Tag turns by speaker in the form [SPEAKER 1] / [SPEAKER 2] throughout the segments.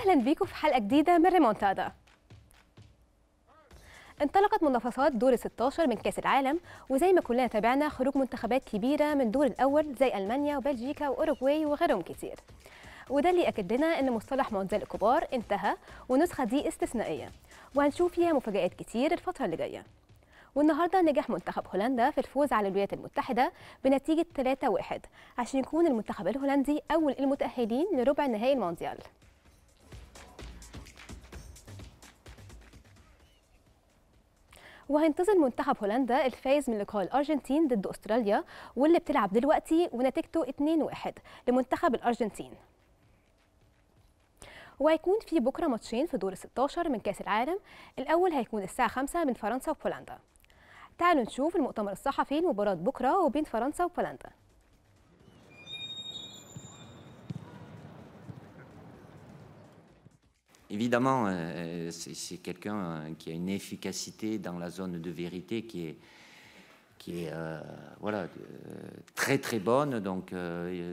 [SPEAKER 1] أهلا بيكم في حلقة جديدة من ريمونتادا انطلقت منافسات دور 16 من كأس العالم وزي ما كلنا تابعنا خروج منتخبات كبيرة من دور الأول زي ألمانيا وبلجيكا وأوروغواي وغيرهم كتير وده اللي أكد لنا إن مصطلح مونديال الكبار انتهى والنسخة دي استثنائية وهنشوف فيها مفاجآت كتير الفترة اللي جاية والنهارده نجح منتخب هولندا في الفوز على الولايات المتحده بنتيجه 3-1 عشان يكون المنتخب الهولندي اول المتاهلين لربع نهائي المونديال وهينتظر منتخب هولندا الفايز من لقاء الارجنتين ضد استراليا واللي بتلعب دلوقتي ونتيجته 2-1 لمنتخب الارجنتين وهيكون في بكره ماتشين في دور 16 من كاس العالم الاول هيكون الساعه 5 من فرنسا وبولندا تعالوا نشوف المؤتمر الصحفي لمباراه بكره وبين فرنسا وبولندا
[SPEAKER 2] Évidemment, euh, c'est quelqu'un euh, qui a une efficacité dans la zone de vérité qui est, euh, très très bonne. Donc,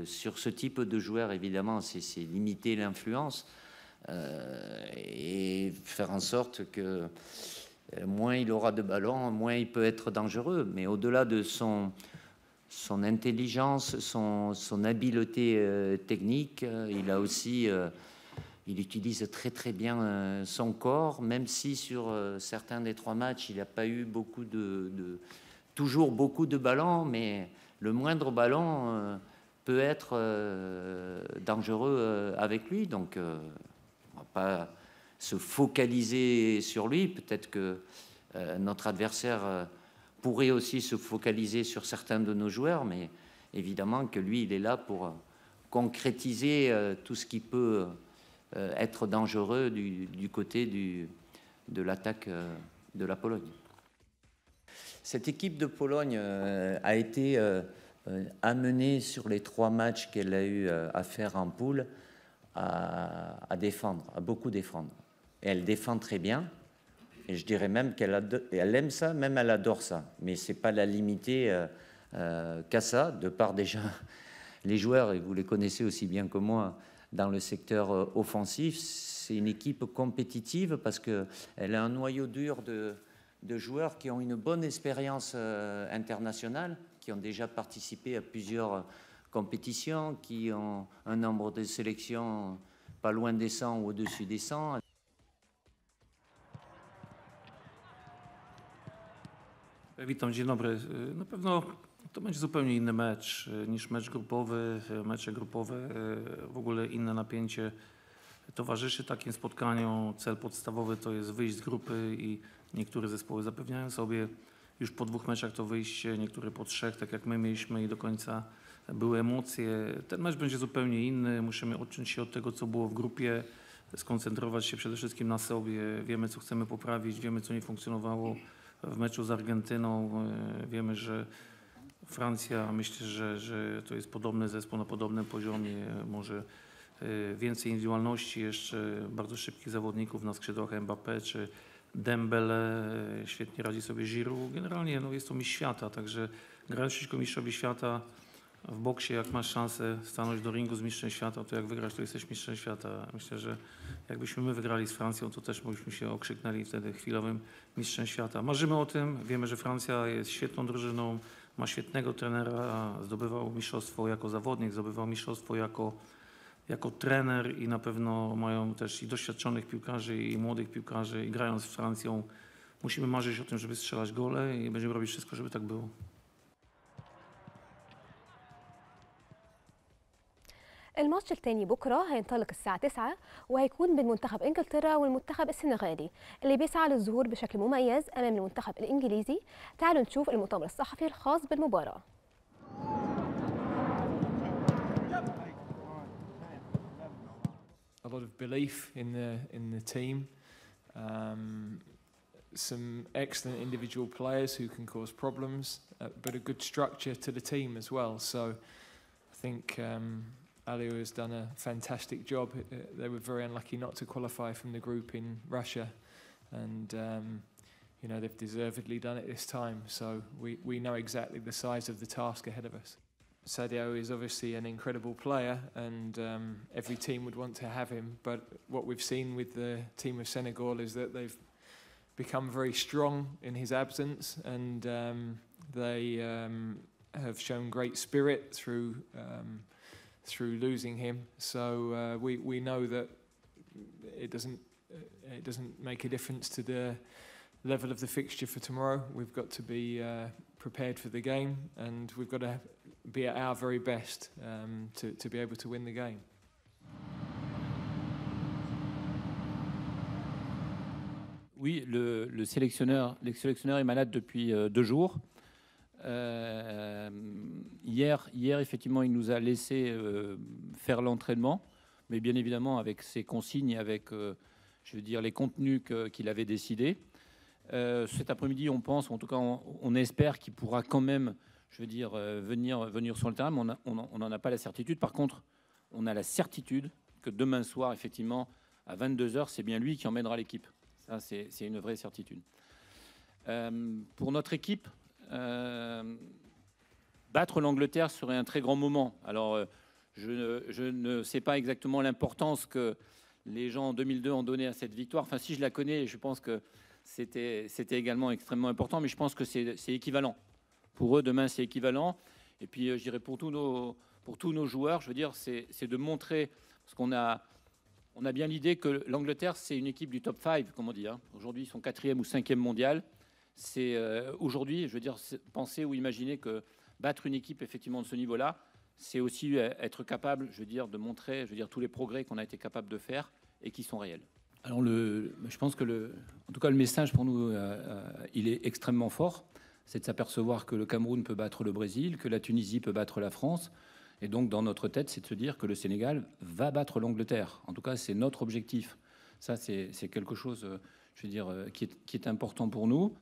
[SPEAKER 2] sur ce type de joueur, évidemment, c'est limiter l'influence et faire en sorte que moins il aura de ballons, moins il peut être dangereux. Mais au-delà de son, intelligence, son habileté technique, il a aussi il utilise très très bien euh, son corps, même si sur euh, certains des trois matchs, il n'a pas eu beaucoup de, toujours beaucoup de ballons, mais le moindre ballon euh, peut être dangereux avec lui. Donc, on va pas se focaliser sur lui. Peut-être que notre adversaire pourrait aussi se focaliser sur certains de nos joueurs, mais évidemment que lui, il est là pour concrétiser tout ce qu'il peut euh, être dangereux du, côté de l'attaque euh, de la Pologne. Cette équipe de Pologne euh, a été amenée sur les trois matchs qu'elle a eu à faire en poule à, défendre, à beaucoup défendre. Et elle défend très bien. Et je dirais même qu'elle elle aime ça, même elle adore ça. Mais c'est pas la limiter qu'à ça, de part déjà les joueurs, et vous les connaissez aussi bien que moi, dans le secteur euh, offensif. C'est une équipe compétitive parce qu'elle a un noyau dur de, joueurs qui ont une bonne expérience euh, internationale, qui ont déjà participé à plusieurs euh, compétitions, qui ont un nombre de sélections pas loin des 100 ou au-dessus des 100. Witam, e,
[SPEAKER 3] To będzie zupełnie inny mecz y, niż mecz grupowy. Y, mecze grupowe, y, w ogóle inne napięcie towarzyszy takim spotkaniom. Cel podstawowy to jest wyjść z grupy i niektóre zespoły zapewniają sobie już po dwóch meczach to wyjście, niektóre po trzech, tak jak my mieliśmy i do końca były emocje. Ten mecz będzie zupełnie inny. Musimy odciąć się od tego, co było w grupie, skoncentrować się przede wszystkim na sobie. Wiemy, co chcemy poprawić, wiemy, co nie funkcjonowało w meczu z Argentyną. Wiemy, że Francja, myślę, że, że to jest podobny zespół na podobnym poziomie, może y, więcej indywidualności, jeszcze bardzo szybkich zawodników na skrzydłach Mbappé czy Dembele, świetnie radzi sobie Giroud. Generalnie no, jest to mistrz świata, także grając przeciwko mistrzowi świata w boksie, jak masz szansę stanąć do ringu z mistrzem świata, to jak wygrasz, to jesteś mistrzem świata. Myślę, że jakbyśmy my wygrali z Francją, to też byśmy się okrzyknęli wtedy chwilowym mistrzem świata. Marzymy o tym, wiemy, że Francja jest świetną drużyną, ma świetnego trenera, zdobywał mistrzostwo jako zawodnik, zdobywał mistrzostwo jako, jako trener i na pewno mają też i doświadczonych piłkarzy i młodych piłkarzy i grając z Francją musimy marzyć o tym, żeby strzelać gole i będziemy robić wszystko, żeby tak było.
[SPEAKER 1] الماتش الثاني بكرة هينطلق الساعة 9 وهيكون بين منتخب إنجلترا والمنتخب السنغالي اللي بيسعى للظهور بشكل مميز أمام المنتخب الإنجليزي تعالوا نشوف المؤتمر الصحفي الخاص بالمباراة
[SPEAKER 4] A lot of belief in the in the team. Um, some excellent individual players who can cause problems, uh, but a good structure to the team as well. So I think um, Ali has done a fantastic job. Uh, they were very unlucky not to qualify from the group in Russia, and um, you know they've deservedly done it this time. So we, we know exactly the size of the task ahead of us. Sadio is obviously an incredible player, and um, every team would want to have him. But what we've seen with the team of Senegal is that they've become very strong in his absence, and um, they um, have shown great spirit through um, through losing him. So uh, we we know that it doesn't uh, it doesn't make a difference to the level of the fixture for tomorrow. We've got to be uh, prepared for the game, and we've got to be at our very best um, to to be able to win the game. Oui, le, le
[SPEAKER 5] sélectionneur, le sélectionneur est malade depuis euh, deux jours. Euh, hier, hier, effectivement, il nous a laissé euh, faire l'entraînement, mais bien évidemment avec ses consignes, avec, euh, je veux dire, les contenus qu'il avait décidés. cet après-midi, on pense, en tout cas, on, espère qu'il pourra quand même, je veux dire, venir, venir sur le terrain. Mais on n'en a pas la certitude. Par contre, on a la certitude que demain soir, effectivement, à 22 h c'est bien lui qui emmènera l'équipe. Ça, c'est une vraie certitude. pour notre équipe, euh, battre l'Angleterre serait un très grand moment. Alors, euh, je ne, sais pas exactement l'importance que les gens en 2002 ont donné à cette victoire. Enfin, si je la connais, je pense que c'était également extrêmement important, mais je pense que c'est équivalent. Pour eux, demain, c'est équivalent. Et puis, euh, je dirais, pour tous nos, pour tous nos joueurs, je veux dire, c'est de montrer, parce qu'on a, on a bien l'idée que l'Angleterre, c'est une équipe du top 5, comme on dit. Hein. Aujourd'hui, ils sont quatrième ou cinquième mondial. C'est euh, aujourd'hui, je veux dire, penser ou imaginer que battre une équipe effectivement de ce niveau-là, c'est aussi euh, être capable, je veux dire, de montrer, je veux dire, tous les progrès qu'on a été capable de faire et qui sont réels. Alors, je pense que le, en tout cas, le message pour nous, euh, il est extrêmement fort. C'est de s'apercevoir que le Cameroun peut battre le Brésil, que la Tunisie peut battre la France. Et donc, dans notre tête, c'est de se dire que le Sénégal va battre l'Angleterre. En tout cas, c'est notre objectif. Ça, c'est quelque chose, je veux dire, qui est important pour nous.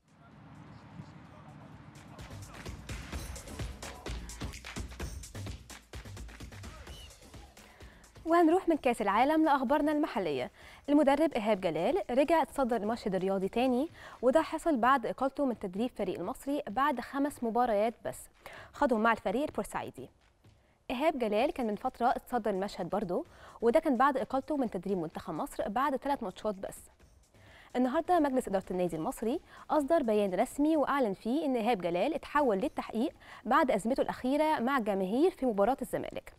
[SPEAKER 1] وهنروح من كاس العالم لاخبارنا المحليه المدرب ايهاب جلال رجع اتصدر المشهد الرياضي تاني وده حصل بعد اقالته من تدريب فريق المصري بعد خمس مباريات بس خدهم مع الفريق البورسعيدي ايهاب جلال كان من فتره اتصدر المشهد برضه وده كان بعد اقالته من تدريب منتخب مصر بعد ثلاث ماتشات بس النهارده مجلس اداره النادي المصري اصدر بيان رسمي واعلن فيه ان ايهاب جلال اتحول للتحقيق بعد ازمته الاخيره مع الجماهير في مباراه الزمالك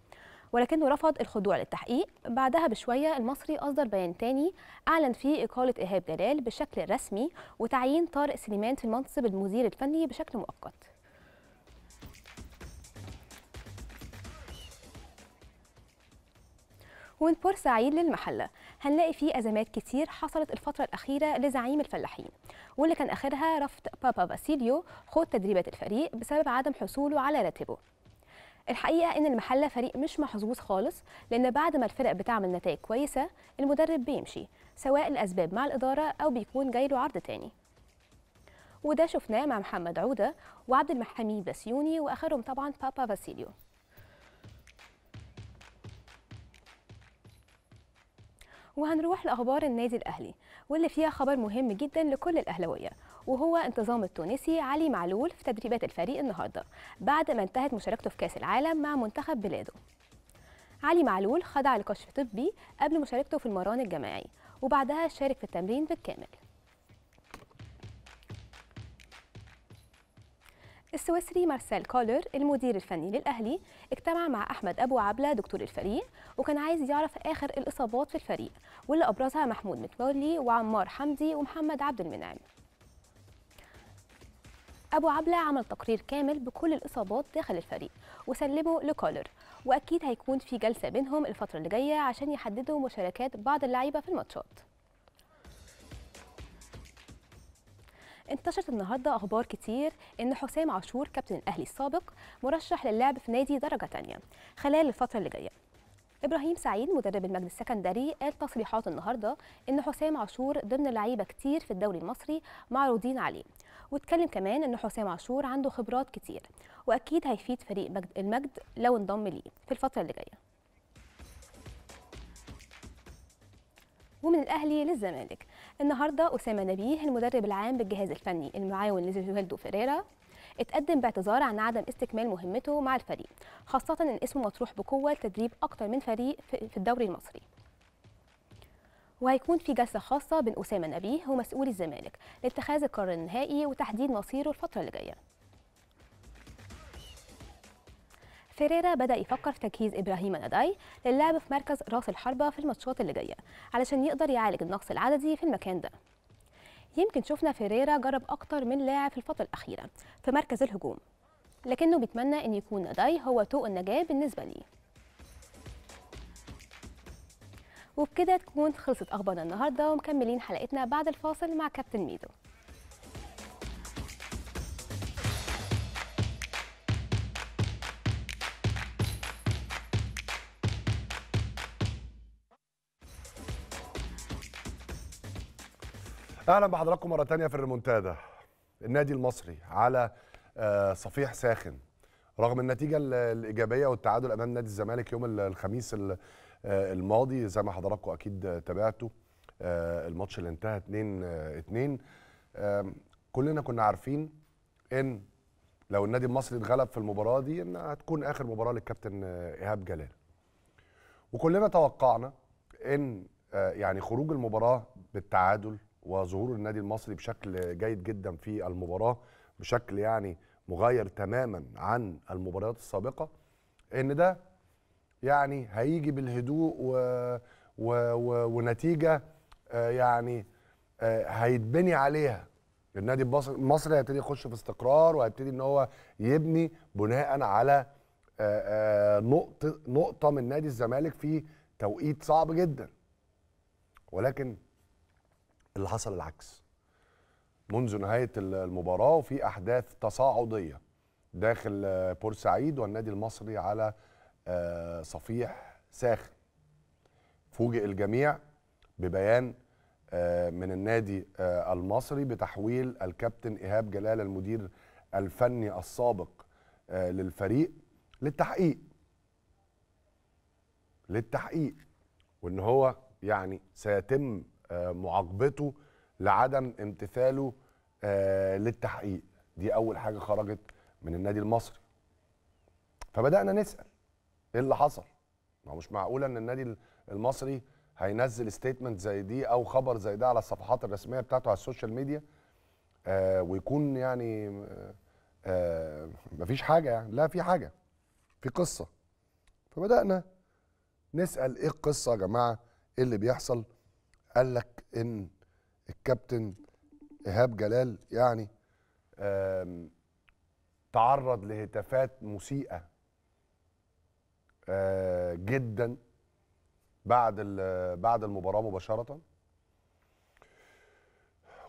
[SPEAKER 1] ولكنه رفض الخضوع للتحقيق بعدها بشوية المصري أصدر بيان تاني أعلن فيه إقالة إيهاب جلال بشكل رسمي وتعيين طارق سليمان في المنصب المدير الفني بشكل مؤقت ومن بورسعيد للمحلة هنلاقي فيه أزمات كتير حصلت الفترة الأخيرة لزعيم الفلاحين واللي كان آخرها رفض بابا فاسيليو خوض تدريبات الفريق بسبب عدم حصوله على راتبه الحقيقه ان المحله فريق مش محظوظ خالص لان بعد ما الفرق بتعمل نتائج كويسه المدرب بيمشي سواء الاسباب مع الاداره او بيكون جاي له عرض تاني وده شفناه مع محمد عوده وعبد المحامي بسيوني واخرهم طبعا بابا فاسيليو وهنروح لاخبار النادي الاهلي واللي فيها خبر مهم جدا لكل الاهلاويه وهو انتظام التونسي علي معلول في تدريبات الفريق النهارده بعد ما انتهت مشاركته في كاس العالم مع منتخب بلاده علي معلول خضع لكشف طبي قبل مشاركته في المران الجماعي وبعدها شارك في التمرين بالكامل السويسري مارسيل كولر المدير الفني للأهلي اجتمع مع أحمد أبو عبلة دكتور الفريق وكان عايز يعرف آخر الإصابات في الفريق واللي أبرزها محمود متولي وعمار حمدي ومحمد عبد المنعم أبو عبلة عمل تقرير كامل بكل الإصابات داخل الفريق وسلمه لكولر وأكيد هيكون في جلسة بينهم الفترة اللي جاية عشان يحددوا مشاركات بعض اللعيبة في الماتشات انتشرت النهارده اخبار كتير ان حسام عاشور كابتن الاهلي السابق مرشح للعب في نادي درجه تانية خلال الفتره اللي جايه ابراهيم سعيد مدرب المجلس السكندري قال تصريحات النهارده ان حسام عاشور ضمن لعيبه كتير في الدوري المصري معروضين عليه واتكلم كمان ان حسام عاشور عنده خبرات كتير واكيد هيفيد فريق مجد المجد لو انضم ليه في الفتره اللي جايه ومن الاهلي للزمالك النهارده اسامه نبيه المدرب العام بالجهاز الفني المعاون لجوالدو فيريرا اتقدم باعتذار عن عدم استكمال مهمته مع الفريق خاصه ان اسمه مطروح بقوه لتدريب اكتر من فريق في الدوري المصري وهيكون في جلسة خاصة بين أسامة نبيه ومسؤول الزمالك لاتخاذ القرار النهائي وتحديد مصيره الفترة اللي جاية فيريرا بدأ يفكر في تجهيز إبراهيم نداي للعب في مركز رأس الحربة في الماتشات اللي جاية علشان يقدر يعالج النقص العددي في المكان ده يمكن شفنا فيريرا جرب أكتر من لاعب في الفترة الأخيرة في مركز الهجوم لكنه بيتمنى أن يكون نداي هو طوق النجاة بالنسبة ليه وبكده تكون خلصت اخبارنا النهارده ومكملين حلقتنا بعد الفاصل مع كابتن ميدو
[SPEAKER 6] اهلا بحضراتكم مره ثانيه في الريمونتادا النادي المصري على آه، صفيح ساخن رغم النتيجه الايجابيه والتعادل امام نادي الزمالك يوم الخميس آه، الماضي زي ما حضراتكم اكيد تابعتوا آه، الماتش اللي انتهى 2 2 آه، كلنا كنا عارفين ان لو النادي المصري اتغلب في المباراه دي ان هتكون اخر مباراه للكابتن ايهاب جلال وكلنا توقعنا ان يعني خروج المباراه بالتعادل وظهور النادي المصري بشكل جيد جدا في المباراه بشكل يعني مغاير تماما عن المباريات السابقه ان ده يعني هيجي بالهدوء و... و... و... ونتيجه آه، يعني آه، هيتبني عليها النادي المصري هيبتدي يخش في استقرار وهيبتدي ان هو يبني بناء على آه، نقطه نقطه من نادي الزمالك في توقيت صعب جدا ولكن اللي حصل العكس منذ نهايه المباراه وفي احداث تصاعديه داخل بورسعيد والنادي المصري على آه، صفيح ساخن فوجئ الجميع ببيان آه، من النادي آه، المصري بتحويل الكابتن ايهاب جلال المدير الفني السابق للفريق للتحقيق للتحقيق وان هو يعني سيتم معاقبته لعدم امتثاله للتحقيق دي اول حاجه خرجت من النادي المصري فبدانا نسال ايه اللي حصل ما هو مش معقوله ان النادي المصري هينزل ستيتمنت زي دي او خبر زي ده على الصفحات الرسميه بتاعته على السوشيال ميديا آه ويكون يعني آه،, آه مفيش حاجه يعني لا في حاجه في قصه فبدانا نسال ايه القصه يا جماعه ايه اللي بيحصل قال لك ان الكابتن ايهاب جلال يعني تعرض لهتافات مسيئه آه، جدا بعد بعد المباراه مباشره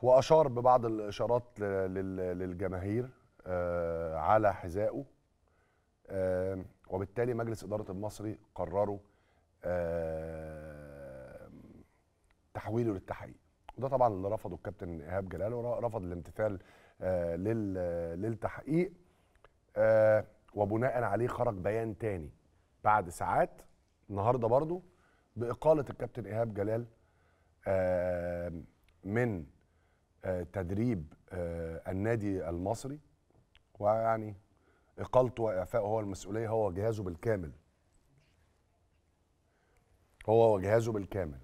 [SPEAKER 6] واشار ببعض الاشارات للجماهير آه، على حذائه آه، وبالتالي مجلس اداره المصري قرروا تحويله للتحقيق وده طبعا اللي رفضه الكابتن ايهاب جلال ورفض الامتثال للتحقيق وبناء عليه خرج بيان تاني بعد ساعات النهارده برضو باقاله الكابتن ايهاب جلال آه، من آه، تدريب آه، النادي المصري ويعني اقالته واعفائه هو المسؤوليه هو جهازه بالكامل هو وجهازه بالكامل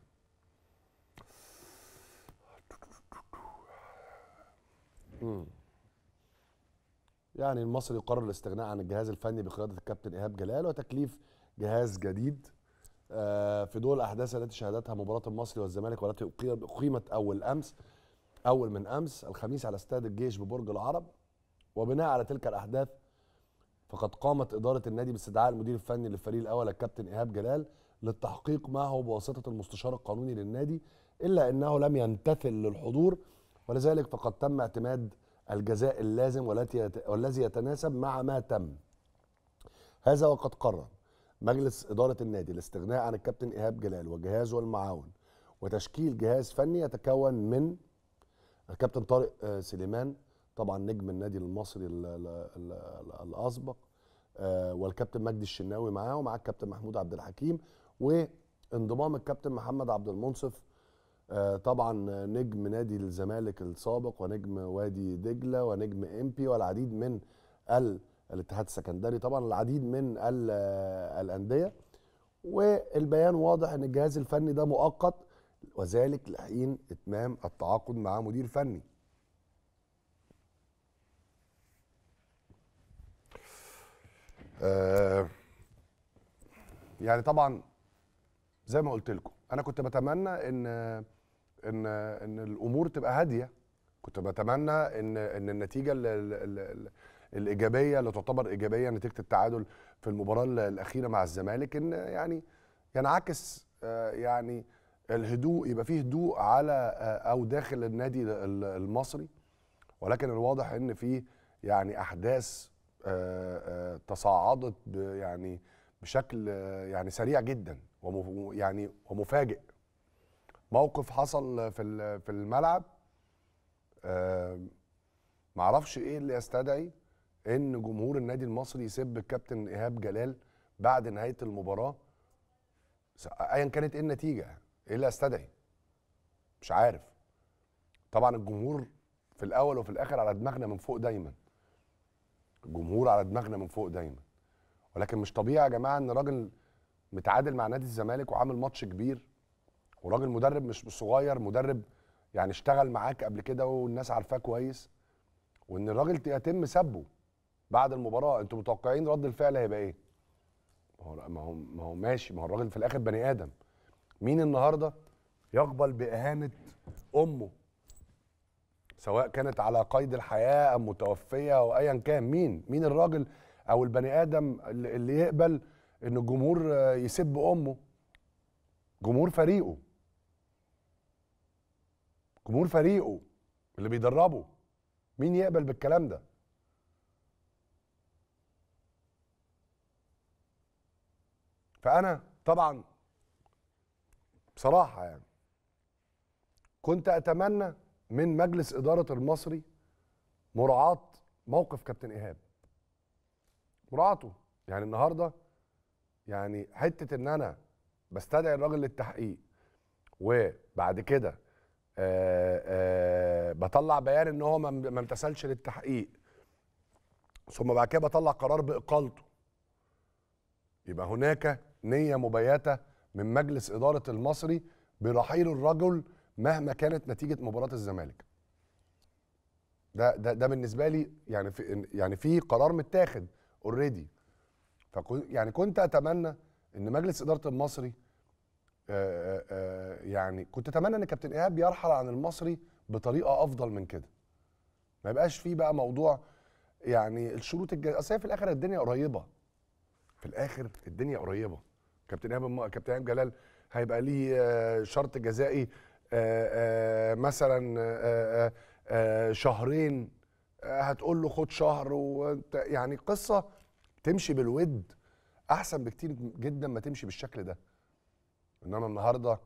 [SPEAKER 6] يعني المصري يقرر الاستغناء عن الجهاز الفني بقياده الكابتن ايهاب جلال وتكليف جهاز جديد آه، في دول الاحداث التي شهدتها مباراه المصري والزمالك والتي اقيمت اول امس اول من امس الخميس على استاد الجيش ببرج العرب وبناء على تلك الاحداث فقد قامت اداره النادي باستدعاء المدير الفني للفريق الاول الكابتن ايهاب جلال للتحقيق معه بواسطه المستشار القانوني للنادي الا انه لم يمتثل للحضور ولذلك فقد تم اعتماد الجزاء اللازم والذي يتناسب مع ما تم هذا وقد قرر مجلس إدارة النادي الاستغناء عن الكابتن إيهاب جلال وجهازه المعاون وتشكيل جهاز فني يتكون من الكابتن طارق آه، سليمان طبعا نجم النادي المصري الأسبق آه، والكابتن مجدي الشناوي معاه ومعاه الكابتن محمود عبد الحكيم وانضمام الكابتن محمد عبد المنصف آه، طبعا نجم نادي الزمالك السابق ونجم وادي دجله ونجم امبي والعديد من ال الاتحاد السكندري طبعا العديد من آه، الانديه والبيان واضح ان الجهاز الفني ده مؤقت وذلك لحين اتمام التعاقد مع مدير فني آه، يعني طبعا زي ما قلت لكم انا كنت بتمنى ان ان ان الامور تبقى هاديه كنت بتمنى ان ان النتيجه اللي, اللي الايجابيه اللي تعتبر ايجابيه نتيجه التعادل في المباراه الاخيره مع الزمالك ان يعني ينعكس آه، يعني الهدوء يبقى فيه هدوء على آه، او داخل النادي المصري ولكن الواضح ان في يعني احداث آه، تصاعدت يعني بشكل يعني سريع جدا ويعني ومفاجئ موقف حصل في في الملعب معرفش ايه اللي يستدعي ان جمهور النادي المصري يسب الكابتن ايهاب جلال بعد نهايه المباراه ايا كانت ايه النتيجه ايه اللي استدعي مش عارف طبعا الجمهور في الاول وفي الاخر على دماغنا من فوق دايما الجمهور على دماغنا من فوق دايما ولكن مش طبيعي يا جماعه ان راجل متعادل مع نادي الزمالك وعامل ماتش كبير وراجل مدرب مش صغير مدرب يعني اشتغل معاك قبل كده والناس عارفاه كويس وان الراجل يتم سبه بعد المباراه انتوا متوقعين رد الفعل هيبقى ايه؟ ما هو ما هو ما هو ماشي ما هو الراجل في الاخر بني ادم مين النهارده يقبل باهانه امه سواء كانت على قيد الحياه ام متوفيه او ايا كان مين مين الراجل او البني ادم اللي يقبل ان الجمهور يسب امه جمهور فريقه جمهور فريقه اللي بيدربه مين يقبل بالكلام ده فانا طبعا بصراحه يعني كنت اتمنى من مجلس اداره المصري مراعاه موقف كابتن ايهاب مراعاته يعني النهارده يعني حته ان انا بستدعي الراجل للتحقيق وبعد كده آآ آه، آآ آه، بطلع بيان ان هو ما امتثلش للتحقيق ثم بعد كده بطلع قرار باقالته يبقى هناك نيه مبيته من مجلس اداره المصري برحيل الرجل مهما كانت نتيجه مباراه الزمالك. ده ده ده بالنسبه لي يعني في يعني في قرار متاخد اوريدي. يعني كنت اتمنى ان مجلس اداره المصري آآ آه، آآ آه، آه، يعني كنت اتمنى ان كابتن ايهاب يرحل عن المصري بطريقه افضل من كده. ما يبقاش فيه بقى موضوع يعني الشروط الجزائيه اصل في الاخر الدنيا قريبه. في الاخر الدنيا قريبه. كابتن ايهاب كابتن ايهاب جلال هيبقى ليه آه، شرط جزائي آه، آه، مثلا شهرين هتقول له خد شهر وانت يعني قصه تمشي بالود احسن بكتير جدا ما تمشي بالشكل ده انما النهارده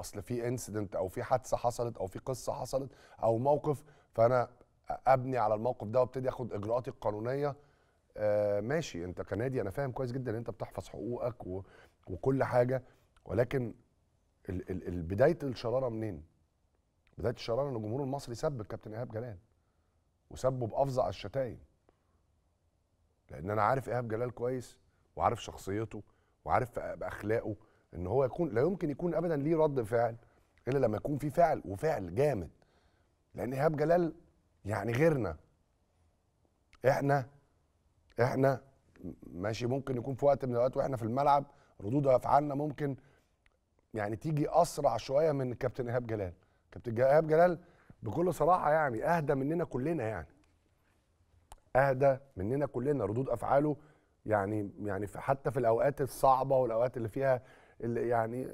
[SPEAKER 6] اصل في انسيدنت او في حادثه حصلت او في قصه حصلت او موقف فانا ابني على الموقف ده وابتدي اخد اجراءاتي القانونيه آه ماشي انت كنادي انا فاهم كويس جدا ان انت بتحفظ حقوقك و... وكل حاجه ولكن ال... ال... ال... بدايه الشراره منين؟ بدايه الشراره ان الجمهور المصري سب الكابتن ايهاب جلال وسبه بافظع الشتايم لان انا عارف ايهاب جلال كويس وعارف شخصيته وعارف باخلاقه ان هو يكون لا يمكن يكون ابدا ليه رد فعل الا لما يكون في فعل وفعل جامد لان ايهاب جلال يعني غيرنا احنا احنا ماشي ممكن يكون في وقت من الاوقات واحنا في الملعب ردود افعالنا ممكن يعني تيجي اسرع شويه من كابتن ايهاب جلال كابتن ايهاب جلال بكل صراحه يعني اهدى مننا كلنا يعني اهدى مننا كلنا ردود افعاله يعني يعني في حتى في الاوقات الصعبه والاوقات اللي فيها اللي يعني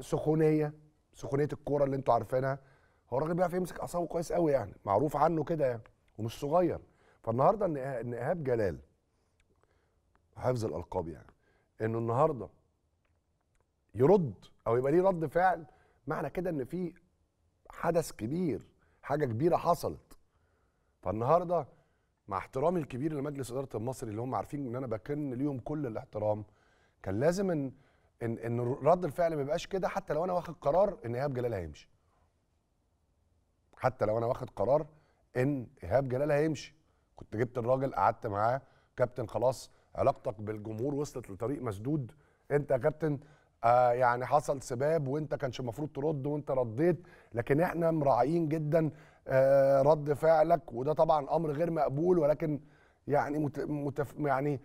[SPEAKER 6] سخونيه سخونيه الكوره اللي انتوا عارفينها هو الراجل بيعرف يمسك اعصابه كويس قوي يعني معروف عنه كده يعني ومش صغير فالنهارده ان إيه، ايهاب جلال حفظ الالقاب يعني انه النهارده يرد او يبقى ليه رد فعل معنى كده ان في حدث كبير حاجه كبيره حصلت فالنهارده مع احترامي الكبير لمجلس اداره المصري اللي هم عارفين ان انا بكن ليهم كل الاحترام كان لازم ان ان, إن رد الفعل ما يبقاش كده حتى لو انا واخد قرار ان ايهاب جلال هيمشي حتى لو انا واخد قرار ان ايهاب جلال هيمشي كنت جبت الراجل قعدت معاه كابتن خلاص علاقتك بالجمهور وصلت لطريق مسدود انت يا كابتن آه يعني حصل سباب وانت كانش المفروض ترد وانت رديت لكن احنا مراعيين جدا آه رد فعلك وده طبعا امر غير مقبول ولكن يعني متف يعني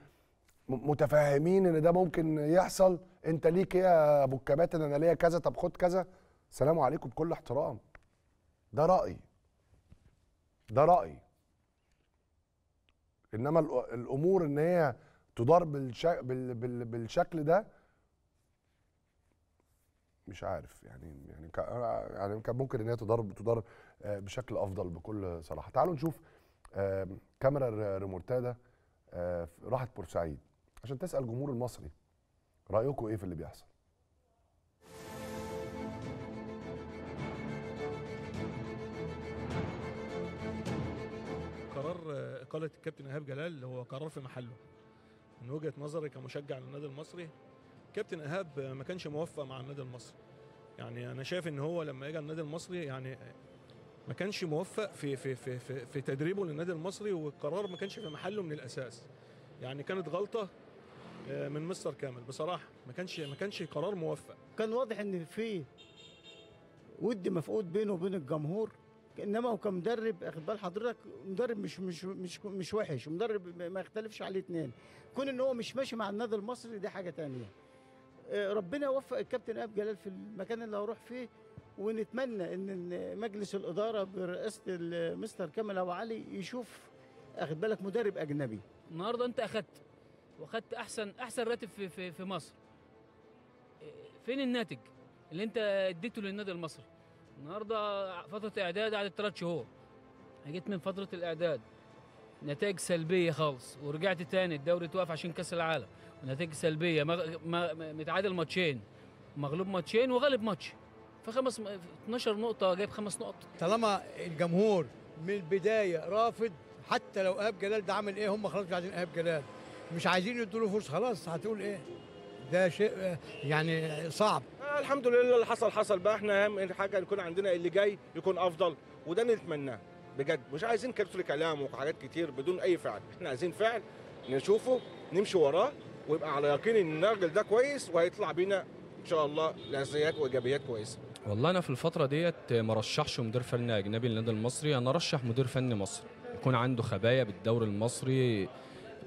[SPEAKER 6] متفاهمين ان ده ممكن يحصل انت ليك ايه يا ابو الكباتن انا ليا كذا طب خد كذا سلام عليكم بكل احترام ده رايي ده رايي انما الامور ان هي تدار بالشا... بال... بال... بالشكل ده مش عارف يعني يعني كان يعني كان ممكن ان هي تدار تدار آه، بشكل افضل بكل صراحه تعالوا نشوف كاميرا ريمورتادا آه، راحت بورسعيد عشان تسال الجمهور المصري رايكم ايه في اللي بيحصل
[SPEAKER 7] قرار آه، اقاله الكابتن ايهاب جلال هو قرار في محله من وجهه نظري كمشجع للنادي المصري كابتن ايهاب ما كانش موفق مع النادي المصري يعني انا شايف ان هو لما اجى النادي المصري يعني ما كانش موفق في في في في, في تدريبه للنادي المصري والقرار ما كانش في محله من الاساس يعني كانت غلطه آه، من مستر كامل بصراحه ما كانش ما كانش قرار
[SPEAKER 8] موفق كان واضح ان في ود مفقود بينه وبين الجمهور انما هو كمدرب اخد بال حضرتك مدرب مش مش مش مش وحش مدرب ما يختلفش عليه اثنين كون ان هو مش ماشي مع النادي المصري دي حاجه ثانيه آه، ربنا يوفق الكابتن ايهاب جلال في المكان اللي هروح فيه ونتمنى ان مجلس الاداره برئاسه المستر كامل ابو علي يشوف اخد بالك مدرب اجنبي
[SPEAKER 9] النهارده انت اخدت واخدت احسن احسن راتب في في, في مصر آه، فين الناتج اللي انت اديته للنادي المصري النهارده فتره اعداد قعدت ثلاث شهور جيت من فتره الاعداد نتائج سلبيه خالص ورجعت تاني الدوري اتوقف عشان كاس العالم ونتائج سلبيه مغ... ما... متعادل ماتشين
[SPEAKER 8] مغلوب ماتشين وغالب ماتش
[SPEAKER 9] فخمس 12 نقطه جايب خمس نقط طالما
[SPEAKER 8] الجمهور من البدايه رافض حتى لو ايهاب جلال ده عمل ايه هم خلاص مش عايزين ايهاب جلال مش عايزين يدوا له فرصه خلاص هتقول ايه ده شيء يعني صعب الحمد لله اللي حصل حصل بقى احنا اهم حاجه يكون عندنا اللي جاي يكون افضل وده نتمناه بجد مش عايزين كتر كلام وحاجات كتير بدون اي فعل احنا عايزين فعل نشوفه نمشي وراه ويبقى على يقين ان الراجل ده كويس وهيطلع بينا
[SPEAKER 10] ان شاء الله لاساسيات وايجابيات كويسه
[SPEAKER 9] والله انا في الفتره ديت ما رشحش مدير فني اجنبي
[SPEAKER 6] للنادي المصري انا ارشح مدير فني مصري يكون عنده خبايا بالدوري المصري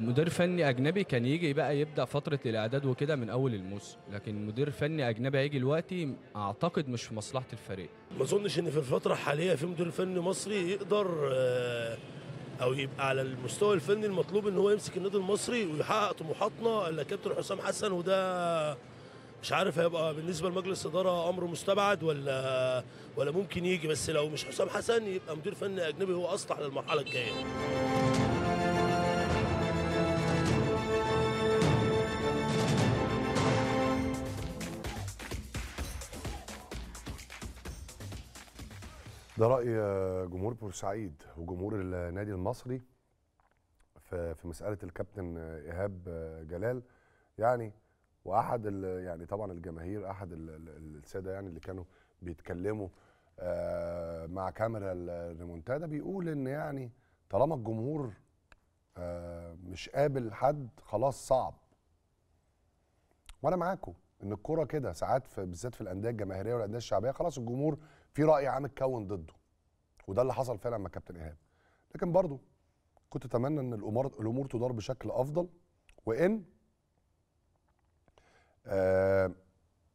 [SPEAKER 6] مدير فني اجنبي كان يجي بقى يبدا فتره الاعداد وكده من اول الموسم لكن مدير فني اجنبي هيجي دلوقتي اعتقد مش في مصلحه الفريق
[SPEAKER 8] ما اظنش ان في الفتره الحاليه في مدير فني مصري يقدر آه، او يبقى على المستوى الفني المطلوب ان هو يمسك النادي المصري ويحقق طموحاتنا الا كابتن حسام حسن وده مش عارف هيبقى بالنسبه لمجلس الاداره امر مستبعد ولا ولا ممكن يجي بس لو مش حسام حسن يبقى مدير فني اجنبي هو اصلح للمرحله الجايه
[SPEAKER 6] ده راي آه، جمهور بورسعيد وجمهور النادي المصري في مساله الكابتن آه، ايهاب آه، جلال يعني واحد يعني طبعا الجماهير احد الساده يعني اللي كانوا بيتكلموا مع كاميرا الريمونتادا بيقول ان يعني طالما الجمهور مش قابل حد خلاص صعب وانا معاكم ان الكوره كده ساعات بالذات في الانديه الجماهيريه والانديه الشعبيه خلاص الجمهور في راي عام اتكون ضده وده اللي حصل فعلا مع كابتن ايهاب لكن برضه كنت اتمنى ان الامور الامور تدار بشكل افضل وان آه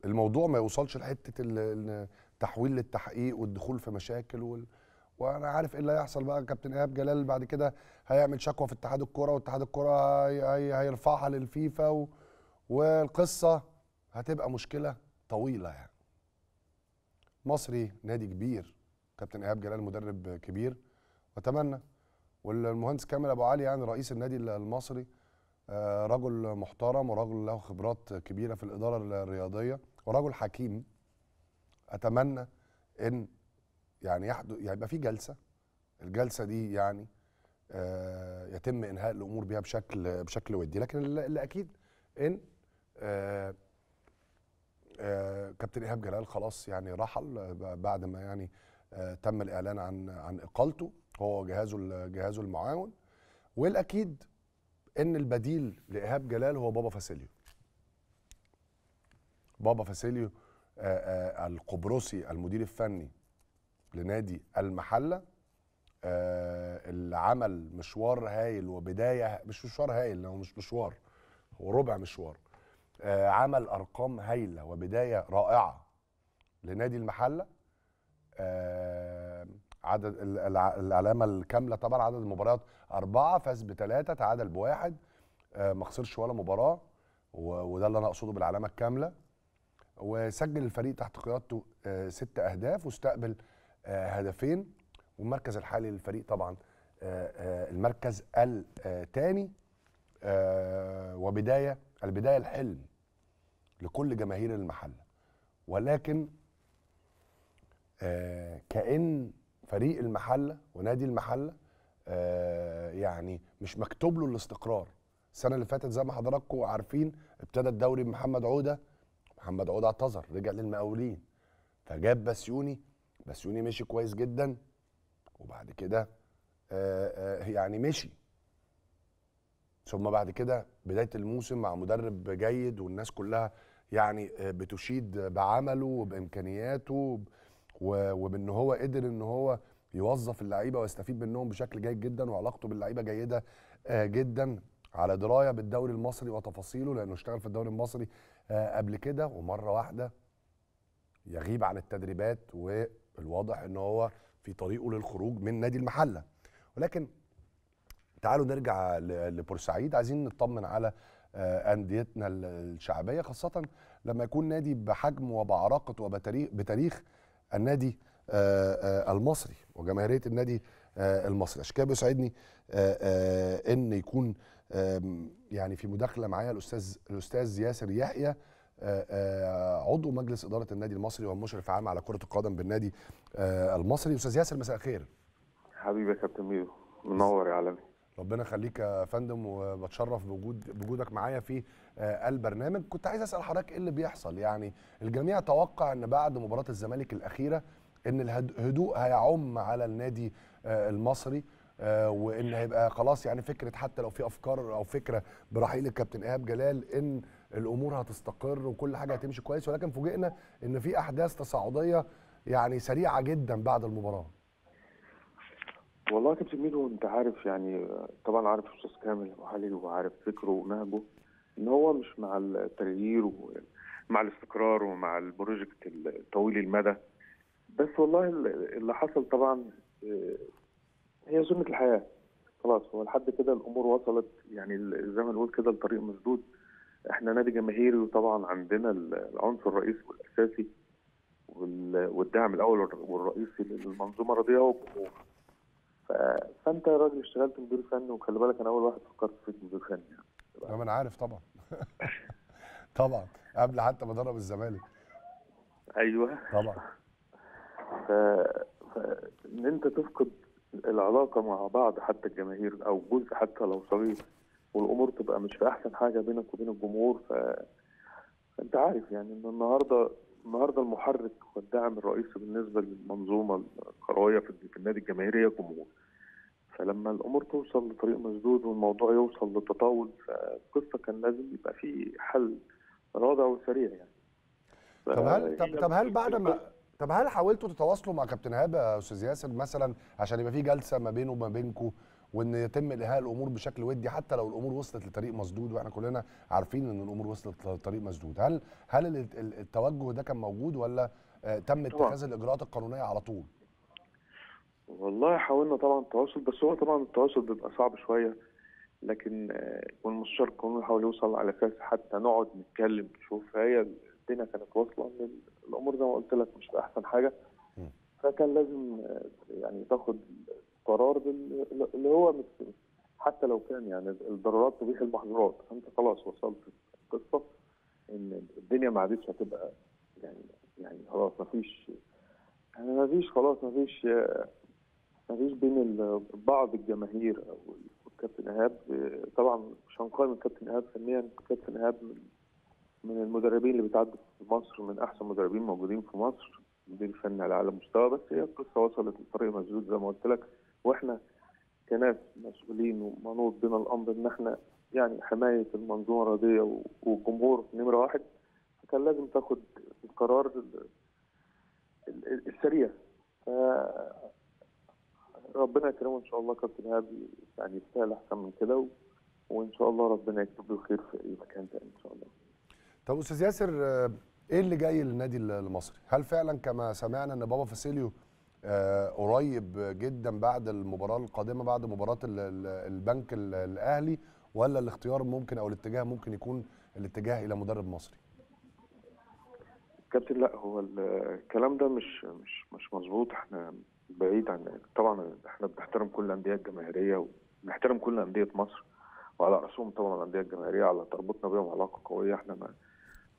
[SPEAKER 6] الموضوع ما يوصلش لحته التحويل للتحقيق والدخول في مشاكل وال... وانا عارف ايه اللي هيحصل بقى كابتن ايهاب جلال بعد كده هيعمل شكوى في اتحاد الكوره واتحاد الكوره هي... هي... هيرفعها للفيفا و... والقصه هتبقى مشكله طويله يعني مصري نادي كبير كابتن ايهاب جلال مدرب كبير واتمنى والمهندس كامل ابو علي يعني رئيس النادي المصري آه، رجل محترم ورجل له خبرات كبيره في الاداره الرياضيه ورجل حكيم اتمنى ان يعني يحدث يعني يبقى في جلسه الجلسه دي يعني آه، يتم انهاء الامور بها بشكل بشكل ودي لكن اللي اكيد ان آه، آه، كابتن ايهاب جلال خلاص يعني رحل آه، بعد ما يعني آه، تم الاعلان عن عن اقالته هو جهازه جهازه المعاون والاكيد ان البديل لايهاب جلال هو بابا فاسيليو بابا فاسيليو القبرصي المدير الفني لنادي المحله اللي عمل مشوار هايل وبدايه مش مشوار هايل هو مش مشوار هو ربع مشوار آه، عمل ارقام هايله وبدايه رائعه لنادي المحله آه، عدد العلامه الكامله طبعا عدد المباريات اربعه فاز بثلاثه تعادل بواحد آه، ما خسرش ولا مباراه وده اللي انا اقصده بالعلامه الكامله وسجل الفريق تحت قيادته ست اهداف واستقبل هدفين والمركز الحالي للفريق طبعا المركز الثاني وبدايه البدايه الحلم لكل جماهير المحله ولكن آه كان فريق المحله ونادي المحله آه يعني مش مكتوب له الاستقرار السنه اللي فاتت زي ما حضراتكم عارفين ابتدى الدوري بمحمد عوده محمد عوده اعتذر رجع للمقاولين فجاب بسيوني بسيوني مشي كويس جدا وبعد كده آه, آه، يعني مشي ثم بعد كده بدايه الموسم مع مدرب جيد والناس كلها يعني آه، بتشيد بعمله وبامكانياته وبان هو قدر ان هو يوظف اللعيبه ويستفيد منهم بشكل جيد جدا وعلاقته باللعيبه جيده آه، جدا على درايه بالدوري المصري وتفاصيله لانه اشتغل في الدوري المصري آه، قبل كده ومره واحده يغيب عن التدريبات والواضح ان هو في طريقه للخروج من نادي المحله ولكن تعالوا نرجع لبورسعيد عايزين نطمن على آه، انديتنا الشعبيه خاصه لما يكون نادي بحجم وبعراقه وبتاريخ النادي آه، آه، المصري وجماهيريه النادي المصري عشان كده بيسعدني ان يكون يعني في مداخله معايا الاستاذ الاستاذ ياسر يحيى عضو مجلس اداره النادي المصري ومشرف عام على كره القدم بالنادي المصري استاذ ياسر مساء الخير
[SPEAKER 7] حبيبي يا كابتن ميدو منور يا عالمي
[SPEAKER 6] ربنا يخليك يا فندم وبتشرف بوجود بوجودك معايا في آه، البرنامج كنت عايز اسال حضرتك ايه اللي بيحصل يعني الجميع توقع ان بعد مباراه الزمالك الاخيره ان الهدوء هيعم على النادي آه، المصري آه، وان هيبقى خلاص يعني فكره حتى لو في افكار او فكره برحيل الكابتن ايهاب جلال ان الامور هتستقر وكل حاجه هتمشي كويس ولكن فوجئنا ان في احداث تصاعديه يعني سريعه جدا بعد المباراه
[SPEAKER 7] والله كابتن ميدو انت عارف يعني طبعا عارف استاذ كامل محلل وعارف فكره ونهجه ان هو مش مع التغيير ومع الاستقرار ومع البروجكت الطويل المدى بس والله اللي حصل طبعا آه، هي سنه الحياه خلاص هو لحد كده الامور وصلت يعني زي ما نقول كده الطريق مسدود احنا نادي جماهيري وطبعا عندنا العنصر الرئيسي والاساسي والدعم الاول والرئيسي للمنظومه الرياضيه فانت يا راجل اشتغلت مدير فني وخلي بالك انا اول واحد فكرت فيك مدير فني
[SPEAKER 6] يعني انا عارف طبعا طبعا قبل حتى ما ادرب الزمالك
[SPEAKER 7] ايوه طبعا ف... ف... ان انت تفقد العلاقه مع بعض حتى الجماهير او جزء حتى لو صغير والامور تبقى مش في احسن حاجه بينك وبين الجمهور ف انت عارف يعني ان النهارده النهارده المحرك والدعم الرئيسي بالنسبه للمنظومه القرويه في النادي الجماهيري هي الجمهور. فلما الامور توصل لطريق مسدود والموضوع يوصل للتطاول فالقصه كان لازم يبقى في حل رادع وسريع يعني. طب هل طب, طب هل بعد ما
[SPEAKER 6] طب هل حاولتوا تتواصلوا مع كابتن هبه يا استاذ ياسر مثلا عشان يبقى في جلسه ما بينه وما بينكم وان يتم انهاء الامور بشكل ودي حتى لو الامور وصلت لطريق مسدود واحنا كلنا عارفين ان الامور وصلت لطريق مسدود هل هل التوجه ده كان موجود ولا آه، تم اتخاذ الاجراءات القانونيه على طول
[SPEAKER 7] والله حاولنا طبعا التواصل بس هو طبعا التواصل بيبقى صعب شويه لكن آه، والمستشار القانوني حاول يوصل على اساس حتى نقعد نتكلم نشوف هي الدنيا كانت واصله ان الامور زي ما قلت لك مش احسن حاجه فكان لازم آه، يعني تاخد قرار اللي هو حتى لو كان يعني الضرورات تبيح المحظورات انت خلاص وصلت القصه ان الدنيا ما عادتش هتبقى يعني يعني خلاص ما فيش يعني ما فيش خلاص ما فيش ما فيش بين بعض الجماهير او الكابتن ايهاب طبعا مش هنقارن الكابتن ايهاب فنيا الكابتن ايهاب من, من المدربين اللي بتعدوا في مصر من احسن مدربين موجودين في مصر مدير فني على اعلى مستوى بس هي القصه وصلت لطريق مسدود زي ما قلت لك واحنا كناس مسؤولين ومنوط بنا الامر ان احنا يعني حمايه المنظومه الرياضيه والجمهور نمره واحد فكان لازم تاخد القرار السريع ربنا يكرمه ان شاء الله كابتن ايهاب يعني يستاهل احسن من كده وان شاء الله ربنا يكتب له الخير في اي مكان تاني ان شاء الله.
[SPEAKER 6] طب استاذ ياسر آه، ايه اللي جاي للنادي المصري؟ هل فعلا كما سمعنا ان بابا فاسيليو آه، قريب جدا بعد المباراه القادمه بعد مباراه البنك الاهلي ولا الاختيار ممكن او الاتجاه ممكن يكون الاتجاه الى مدرب مصري
[SPEAKER 7] كابتن لا هو الكلام ده مش مش مش مظبوط احنا بعيد عن يعني، طبعا احنا بنحترم كل الانديه الجماهيريه وبنحترم كل انديه مصر وعلى راسهم طبعا الانديه الجماهيريه على تربطنا بيهم علاقه قويه احنا ما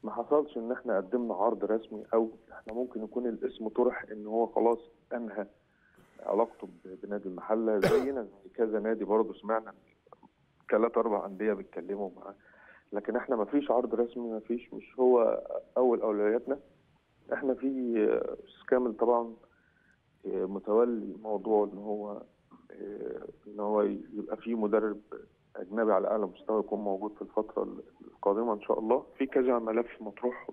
[SPEAKER 7] ما حصلش ان احنا قدمنا عرض رسمي او احنا ممكن يكون الاسم طرح ان هو خلاص انهى علاقته بنادي المحله زينا زي كذا نادي برضه سمعنا ثلاث اربع انديه بيتكلموا معاه لكن احنا ما فيش عرض رسمي ما فيش مش هو اول اولوياتنا احنا في كامل طبعا آه، متولي موضوع ان هو آه، ان هو يبقى في مدرب اجنبي على اعلى مستوى يكون موجود في الفتره القادمه ان شاء الله في كذا ملف مطروح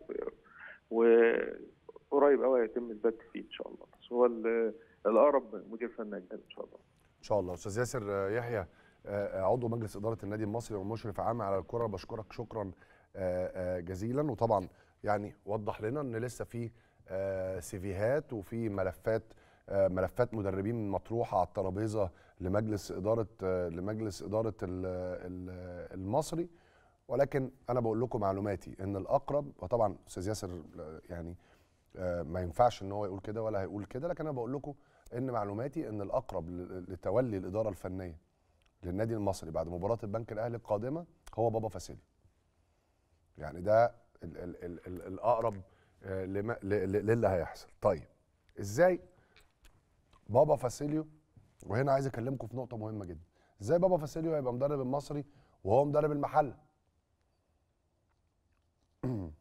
[SPEAKER 7] وقريب قوي هيتم البت فيه ان شاء الله بس هو الاقرب مدير فني اجنبي ان شاء الله
[SPEAKER 6] ان شاء الله استاذ ياسر آه، يحيى آه، عضو مجلس اداره النادي المصري ومشرف عام على الكره بشكرك شكرا آه، جزيلا وطبعا يعني وضح لنا ان لسه في سيفيهات وفي ملفات آه، ملفات مدربين مطروحه على الترابيزه لمجلس اداره آه، لمجلس اداره المصري ولكن انا بقول لكم معلوماتي ان الاقرب وطبعا استاذ ياسر يعني آه، ما ينفعش ان هو يقول كده ولا هيقول كده لكن انا بقول لكم ان معلوماتي ان الاقرب لتولي الاداره الفنيه للنادي المصري بعد مباراه البنك الاهلي القادمه هو بابا فاسيلي يعني ده الـ الـ الـ الاقرب للي هيحصل طيب ازاي بابا فاسيليو وهنا عايز اكلمكم في نقطه مهمه جدا ازاي بابا فاسيليو هيبقى مدرب المصري وهو مدرب المحله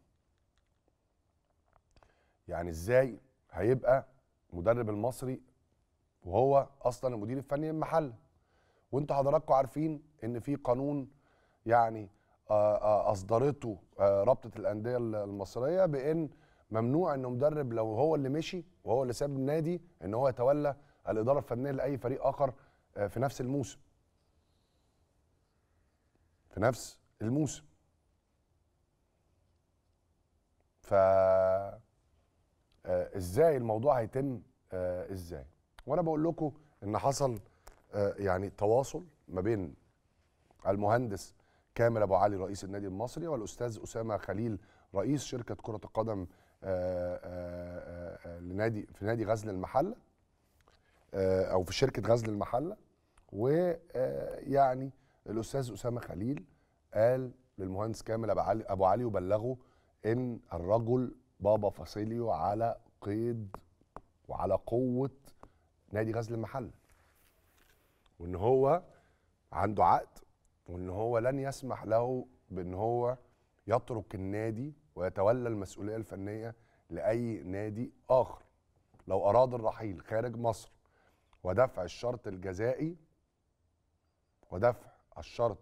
[SPEAKER 6] يعني ازاي هيبقى مدرب المصري وهو اصلا المدير الفني للمحله وانتوا حضراتكم عارفين ان في قانون يعني آه، آه، اصدرته آه، رابطه الانديه المصريه بان ممنوع ان مدرب لو هو اللي مشي وهو اللي ساب النادي ان هو يتولى الاداره الفنيه لاي فريق اخر آه، في نفس الموسم في نفس الموسم ف آه، ازاي الموضوع هيتم آه، ازاي وانا بقول لكم ان حصل يعني تواصل ما بين المهندس كامل ابو علي رئيس النادي المصري والاستاذ اسامه خليل رئيس شركه كره القدم آه، آه، آه، لنادي في نادي غزل المحله او في شركه غزل المحله ويعني الاستاذ اسامه خليل قال للمهندس كامل ابو علي وبلغه ان الرجل بابا فاصيليو على قيد وعلى قوه نادي غزل المحله وان هو عنده عقد وان هو لن يسمح له بان هو يترك النادي ويتولى المسؤوليه الفنيه لاي نادي اخر لو اراد الرحيل خارج مصر ودفع الشرط الجزائي ودفع الشرط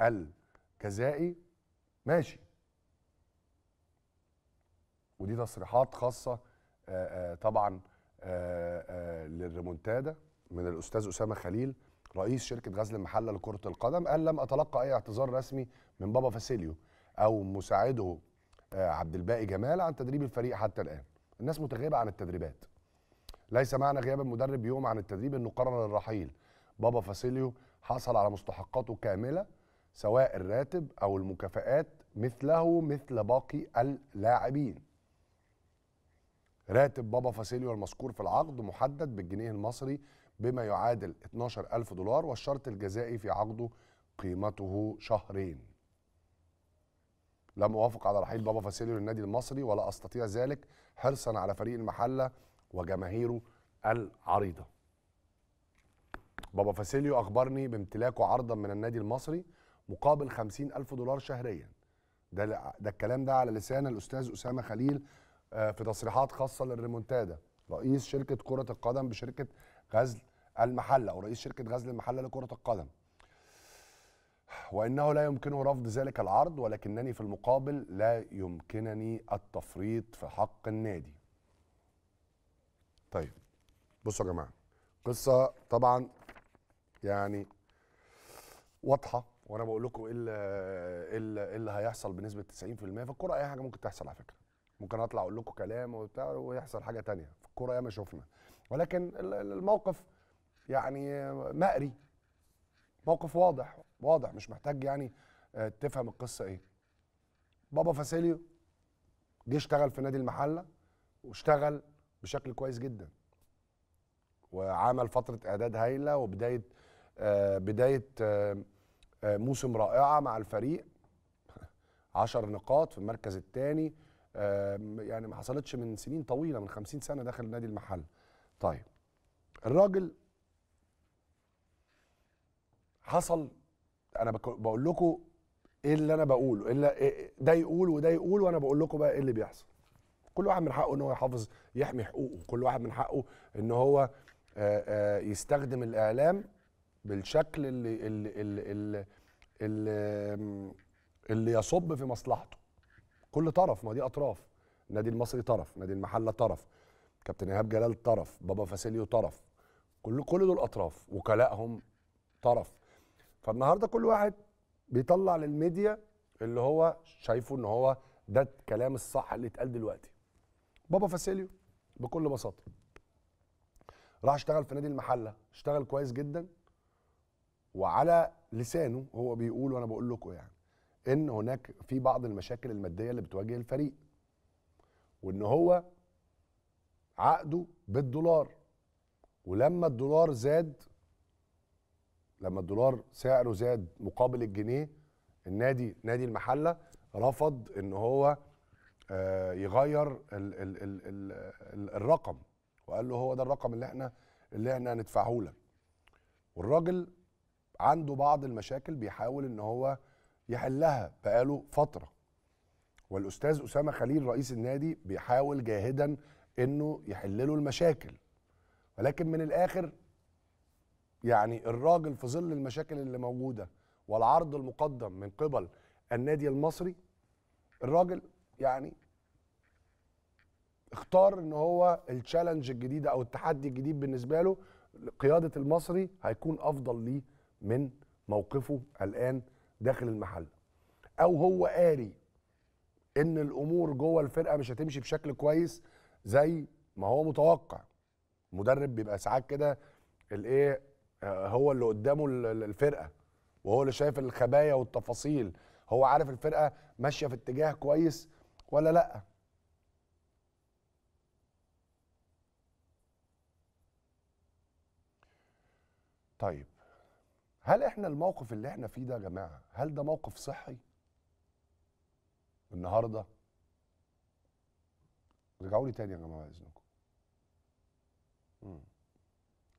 [SPEAKER 6] الجزائي ماشي ودي تصريحات خاصه آه، آه، طبعا آه، للريمونتادا من الاستاذ اسامه خليل رئيس شركه غزل المحله لكره القدم قال لم اتلقى اي اعتذار رسمي من بابا فاسيليو او مساعده آه، عبد الباقي جمال عن تدريب الفريق حتى الان الناس متغيبه عن التدريبات ليس معنى غياب المدرب يوم عن التدريب انه قرر الرحيل بابا فاسيليو حصل على مستحقاته كامله سواء الراتب او المكافئات مثله مثل باقي اللاعبين راتب بابا فاسيليو المذكور في العقد محدد بالجنيه المصري بما يعادل 12000 دولار والشرط الجزائي في عقده قيمته شهرين لم اوافق على رحيل بابا فاسيليو للنادي المصري ولا استطيع ذلك حرصا على فريق المحله وجماهيره العريضه. بابا فاسيليو اخبرني بامتلاكه عرضا من النادي المصري مقابل 50 ألف دولار شهريا. ده ده الكلام ده على لسان الاستاذ اسامه خليل آه، في تصريحات خاصه للريمونتادا رئيس شركه كره القدم بشركه غزل المحله او رئيس شركه غزل المحله لكره القدم. وانه لا يمكنه رفض ذلك العرض ولكنني في المقابل لا يمكنني التفريط في حق النادي. طيب بصوا يا جماعه قصه طبعا يعني واضحه وانا بقول لكم ايه اللي, إيه إيه اللي هيحصل بنسبه 90% في الكوره اي حاجه ممكن تحصل على فكره. ممكن اطلع اقول لكم كلام وبتاع ويحصل حاجه تانية في الكوره ياما شفنا ولكن الموقف يعني مقري موقف واضح واضح مش محتاج يعني آه، تفهم القصه ايه بابا فاسيليو جه اشتغل في نادي المحله واشتغل بشكل كويس جدا وعمل فتره اعداد هايله وبدايه آه، بدايه آه، موسم رائعه مع الفريق 10 نقاط في المركز الثاني يعني ما حصلتش من سنين طويله من 50 سنه داخل نادي المحل طيب الراجل حصل انا بقول لكم ايه اللي انا بقوله ايه, إيه، ده يقول وده يقول وانا بقول لكم بقى ايه اللي بيحصل كل واحد من حقه ان هو يحافظ يحمي حقوقه كل واحد من حقه ان هو يستخدم الاعلام بالشكل اللي اللي اللي, اللي, اللي يصب في مصلحته كل طرف ما دي اطراف النادي المصري طرف نادي المحله طرف كابتن ايهاب جلال طرف بابا فاسيليو طرف كل كل دول اطراف وكلائهم طرف فالنهارده كل واحد بيطلع للميديا اللي هو شايفه ان هو ده الكلام الصح اللي اتقال دلوقتي بابا فاسيليو بكل بساطه راح اشتغل في نادي المحله اشتغل كويس جدا وعلى لسانه هو بيقول وانا بقول لكم يعني ان هناك في بعض المشاكل الماديه اللي بتواجه الفريق وان هو عقده بالدولار ولما الدولار زاد لما الدولار سعره زاد مقابل الجنيه النادي نادي المحله رفض ان هو آه، يغير الـ الـ الـ الـ الرقم وقال له هو ده الرقم اللي احنا اللي احنا هندفعه لك والراجل عنده بعض المشاكل بيحاول ان هو يحلها بقاله فتره والاستاذ اسامه خليل رئيس النادي بيحاول جاهدا انه يحل له المشاكل ولكن من الاخر يعني الراجل في ظل المشاكل اللي موجوده والعرض المقدم من قبل النادي المصري الراجل يعني اختار ان هو التشالنج الجديده او التحدي الجديد بالنسبه له قياده المصري هيكون افضل ليه من موقفه الان داخل المحل او هو قاري ان الامور جوه الفرقه مش هتمشي بشكل كويس زي ما هو متوقع مدرب بيبقى ساعات كده الايه هو اللي قدامه الفرقه وهو اللي شايف الخبايا والتفاصيل هو عارف الفرقه ماشيه في اتجاه كويس ولا لا طيب هل احنا الموقف اللي احنا فيه ده يا جماعه هل ده موقف صحي النهارده رجعوا لي تاني يا جماعه باذنكم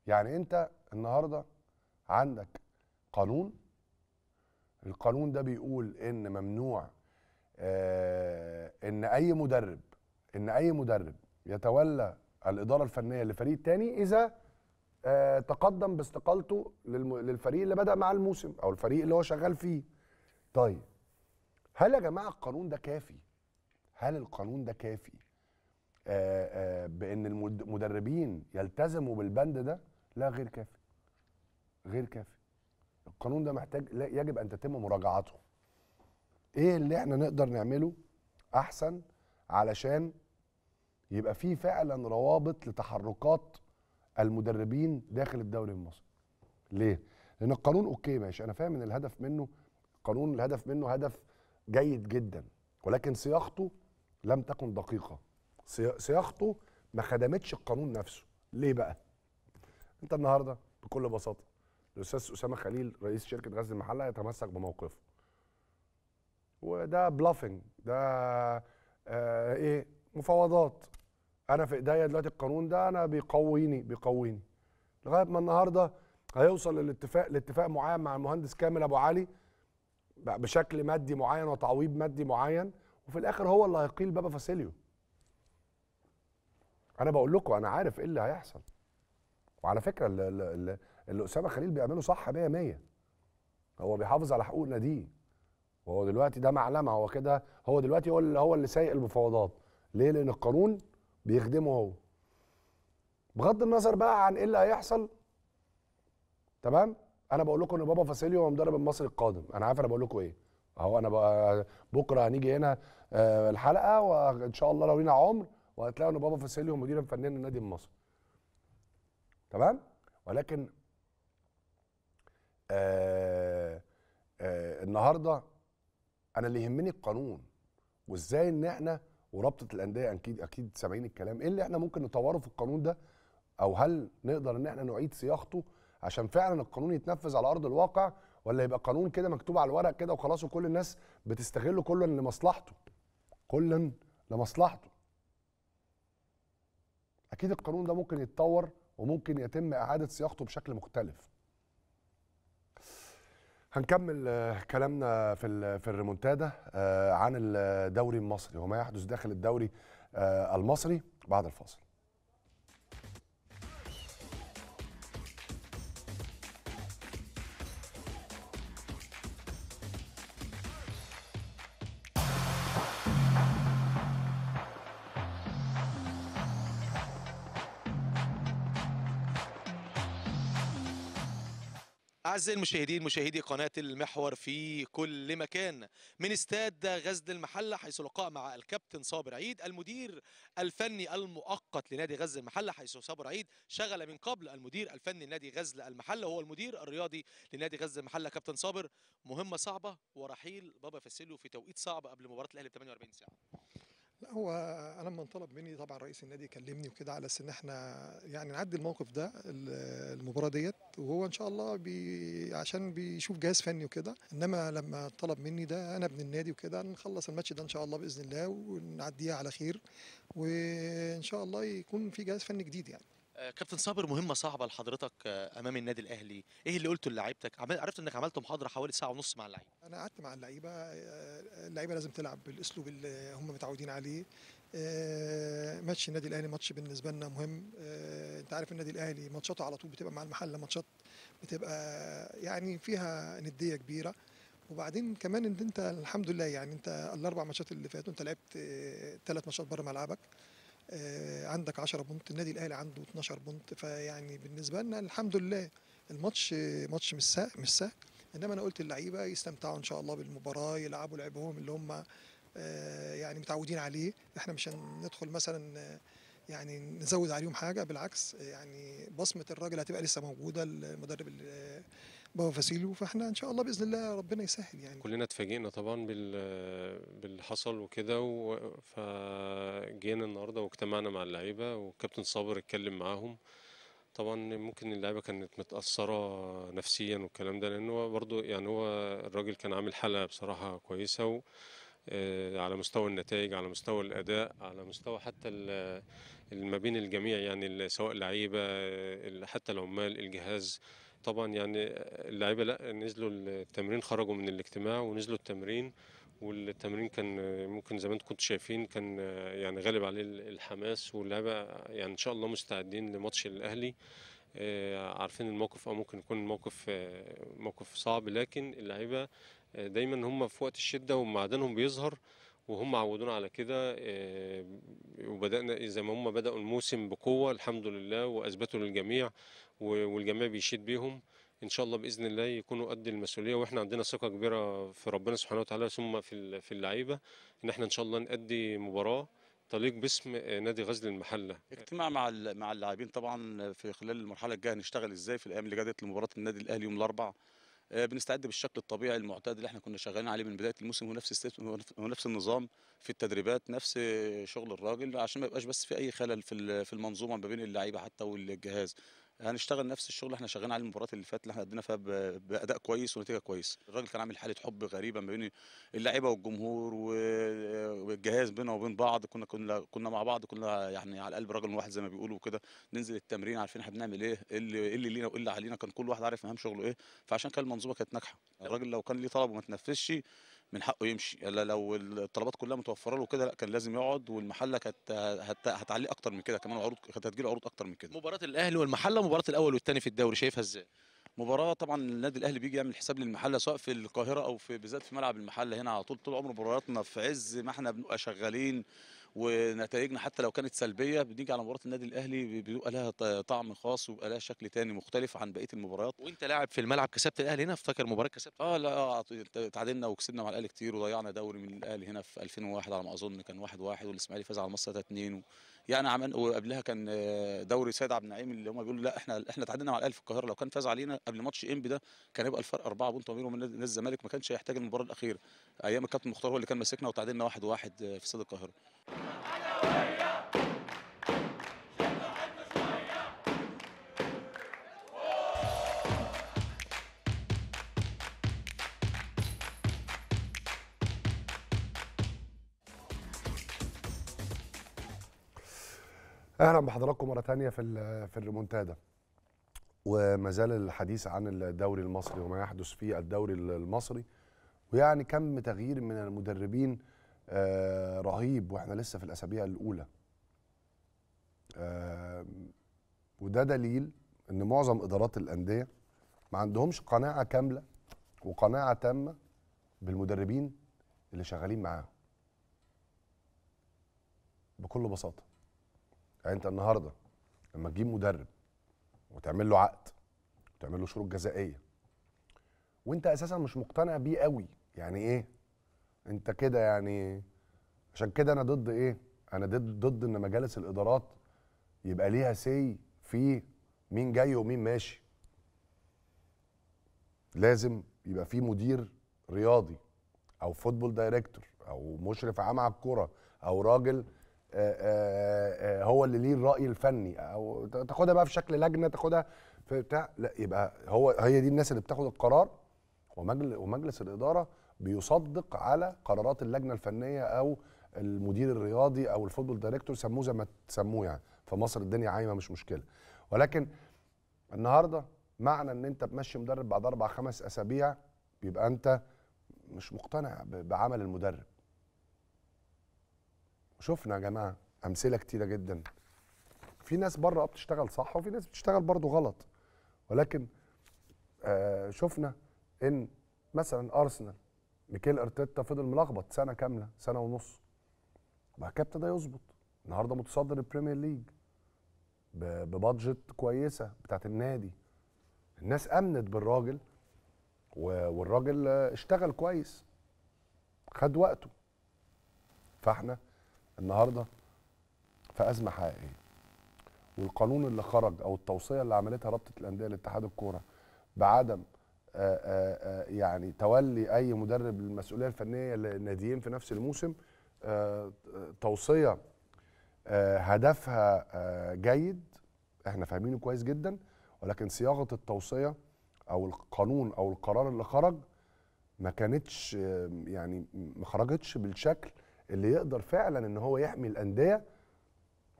[SPEAKER 6] يعني انت النهارده عندك قانون القانون ده بيقول ان ممنوع آه ان اي مدرب ان اي مدرب يتولى الاداره الفنيه لفريق تاني اذا آه تقدم باستقالته للفريق اللي بدا مع الموسم او الفريق اللي هو شغال فيه طيب هل يا جماعه القانون ده كافي هل القانون ده كافي آه، آه، بان المدربين يلتزموا بالبند ده لا غير كافي غير كافي القانون ده محتاج يجب ان تتم مراجعته ايه اللي احنا نقدر نعمله احسن علشان يبقى في فعلا روابط لتحركات المدربين داخل الدوري المصري ليه لان القانون اوكي ماشي انا فاهم ان الهدف منه قانون الهدف منه هدف جيد جدا ولكن صياغته لم تكن دقيقه صياغته ما خدمتش القانون نفسه ليه بقى انت النهارده بكل بساطه الاستاذ اسامه خليل رئيس شركه غزل المحله يتمسك بموقفه وده بلافنج ده آه ايه مفاوضات انا في ايديا دلوقتي القانون ده انا بيقويني بيقويني لغايه ما النهارده هيوصل الاتفاق لاتفاق معين مع المهندس كامل ابو علي بشكل مادي معين وتعويض مادي معين وفي الاخر هو اللي هيقيل بابا فاسيليو انا بقول لكم انا عارف ايه اللي هيحصل وعلى فكره اللي, اللي اللي اسامه خليل بيعمله صح 100 100 هو بيحافظ على حقوق دي وهو دلوقتي ده معلمه هو كده هو دلوقتي هو اللي هو اللي سايق المفاوضات ليه لان القانون بيخدمه هو بغض النظر بقى عن ايه اللي هيحصل تمام انا بقول لكم ان بابا فاسيليو هو مدرب المصري القادم انا عارف انا بقول لكم ايه اهو انا بكره هنيجي هنا آه، الحلقه وان شاء الله لو لينا عمر وهتلاقوا ان بابا فاسيليو مدير فنان النادي المصري تمام ولكن آه، آه، النهارده انا اللي يهمني القانون وازاي ان احنا ورابطه الانديه اكيد اكيد سامعين الكلام ايه اللي احنا ممكن نطوره في القانون ده او هل نقدر ان احنا نعيد صياغته عشان فعلا القانون يتنفذ على ارض الواقع ولا يبقى قانون كده مكتوب على الورق كده وخلاص وكل الناس بتستغله كلا لمصلحته كلا لمصلحته اكيد القانون ده ممكن يتطور وممكن يتم اعاده صياغته بشكل مختلف هنكمل آه، كلامنا في في الريمونتادا آه، عن الدوري المصري وما يحدث داخل الدوري آه، المصري بعد الفاصل
[SPEAKER 8] أعزائي المشاهدين مشاهدي قناة المحور في كل مكان من استاد غزل المحلة حيث لقاء مع الكابتن صابر عيد المدير الفني المؤقت لنادي غزل المحلة حيث صابر عيد شغل من قبل المدير الفني لنادي غزل المحلة وهو المدير الرياضي لنادي غزل المحلة كابتن صابر مهمة صعبة ورحيل بابا فاسيلو في توقيت صعب قبل مباراة الأهلي ب 48 ساعة
[SPEAKER 10] لا هو انا لما طلب مني طبعا رئيس النادي كلمني وكده على ان احنا يعني نعدي الموقف ده المباراه ديت وهو ان شاء الله بي عشان بيشوف جهاز فني وكده انما لما طلب مني ده انا ابن النادي وكده نخلص الماتش ده ان شاء الله باذن الله ونعديها على خير وان شاء الله يكون في جهاز فني جديد يعني
[SPEAKER 8] آه، كابتن صابر مهمه صعبه لحضرتك آه، امام النادي الاهلي ايه اللي قلته للاعيبتك عرفت انك عملت محاضره حوالي ساعه ونص مع اللعيبه
[SPEAKER 10] انا قعدت مع اللعيبه آه، اللعيبه لازم تلعب بالاسلوب اللي هم متعودين عليه ماتش النادي الاهلي ماتش بالنسبه لنا مهم انت عارف النادي الاهلي ماتشاته على طول بتبقى مع المحله ماتشات بتبقى يعني فيها نديه كبيره وبعدين كمان ان انت الحمد لله يعني انت الاربع ماتشات اللي فاتوا انت لعبت ثلاث ماتشات بره ملعبك آه، عندك 10 بونت النادي الاهلي عنده 12 بونت فيعني بالنسبه لنا الحمد لله الماتش ماتش مش سهل مش سهل انما انا قلت اللعيبه يستمتعوا ان شاء الله بالمباراه يلعبوا لعبهم اللي هم آه، يعني متعودين عليه احنا مش هندخل مثلا آه، يعني نزود عليهم حاجه بالعكس يعني بصمه الراجل هتبقى لسه موجوده المدرب بابا فاسيلو فاحنا ان شاء الله باذن الله ربنا يسهل يعني
[SPEAKER 11] كلنا اتفاجئنا طبعا باللي حصل وكده فجينا النهارده واجتمعنا مع اللعيبه وكابتن صابر اتكلم معاهم طبعا ممكن اللعيبه كانت متاثره نفسيا والكلام ده لان هو برده يعني هو الراجل كان عامل حاله بصراحه كويسه و آه على مستوى النتائج على مستوى الاداء على مستوى حتى ما بين الجميع يعني سواء لعيبه حتى العمال الجهاز طبعا يعني اللعيبه لا نزلوا التمرين خرجوا من الاجتماع ونزلوا التمرين والتمرين كان ممكن زي ما انتم كنتوا شايفين كان يعني غالب عليه الحماس واللعيبه يعني ان شاء الله مستعدين لماتش الاهلي آه، عارفين الموقف او ممكن يكون الموقف آه، موقف صعب لكن اللعيبه آه، دايما هم في وقت الشده ومعدنهم بيظهر وهم عودونا على كده آه، وبدانا زي ما هم بداوا الموسم بقوه الحمد لله واثبتوا للجميع والجميع بيشيد بيهم ان شاء الله باذن الله يكونوا قد المسؤوليه واحنا عندنا ثقه كبيره في ربنا سبحانه وتعالى ثم في في اللعيبه ان احنا ان شاء الله نأدي مباراه تليق باسم آه، نادي غزل المحله اجتماع مع مع اللاعبين طبعا في خلال المرحله الجايه هنشتغل ازاي في
[SPEAKER 8] الايام اللي جايه لمباراه النادي الاهلي يوم الاربعاء آه، بنستعد بالشكل الطبيعي المعتاد اللي احنا كنا شغالين عليه من بدايه الموسم هو نفس السيستم هو نفس النظام في التدريبات نفس شغل الراجل عشان ما يبقاش بس في اي خلل في في المنظومه ما بين اللعيبه حتى والجهاز هنشتغل نفس الشغل اللي احنا شغالين عليه المباريات اللي فاتت اللي احنا ادينا فيها باداء كويس ونتيجه كويسه الراجل كان عامل حاله حب غريبه ما بين اللعيبه والجمهور والجهاز بينا وبين بعض كنا كنا كنا مع بعض كنا يعني على قلب رجل واحد زي ما بيقولوا وكده ننزل التمرين عارفين احنا بنعمل ايه, إيه اللي إيه اللي لينا واللي علينا كان كل واحد عارف مهام شغله ايه فعشان كان المنظومه كانت ناجحه الراجل لو كان ليه طلب وما تنفذش من حقه يمشي الا لو الطلبات كلها متوفره له كده لا كان لازم يقعد والمحله كانت هت... هتعلي اكتر من كده كمان عروض كانت هتجيله عروض اكتر من كده مباراه الاهلي والمحله مباراه الاول والثاني في الدوري شايفها ازاي مباراه طبعا النادي الاهلي بيجي يعمل حساب للمحله سواء في القاهره او في بالذات في ملعب المحله هنا على طول طول عمر مبارياتنا في عز ما احنا بنبقى شغالين ونتائجنا حتى لو كانت سلبيه بنيجي على مباراه النادي الاهلي بيبقى لها طعم خاص وبيبقى لها شكل تاني مختلف عن بقيه المباريات وانت لاعب في الملعب كسبت الاهلي هنا افتكر مباراه كسبت اه لا آه، تعادلنا وكسبنا مع الاهلي كتير وضيعنا دوري من الاهلي هنا في 2001 على ما اظن كان 1-1 والاسماعيلي فاز على مصر 3-2 يعني عمل وقبلها كان آه، دوري سيد عبد النعيم اللي هم بيقولوا لا احنا احنا تعادلنا مع الاهلي في القاهره لو كان فاز علينا قبل ماتش انبي ده كان يبقى الفرق اربعه بونت وميرو نادي الزمالك ما كانش هيحتاج المباراه الاخيره ايام الكابتن مختار هو اللي كان ماسكنا وتعادلنا واحد واحد آه، في استاد القاهره
[SPEAKER 6] اهلا بحضراتكم مره ثانيه في في الريمونتادا وما زال الحديث عن الدوري المصري وما يحدث في الدوري المصري ويعني كم تغيير من المدربين آه، رهيب واحنا لسه في الاسابيع الاولى آه، وده دليل ان معظم ادارات الانديه ما عندهمش قناعه كامله وقناعه تامه بالمدربين اللي شغالين معاهم بكل بساطه يعني انت النهارده لما تجيب مدرب وتعمل له عقد وتعمل له شروط جزائيه وانت اساسا مش مقتنع بيه قوي يعني ايه انت كده يعني عشان كده انا ضد ايه انا ضد ضد ان مجالس الادارات يبقى ليها سي في مين جاي ومين ماشي لازم يبقى في مدير رياضي او فوتبول دايركتور او مشرف عام على الكره او راجل آه، آه، آه، هو اللي ليه الراي الفني او تاخدها بقى في شكل لجنه تاخدها في بتاع لا يبقى هو هي دي الناس اللي بتاخد القرار ومجلس الاداره بيصدق على قرارات اللجنه الفنيه او المدير الرياضي او الفوتبول دايركتور سموه زي ما تسموه يعني في مصر الدنيا عايمه مش مشكله ولكن النهارده معنى ان انت بمشي مدرب بعد اربع خمس اسابيع بيبقى انت مش مقتنع بعمل المدرب شفنا يا جماعه امثله كتيره جدا في ناس بره آه بتشتغل صح وفي ناس بتشتغل برضه غلط ولكن آه شفنا ان مثلا ارسنال ميكيل ارتيتا فضل ملخبط سنه كامله سنه ونص وبعد كده ابتدى يظبط النهارده متصدر البريمير ليج ببادجت كويسه بتاعت النادي الناس امنت بالراجل والراجل اشتغل كويس خد وقته فاحنا النهارده في ازمه حقيقيه والقانون اللي خرج او التوصيه اللي عملتها رابطه الانديه لاتحاد الكوره بعدم آآ آآ يعني تولي اي مدرب المسؤوليه الفنيه لناديين في نفس الموسم آآ توصيه هدفها جيد احنا فاهمينه كويس جدا ولكن صياغه التوصيه او القانون او القرار اللي خرج ما كانتش آمم، يعني ما خرجتش بالشكل اللي يقدر فعلا ان هو يحمي الانديه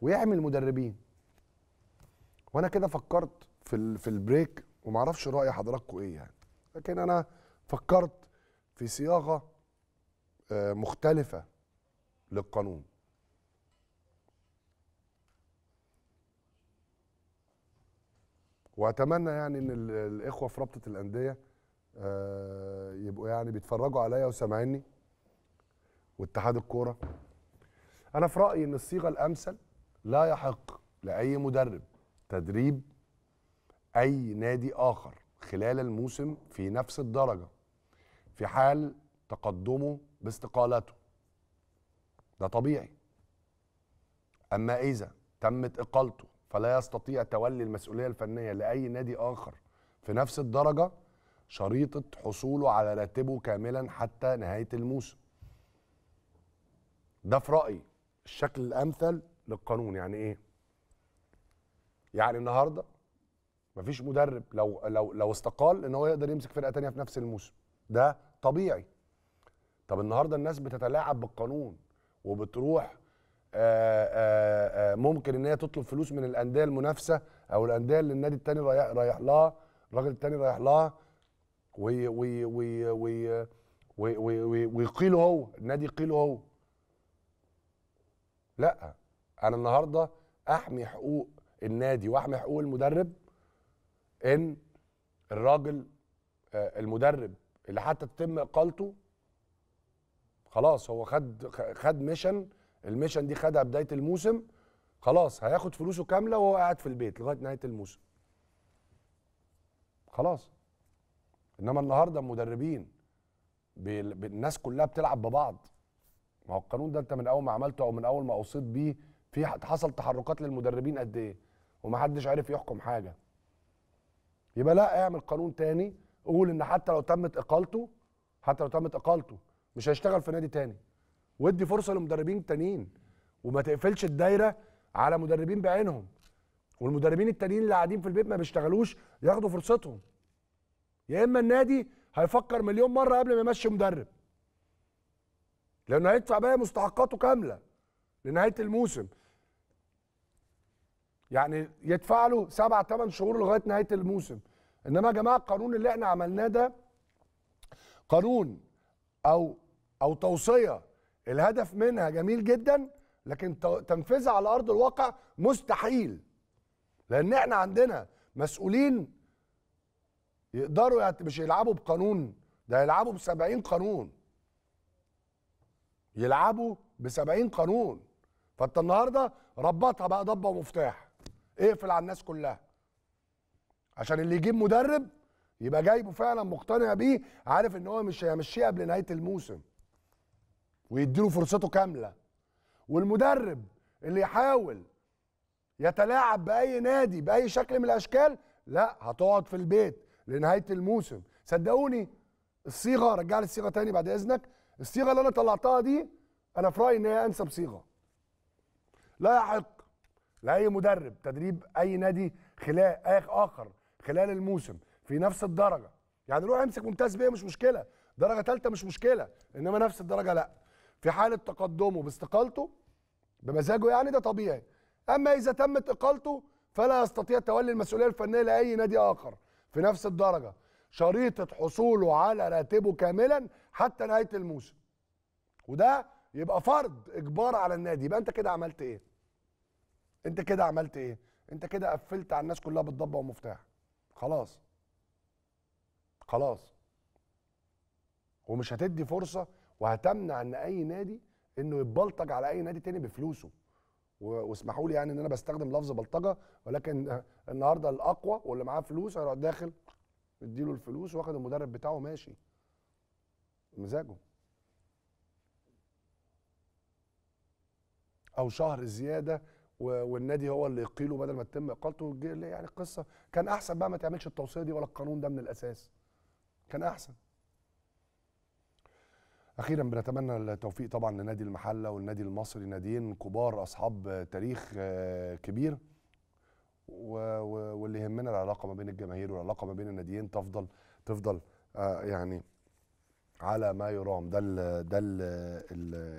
[SPEAKER 6] ويحمي المدربين وانا كده فكرت في في البريك ومعرفش راي حضراتكم ايه يعني لكن انا فكرت في صياغه آه، مختلفه للقانون واتمنى يعني ان الاخوه في رابطه الانديه آه، يبقوا يعني بيتفرجوا عليا وسامعيني واتحاد الكوره انا في رايي ان الصيغه الامثل لا يحق لاي مدرب تدريب اي نادي اخر خلال الموسم في نفس الدرجه في حال تقدمه باستقالته ده طبيعي اما اذا تمت اقالته فلا يستطيع تولي المسؤوليه الفنيه لاي نادي اخر في نفس الدرجه شريطه حصوله على راتبه كاملا حتى نهايه الموسم ده في رايي الشكل الامثل للقانون يعني ايه يعني النهارده مفيش مدرب لو لو لو استقال ان هو يقدر يمسك فرقه تانية في نفس الموسم ده طبيعي طب النهارده الناس بتتلاعب بالقانون وبتروح آآ آه، آآ آه، آه، ممكن ان هي تطلب فلوس من الانديه المنافسه او الانديه اللي النادي التاني رايح, رايح لها الراجل التاني رايح لها ويقيله هو النادي يقيله هو لا انا النهارده احمي حقوق النادي واحمي حقوق المدرب ان الراجل آه، المدرب اللي حتى تتم اقالته خلاص هو خد خد ميشن الميشن دي خدها بدايه الموسم خلاص هياخد فلوسه كامله وهو قاعد في البيت لغايه نهايه الموسم خلاص انما النهارده المدربين الناس كلها بتلعب ببعض ما هو القانون ده انت من اول ما عملته او من اول ما اوصيت بيه في حصل تحركات للمدربين قد ايه ومحدش عارف يحكم حاجه يبقى لا اعمل قانون تاني قول ان حتى لو تمت اقالته حتى لو تمت اقالته مش هيشتغل في نادي تاني وادي فرصه لمدربين تانيين وما تقفلش الدايره على مدربين بعينهم والمدربين التانيين اللي قاعدين في البيت ما بيشتغلوش ياخدوا فرصتهم يا اما النادي هيفكر مليون مره قبل ما يمشي مدرب لانه هيدفع بقى مستحقاته كامله لنهايه الموسم يعني يدفع له سبع ثمان شهور لغايه نهايه الموسم انما يا جماعه القانون اللي احنا عملناه ده قانون او او توصيه الهدف منها جميل جدا لكن تنفيذها على ارض الواقع مستحيل لان احنا عندنا مسؤولين يقدروا مش يلعبوا بقانون ده يلعبوا ب 70 قانون يلعبوا ب 70 قانون فانت النهارده ربطها بقى ضبه ومفتاح اقفل على الناس كلها عشان اللي يجيب مدرب يبقى جايبه فعلا مقتنع بيه عارف ان هو مش هيمشيه قبل نهايه الموسم ويديله فرصته كامله والمدرب اللي يحاول يتلاعب باي نادي باي شكل من الاشكال لا هتقعد في البيت لنهايه الموسم صدقوني الصيغه رجع لي الصيغه تاني بعد اذنك الصيغه اللي انا طلعتها دي انا في رايي ان هي انسب صيغه لا يحق لاي مدرب تدريب اي نادي خلال اخر خلال الموسم في نفس الدرجه يعني روح امسك ممتاز بيه مش مشكله درجه ثالثه مش مشكله انما نفس الدرجه لا في حاله تقدمه باستقالته بمزاجه يعني ده طبيعي اما اذا تمت اقالته فلا يستطيع تولي المسؤوليه الفنيه لاي نادي اخر في نفس الدرجه شريطه حصوله على راتبه كاملا حتى نهايه الموسم وده يبقى فرض اجبار على النادي يبقى انت كده عملت ايه انت كده عملت ايه انت كده قفلت على الناس كلها بالضبه ومفتاح خلاص خلاص ومش هتدي فرصه وهتمنع ان اي نادي انه يتبلطج على اي نادي تاني بفلوسه واسمحوا لي يعني ان انا بستخدم لفظ بلطجه ولكن النهارده الاقوى واللي معاه فلوس هيروح داخل مديله الفلوس واخد المدرب بتاعه ماشي مزاجه او شهر زياده والنادي هو اللي يقيله بدل ما تتم اقالته يعني القصه كان احسن بقى ما تعملش التوصيه دي ولا القانون ده من الاساس كان احسن اخيرا بنتمنى التوفيق طبعا لنادي المحله والنادي المصري ناديين كبار اصحاب تاريخ آه، كبير واللي يهمنا العلاقه ما بين الجماهير والعلاقه ما بين الناديين تفضل تفضل آه، يعني على ما يرام ده الـ ده الـ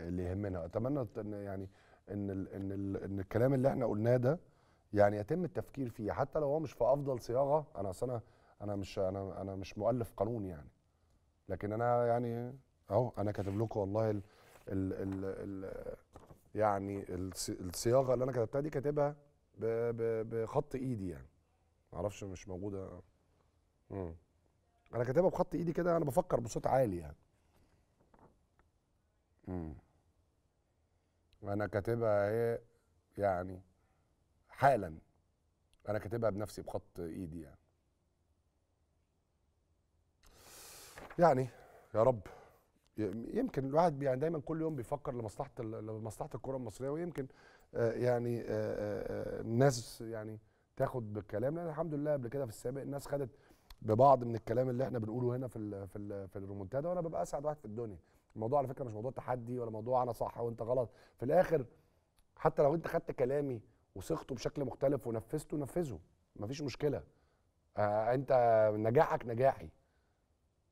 [SPEAKER 6] اللي يهمنا اتمنى ان يعني ان الـ ان الـ ان الكلام اللي احنا قلناه ده يعني يتم التفكير فيه حتى لو هو مش في افضل صياغه انا اصل انا انا مش انا انا مش مؤلف قانون يعني لكن انا يعني اهو انا كاتب لكم والله الـ ال ال ال يعني الصياغه اللي انا كتبتها دي كاتبها بخط ايدي يعني معرفش مش موجوده امم انا كاتبها بخط ايدي كده انا بفكر بصوت عالي يعني امم انا كاتبها ايه يعني حالا انا كاتبها بنفسي بخط ايدي يعني يعني يا رب يمكن الواحد يعني دايما كل يوم بيفكر لمصلحه لمصلحه الكره المصريه ويمكن آه، يعني آه، آه، الناس يعني تاخد بالكلام لان الحمد لله قبل كده في السابق الناس خدت ببعض من الكلام اللي احنا بنقوله هنا في الـ في الـ في الريمونتادا وانا ببقى اسعد واحد في الدنيا الموضوع على فكره مش موضوع تحدي ولا موضوع انا صح وانت غلط في الاخر حتى لو انت خدت كلامي وصغته بشكل مختلف ونفذته نفذه مفيش مشكله آه انت نجاحك نجاحي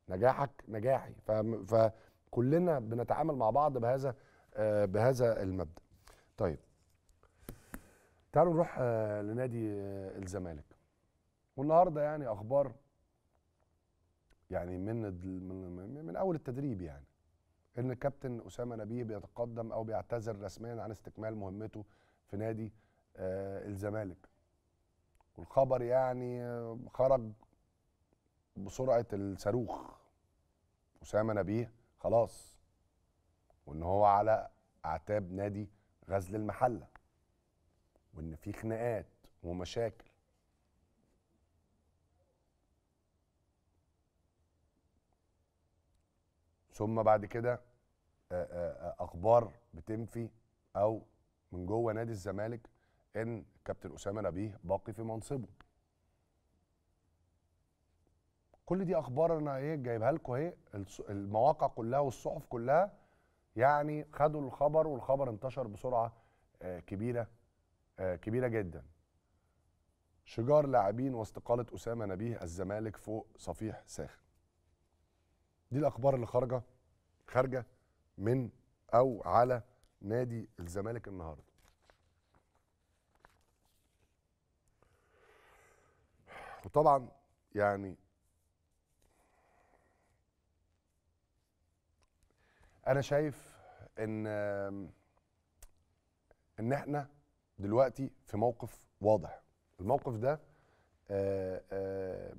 [SPEAKER 6] نجاحك نجاحي فكلنا بنتعامل مع بعض بهذا آه بهذا المبدا طيب تعالوا نروح آه لنادي آه، الزمالك والنهارده يعني اخبار يعني من من, من اول التدريب يعني ان الكابتن اسامه نبيه بيتقدم او بيعتذر رسميا عن استكمال مهمته في نادي آه الزمالك والخبر يعني خرج بسرعه الصاروخ اسامه نبيه خلاص وان هو على اعتاب نادي غزل المحله وان في خناقات ومشاكل ثم بعد كده اخبار بتنفي او من جوه نادي الزمالك ان كابتن اسامه نبيه باقي في منصبه كل دي اخبار انا ايه جايبها لكم اهي المواقع كلها والصحف كلها يعني خدوا الخبر والخبر انتشر بسرعه كبيره كبيره جدا شجار لاعبين واستقاله اسامه نبيه الزمالك فوق صفيح ساخن دي الاخبار اللي خارجه خارجه من او على نادي الزمالك النهارده وطبعا يعني انا شايف ان ان احنا دلوقتي في موقف واضح الموقف ده آه، آه،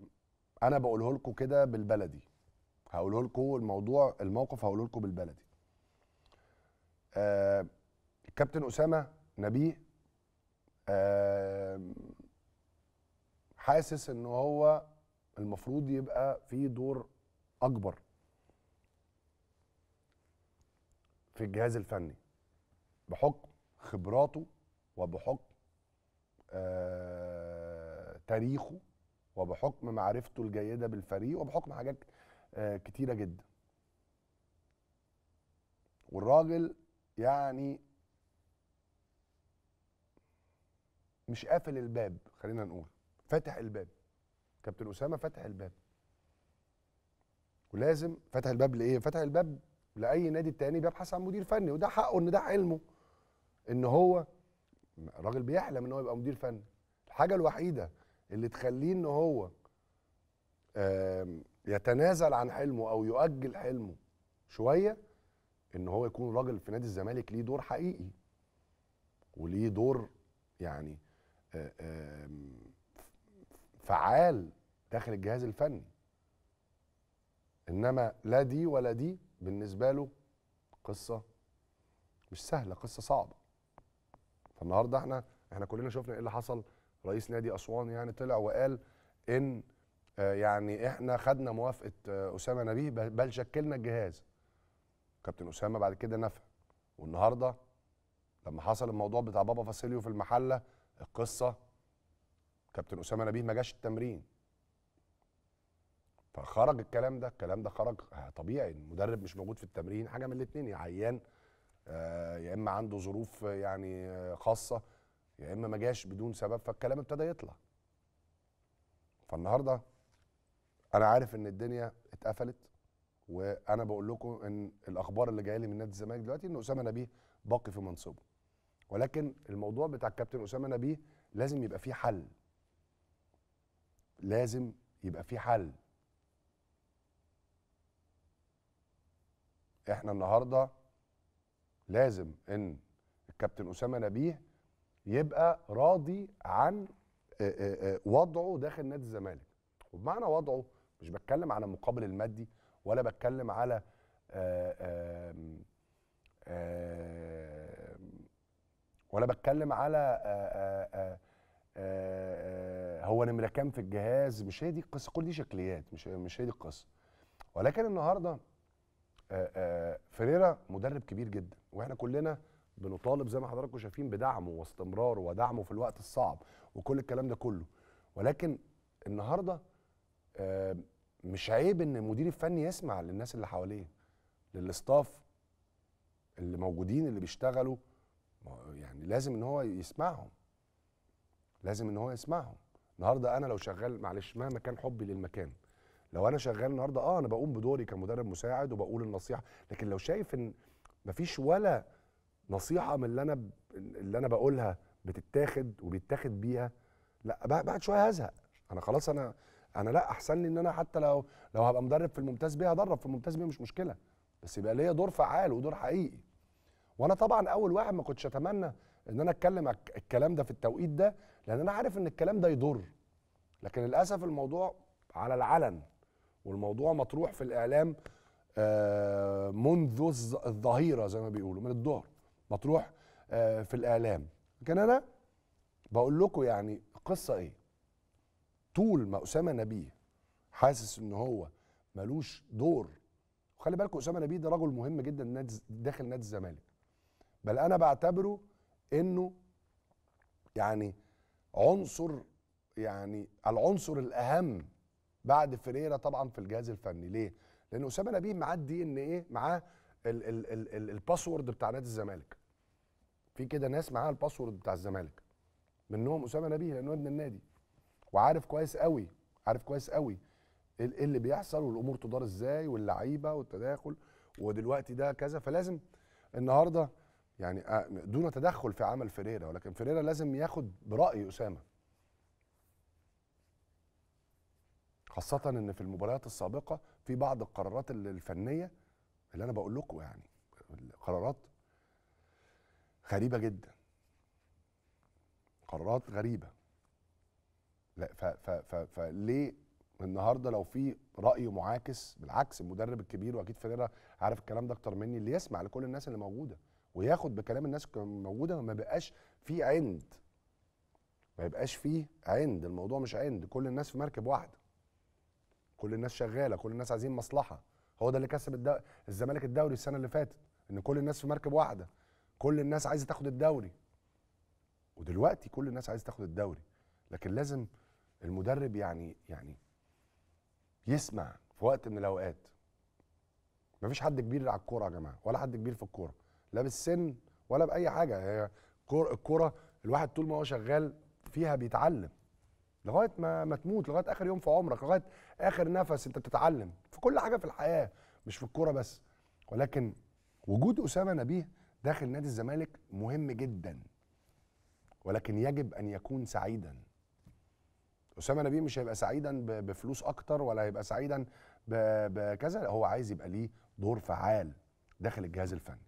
[SPEAKER 6] انا بقوله لكم كده بالبلدي هقوله لكم الموضوع الموقف هقوله لكم بالبلدي آه كابتن اسامه نبيه آه حاسس ان هو المفروض يبقى في دور اكبر في الجهاز الفني بحكم خبراته وبحكم آه تاريخه وبحكم معرفته الجيده بالفريق وبحكم حاجات آه، كتيره جدا والراجل يعني مش قافل الباب خلينا نقول فاتح الباب كابتن اسامه فتح الباب ولازم فتح الباب لايه فتح الباب لاي نادي تاني بيبحث عن مدير فني وده حقه ان ده علمه ان هو راجل بيحلم ان هو يبقى مدير فني الحاجه الوحيده اللي تخليه ان هو يتنازل عن حلمه او يؤجل حلمه شويه ان هو يكون راجل في نادي الزمالك ليه دور حقيقي وليه دور يعني آه، فعال داخل الجهاز الفني انما لا دي ولا دي بالنسبه له قصه مش سهله قصه صعبه فالنهارده احنا احنا كلنا شفنا ايه اللي حصل رئيس نادي اسوان يعني طلع وقال ان آه، يعني احنا خدنا موافقه آه، اسامه نبيه بل شكلنا الجهاز كابتن اسامه بعد كده نفى والنهارده لما حصل الموضوع بتاع بابا فاسيليو في المحله القصه كابتن اسامه نبيه ما جاش التمرين فخرج الكلام ده الكلام ده خرج آه، طبيعي المدرب مش موجود في التمرين حاجه من الاثنين يا عيان يا اما عنده ظروف يعني خاصه يا اما ما جاش بدون سبب فالكلام ابتدى يطلع فالنهارده انا عارف ان الدنيا اتقفلت وانا بقول لكم ان الاخبار اللي جايه لي من نادي الزمالك دلوقتي ان اسامه نبيه باقي في منصبه ولكن الموضوع بتاع الكابتن اسامه نبيه لازم يبقى فيه حل لازم يبقى فيه حل احنا النهارده لازم ان الكابتن اسامه نبيه يبقى راضي عن آه، آه، آه، وضعه داخل نادي الزمالك وبمعنى وضعه مش بتكلم على المقابل المادي ولا بتكلم على آه، ولا بتكلم على آه، آه، هو نمره كام في الجهاز مش هي دي القصه كل دي شكليات مش مش هي دي القصه ولكن النهارده فريرا مدرب كبير جدا واحنا كلنا بنطالب زي ما حضراتكم شايفين بدعمه واستمراره ودعمه في الوقت الصعب وكل الكلام ده كله ولكن النهارده آه، مش عيب ان المدير الفني يسمع للناس اللي حواليه للاستاف اللي موجودين اللي بيشتغلوا يعني لازم ان هو يسمعهم لازم ان هو يسمعهم النهارده انا لو شغال معلش مهما كان حبي للمكان لو انا شغال النهارده اه انا بقوم بدوري كمدرب مساعد وبقول النصيحه لكن لو شايف ان مفيش ولا نصيحه من اللي انا اللي انا بقولها بتتاخد وبيتاخد بيها لا بعد شويه هزهق انا خلاص انا انا لا احسن لي ان انا حتى لو لو هبقى مدرب في الممتاز بيه هدرب في الممتاز بيه مش مشكله بس يبقى ليا دور فعال ودور حقيقي وانا طبعا اول واحد ما كنتش اتمنى ان انا اتكلم الكلام ده في التوقيت ده لان انا عارف ان الكلام ده يضر لكن للاسف الموضوع على العلن والموضوع مطروح في الاعلام آه، منذ الظهيره زي ما بيقولوا من الظهر مطروح آه، في الاعلام لكن انا بقول لكم يعني القصه ايه طول ما اسامه نبيه حاسس ان هو ملوش دور وخلي بالكم اسامه نبيه ده رجل مهم جدا داخل نادي الزمالك بل انا بعتبره انه يعني عنصر يعني العنصر الاهم بعد فريرة طبعا في الجهاز الفني ليه؟ لان اسامه نبيه معاه الدي ان ايه معاه الباسورد بتاع نادي الزمالك في كده ناس معاها الباسورد بتاع الزمالك منهم اسامه نبيه لانه ابن النادي وعارف كويس قوي عارف كويس قوي إيه, ايه اللي بيحصل والامور تدار ازاي واللعيبه والتداخل ودلوقتي ده كذا فلازم النهارده يعني آه، دون تدخل في عمل فريرا ولكن فريرا لازم ياخد براي اسامه خاصه ان في المباريات السابقه في بعض القرارات الفنيه اللي انا بقول لكم يعني قرارات غريبه جدا قرارات غريبه لا فليه النهارده لو في راي معاكس بالعكس المدرب الكبير واكيد فريرا عارف الكلام ده اكتر مني اللي يسمع لكل الناس اللي موجوده وياخد بكلام الناس الموجوده ما بقاش في عند ما يبقاش فيه عند الموضوع مش عند كل الناس في مركب واحده كل الناس شغاله كل الناس عايزين مصلحه هو ده اللي كسب الدو... الزمالك الدوري السنه اللي فاتت ان كل الناس في مركب واحده كل الناس عايزه تاخد الدوري ودلوقتي كل الناس عايزه تاخد الدوري لكن لازم المدرب يعني يعني يسمع في وقت من الاوقات مفيش حد كبير على الكوره يا جماعه ولا حد كبير في الكوره لا بالسن ولا باي حاجه هي الكوره الواحد طول ما هو شغال فيها بيتعلم لغايه ما ما تموت لغايه اخر يوم في عمرك لغايه اخر نفس انت بتتعلم في كل حاجه في الحياه مش في الكوره بس ولكن وجود اسامه نبيه داخل نادي الزمالك مهم جدا ولكن يجب ان يكون سعيدا اسامه نبيل مش هيبقى سعيدا بفلوس اكتر ولا هيبقى سعيدا بكذا هو عايز يبقى ليه دور فعال داخل الجهاز الفني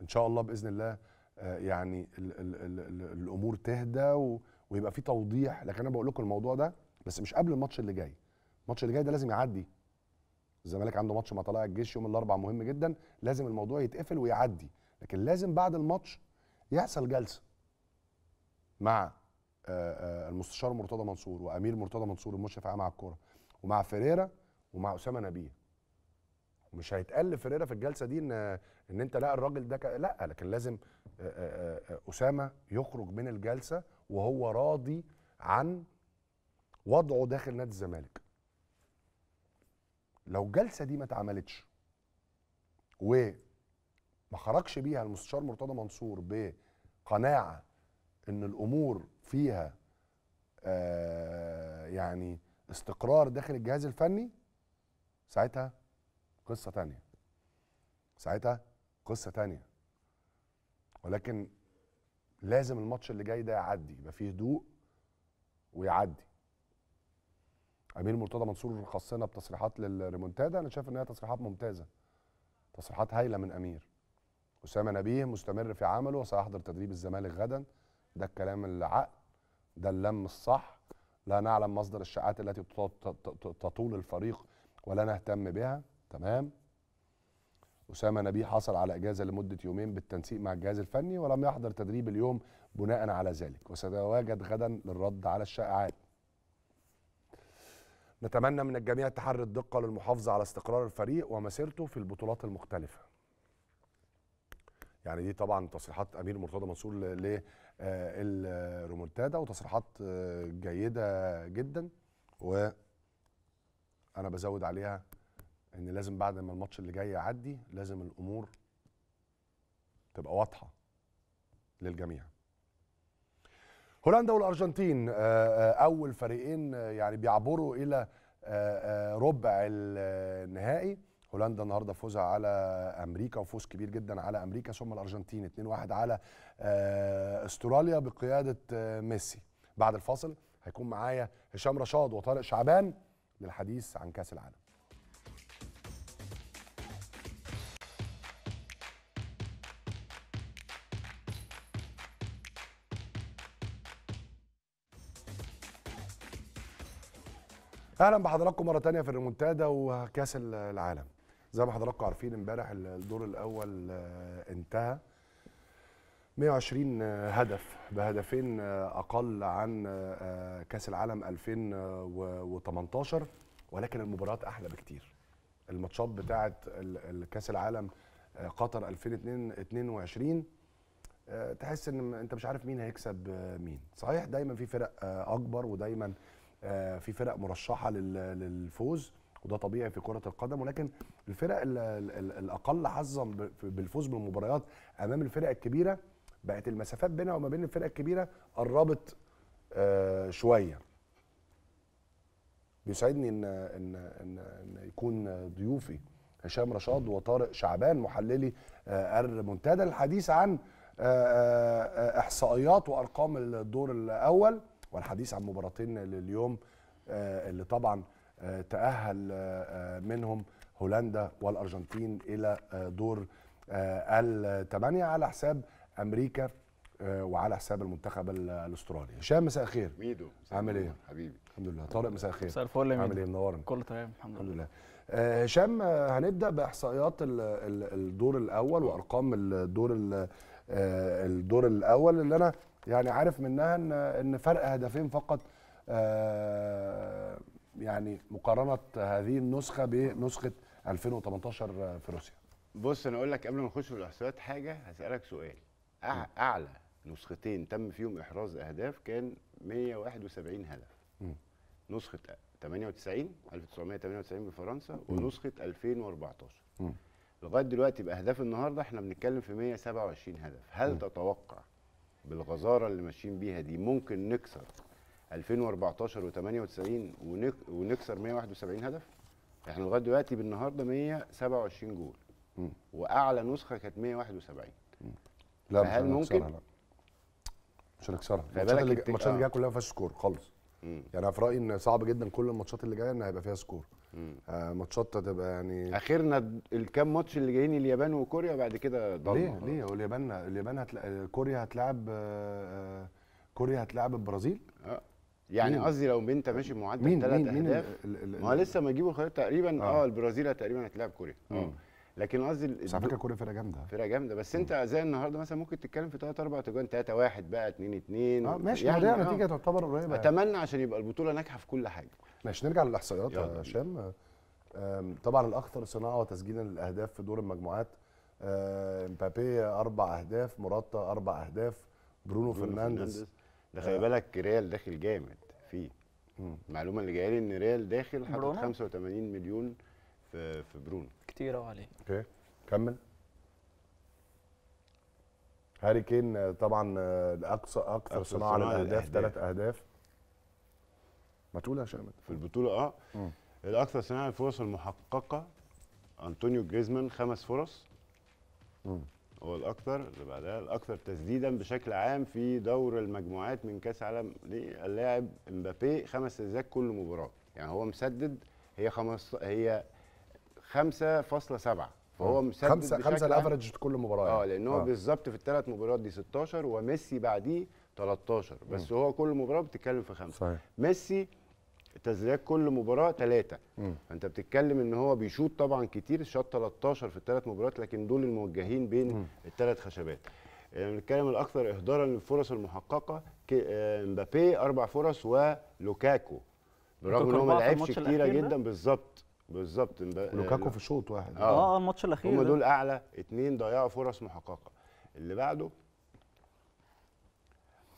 [SPEAKER 6] ان شاء الله باذن الله آه، يعني الـ الـ الـ الـ الامور تهدى ويبقى في توضيح لكن انا بقول لكم الموضوع ده بس مش قبل الماتش اللي جاي الماتش اللي جاي ده لازم يعدي الزمالك عنده ماتش مع طلائع الجيش يوم الاربعاء مهم جدا لازم الموضوع يتقفل ويعدي لكن لازم بعد الماتش يحصل جلسه مع آه، آه، المستشار مرتضى منصور وامير مرتضى منصور المشرف العام على الكوره ومع فريرا ومع اسامه نبيه مش هيتقال فيريرا في الجلسه دي ان ان انت لا الراجل ده لا لكن لازم آه، اسامه يخرج من الجلسه وهو راضي عن وضعه داخل نادي الزمالك لو الجلسه دي ما اتعملتش وما خرجش بيها المستشار مرتضى منصور بقناعه ان الامور فيها آه يعني استقرار داخل الجهاز الفني ساعتها قصه تانية ساعتها قصه تانية ولكن لازم الماتش اللي جاي ده يعدي يبقى فيه هدوء ويعدي امير مرتضى منصور خصنا بتصريحات للريمونتادا انا شايف ان هي تصريحات ممتازه تصريحات هايله من امير اسامه نبيه مستمر في عمله وسيحضر تدريب الزمالك غدا ده الكلام العقل ده اللم الصح لا نعلم مصدر الشائعات التي تطول الفريق ولا نهتم بها تمام أسامة نبيه حصل على إجازة لمدة يومين بالتنسيق مع الجهاز الفني ولم يحضر تدريب اليوم بناء على ذلك وسيتواجد غدا للرد على الشائعات نتمنى من الجميع تحري الدقة للمحافظة على استقرار الفريق ومسيرته في البطولات المختلفة يعني دي طبعا تصريحات امير مرتضى منصور للرومونتادا آه، وتصريحات آه، جيده جدا وانا بزود عليها ان لازم بعد ما الماتش اللي جاي يعدي لازم الامور تبقى واضحه للجميع هولندا والارجنتين آه، اول فريقين يعني بيعبروا الى ربع النهائي هولندا النهارده فوزها على امريكا وفوز كبير جدا على امريكا ثم الارجنتين 2-1 على آه، استراليا بقياده آه، ميسي بعد الفاصل هيكون معايا هشام رشاد وطارق شعبان للحديث عن كاس العالم اهلا بحضراتكم مره تانية في الريمونتادا وكاس العالم زي ما حضراتكم عارفين امبارح الدور الاول آه، انتهى 120 آه، هدف بهدفين آه، اقل عن كاس العالم 2018 ولكن المباريات احلى بكتير الماتشات بتاعه كاس العالم قطر 2022 تحس ان انت مش عارف مين هيكسب مين صحيح دايما في فرق اكبر ودايما في فرق مرشحه للفوز وده طبيعي في كره القدم ولكن الفرق الاقل حظا بالفوز بالمباريات امام الفرق الكبيره بقت المسافات بينها وما بين الفرق الكبيره قربت آه شويه بيسعدني ان ان ان, إن يكون ضيوفي هشام رشاد وطارق شعبان محللي المنتدى آه، الحديث عن آه، آه، احصائيات وارقام الدور الاول والحديث عن مباراتين لليوم اللي طبعا تأهل آه، آه، منهم هولندا والأرجنتين إلى آه، دور الثمانية على حساب أمريكا وعلى حساب المنتخب الاسترالي هشام مساء الخير ميدو عامل ايه حبيبي الحمد لله طارق مساء الخير مساء الفل عامل ايه منورنا كله تمام الحمد, الحمد لله هشام هنبدا باحصائيات الدور الاول وارقام الدور الدور الاول اللي انا يعني عارف منها ان ان فرق هدفين فقط يعني مقارنه هذه النسخه بنسخه 2018 في روسيا
[SPEAKER 12] بص انا اقول لك قبل ما نخش في الاحصائيات حاجه هسالك سؤال اعلى نسختين تم فيهم احراز اهداف كان 171 هدف نسخه 98 1998 بفرنسا ونسخه 2014 لغايه دلوقتي باهداف النهارده احنا بنتكلم في 127 هدف هل م. تتوقع بالغزاره اللي ماشيين بيها دي ممكن نكسر 2014 و98 ونك ونكسر 171 هدف احنا لغايه دلوقتي بالنهارده 127 جول واعلى نسخه كانت 171 لا مش ممكن
[SPEAKER 6] لا. مش هنكسرها الماتشات اللي جايه آه. كلها ما فيهاش سكور خالص مم. يعني انا في رايي ان صعب جدا كل الماتشات اللي جايه ان هيبقى فيها سكور آه ماتشات هتبقى يعني اخرنا الكام ماتش اللي جايين اليابان وكوريا وبعد كده ضلمه ليه خلاص. ليه واليابان اليابان هتلا... كوريا هتلاعب آه،, آه... كوريا هتلاعب البرازيل
[SPEAKER 12] آه. يعني قصدي لو انت ماشي معدل ثلاث مين اهداف ما لسه ما يجيبوا الخريطه تقريبا اه آه البرازيل تقريبا هتلعب كوريا اه, آه. لكن قصدي بس على فكره كوريا فرقه جامده فرقه جامده بس آه. انت زي النهارده مثلا ممكن تتكلم في ثلاث اربع تجوان 3 1 بقى 2 2 اه ماشي يعني ده آه. نتيجه
[SPEAKER 6] تعتبر قريبه يعني. اتمنى
[SPEAKER 12] عشان يبقى البطوله ناجحه في كل حاجه ماشي نرجع للاحصائيات يا هشام طبعا
[SPEAKER 6] الاكثر صناعه وتسجيلا للاهداف في دور المجموعات مبابي اربع اهداف
[SPEAKER 12] مراتا اربع
[SPEAKER 6] اهداف برونو, برونو فرنانديز
[SPEAKER 12] ده خلي بالك ريال داخل جامد فيه المعلومه اللي جايه لي ان ريال داخل حاطط 85 مليون في في برونو كتير قوي عليه اوكي كمل هاري كين آه، طبعا آه، الاقصى اكثر
[SPEAKER 7] صناعه للاهداف ثلاث
[SPEAKER 12] اهداف ما تقول يا شامل في البطوله اه مم. الاكثر صناعه الفرص المحققه انطونيو جريزمان خمس فرص هو الاكثر اللي بعدها الاكثر تسديدا بشكل عام في دور المجموعات من كاس عالم للاعب امبابي خمس تسديدات كل مباراه يعني هو مسدد هي خمس هي 5.7 فهو مسدد خمسة خمسة الافرج كل مباراه يعني. اه لان هو آه. بالظبط في الثلاث مباريات دي 16 وميسي بعديه 13 بس م. هو كل مباراه بتتكلم في خمسه صحيح. ميسي تسديدات كل مباراه ثلاثه فانت بتتكلم ان هو بيشوط طبعا كتير شاط 13 في الثلاث مباريات لكن دول الموجهين بين الثلاث خشبات آه، بنتكلم الاكثر اهدارا للفرص المحققه آه، مبابي اربع فرص ولوكاكو
[SPEAKER 4] برغم ان هو ما لعبش كتيره جدا
[SPEAKER 12] بالظبط بالظبط آه، لوكاكو في شوط واحد اه اه الماتش الاخير هم دول اعلى اثنين ضيعوا فرص محققه اللي بعده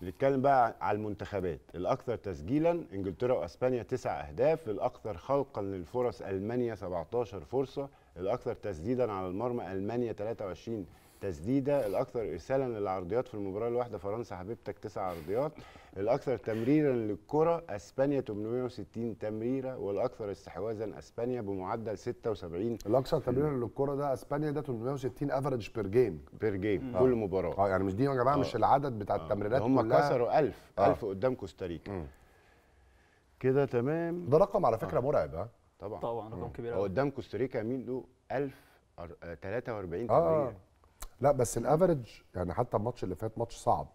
[SPEAKER 12] نتكلم بقى على المنتخبات الاكثر تسجيلا انجلترا واسبانيا 9 اهداف الاكثر خلقا للفرص المانيا 17 فرصه الاكثر تسديدا على المرمى المانيا 23 تسديده الاكثر ارسالا للعرضيات في المباراه الواحده فرنسا حبيبتك تسع عرضيات الاكثر تمريرا للكره اسبانيا 860 تمريره والاكثر استحواذا اسبانيا بمعدل 76 الاكثر تمريرا
[SPEAKER 6] للكره ده اسبانيا ده 860 افريج بير جيم بير جيم كل مباراه
[SPEAKER 12] اه يعني مش دي يا جماعه مش آه. العدد بتاع آه. التمريرات هم كلها هم كسروا 1000 1000 آه. قدام كوستاريكا كده تمام ده رقم على فكره آه. مرعب ها طبعا طبعا رقم كبير قوي قدام كوستاريكا مين له 43 تمريره
[SPEAKER 6] لا بس الافرج يعني حتى الماتش اللي فات ماتش صعب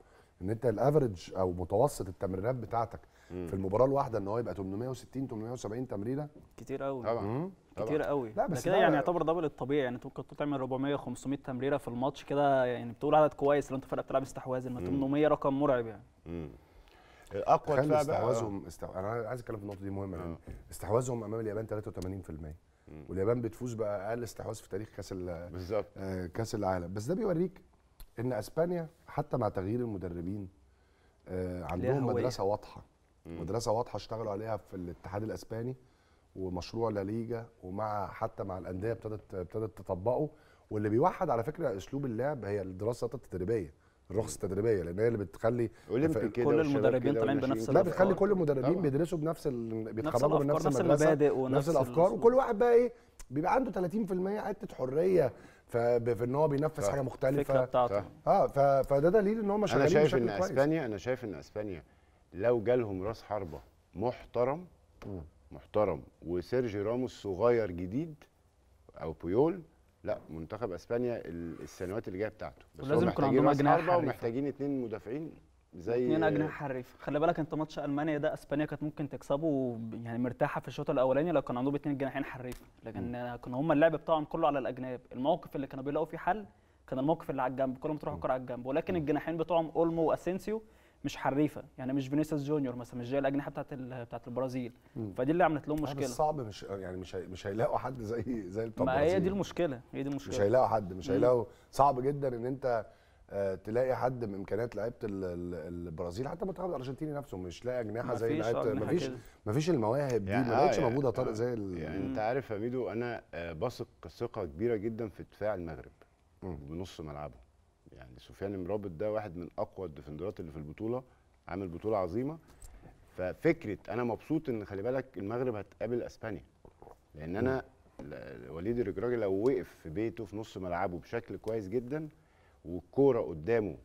[SPEAKER 6] ان انت الافرج او متوسط التمريرات بتاعتك
[SPEAKER 9] مم.
[SPEAKER 12] في
[SPEAKER 6] المباراه الواحده ان هو يبقى 860 870 تمريره
[SPEAKER 9] كتير قوي طبعا كتير قوي لا بس كده يعني يعتبر دبل الطبيعي يعني انت ممكن تعمل 400 500 تمريره في الماتش كده يعني بتقول عدد كويس لو انت فرقه بتلعب استحواذ ان 800 رقم مرعب يعني
[SPEAKER 12] مم.
[SPEAKER 6] اقوى
[SPEAKER 9] دفاع استحواذهم
[SPEAKER 6] استحو... انا عايز اتكلم في النقطه دي مهمه يعني آه. استحواذهم امام اليابان 83% واليابان بتفوز باقل استحواذ في تاريخ كاس بالظبط آه، كاس العالم بس ده بيوريك ان اسبانيا حتى مع تغيير المدربين آه، عندهم مدرسه واضحه مدرسه واضحه اشتغلوا عليها في الاتحاد الاسباني ومشروع لا ليجا ومع حتى مع الانديه ابتدت ابتدت تطبقه واللي بيوحد على فكره اسلوب اللعب هي الدراسه التدريبيه الرخص التدريبيه لان هي اللي بتخلي كل المدربين طالعين بنفس لا بتخلي كل المدربين اه. بيدرسوا بنفس ال... بيتخرجوا من نفس المبادئ ونفس نفس الافكار وكل واحد بقى ايه بيبقى عنده 30% حته حريه في ان هو بينفذ حاجه مختلفه الفكره بتاعته اه ف... فده دليل ان هم شغالين انا شايف ان اسبانيا
[SPEAKER 12] انا شايف ان اسبانيا لو جالهم راس حربه محترم محترم وسيرجي راموس صغير جديد او بيول لا منتخب اسبانيا السنوات اللي جايه بتاعته بس ولازم يكون عندهم اجنحه حريفه ومحتاجين اثنين مدافعين زي اثنين اجنحه
[SPEAKER 9] حريفه خلي بالك انت ماتش المانيا ده اسبانيا كانت ممكن تكسبه يعني مرتاحه في الشوط الاولاني لو كان عندهم اثنين جناحين حريفه لكن كان هم اللعب بتاعهم كله على الاجناب الموقف اللي كانوا بيلاقوا فيه حل كان الموقف اللي على الجنب كلهم تروح الكره على الجنب ولكن الجناحين بتوعهم اولمو واسينسيو مش حريفه يعني مش فينيسيوس جونيور مثلا مش زي الاجنحه بتاعت بتاعت البرازيل فدي اللي عملت لهم مشكله
[SPEAKER 6] صعب مش يعني مش هي مش هيلاقوا حد زي زي بتاع ما هي دي المشكله هي دي المشكله مش هيلاقوا حد مش هيلاقوا صعب جدا ان انت آه، تلاقي حد من امكانيات لعيبه البرازيل حتى المنتخب الارجنتيني نفسه مش لاقي اجنحه زي لعيبه آه، مفيش مفيش المواهب دي يعني ما بقتش آه، موجوده طارق زي يعني انت
[SPEAKER 12] عارف يا ميدو انا بثق ثقه كبيره جدا في دفاع المغرب بنص ملعبه سفيان مرابط ده واحد من اقوى الديفندرات اللي في البطوله عامل بطوله عظيمه ففكره انا مبسوط ان خلي بالك المغرب هتقابل اسبانيا لان انا وليد الرجراجي لو وقف في بيته في نص ملعبه بشكل كويس جدا والكوره قدامه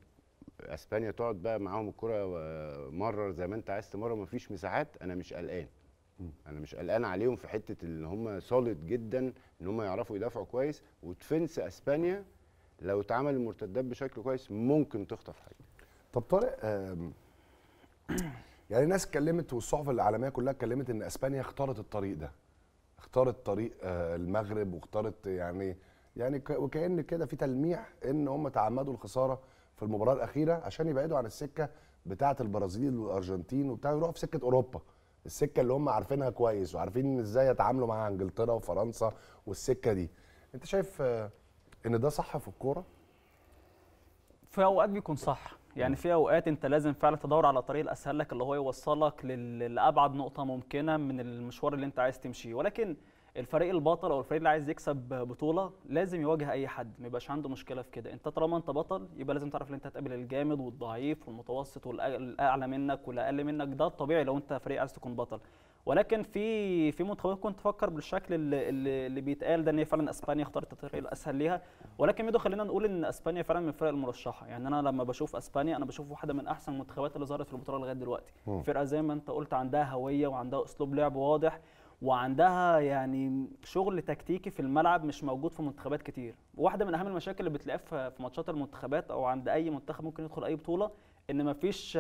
[SPEAKER 12] اسبانيا تقعد بقى معاهم الكوره آه، مرر زي ما انت عايز تمرر مفيش مساحات انا مش قلقان انا مش قلقان عليهم في حته ان هم سوليد جدا ان هم يعرفوا يدافعوا كويس وتفنس اسبانيا لو اتعمل المرتدات بشكل كويس ممكن تخطف حاجه طب طارق يعني ناس اتكلمت
[SPEAKER 6] والصحف العالميه كلها اتكلمت ان اسبانيا اختارت الطريق ده اختارت طريق آه، المغرب واختارت يعني يعني وكان كده في تلميح ان هم تعمدوا الخساره في المباراه الاخيره عشان يبعدوا عن السكه بتاعه البرازيل والارجنتين وبتاع يروحوا في سكه اوروبا السكه اللي هم عارفينها كويس وعارفين ازاي يتعاملوا مع انجلترا وفرنسا والسكه دي انت شايف آه، ان ده صح في الكوره
[SPEAKER 9] في اوقات بيكون صح يعني في اوقات انت لازم فعلا تدور على الطريق الاسهل لك اللي هو يوصلك لابعد نقطه ممكنه من المشوار اللي انت عايز تمشيه ولكن الفريق البطل او الفريق اللي عايز يكسب بطوله لازم يواجه اي حد ما يبقاش عنده مشكله في كده انت طالما انت بطل يبقى لازم تعرف ان انت هتقابل الجامد والضعيف والمتوسط والاعلى منك والاقل منك ده الطبيعي لو انت فريق عايز تكون بطل ولكن في في منتخبات كنت تفكر بالشكل اللي, اللي بيتقال ده ان هي فعلا اسبانيا اختارت الطريق الاسهل ليها ولكن ميدو خلينا نقول ان اسبانيا فعلا من الفرق المرشحه يعني انا لما بشوف اسبانيا انا بشوف واحده من احسن المنتخبات اللي ظهرت في البطوله لغايه دلوقتي فرقه زي ما انت قلت عندها هويه وعندها اسلوب لعب واضح وعندها يعني شغل تكتيكي في الملعب مش موجود في منتخبات كتير واحده من اهم المشاكل اللي بتلاقيها في ماتشات المنتخبات او عند اي منتخب ممكن يدخل اي بطوله ان مفيش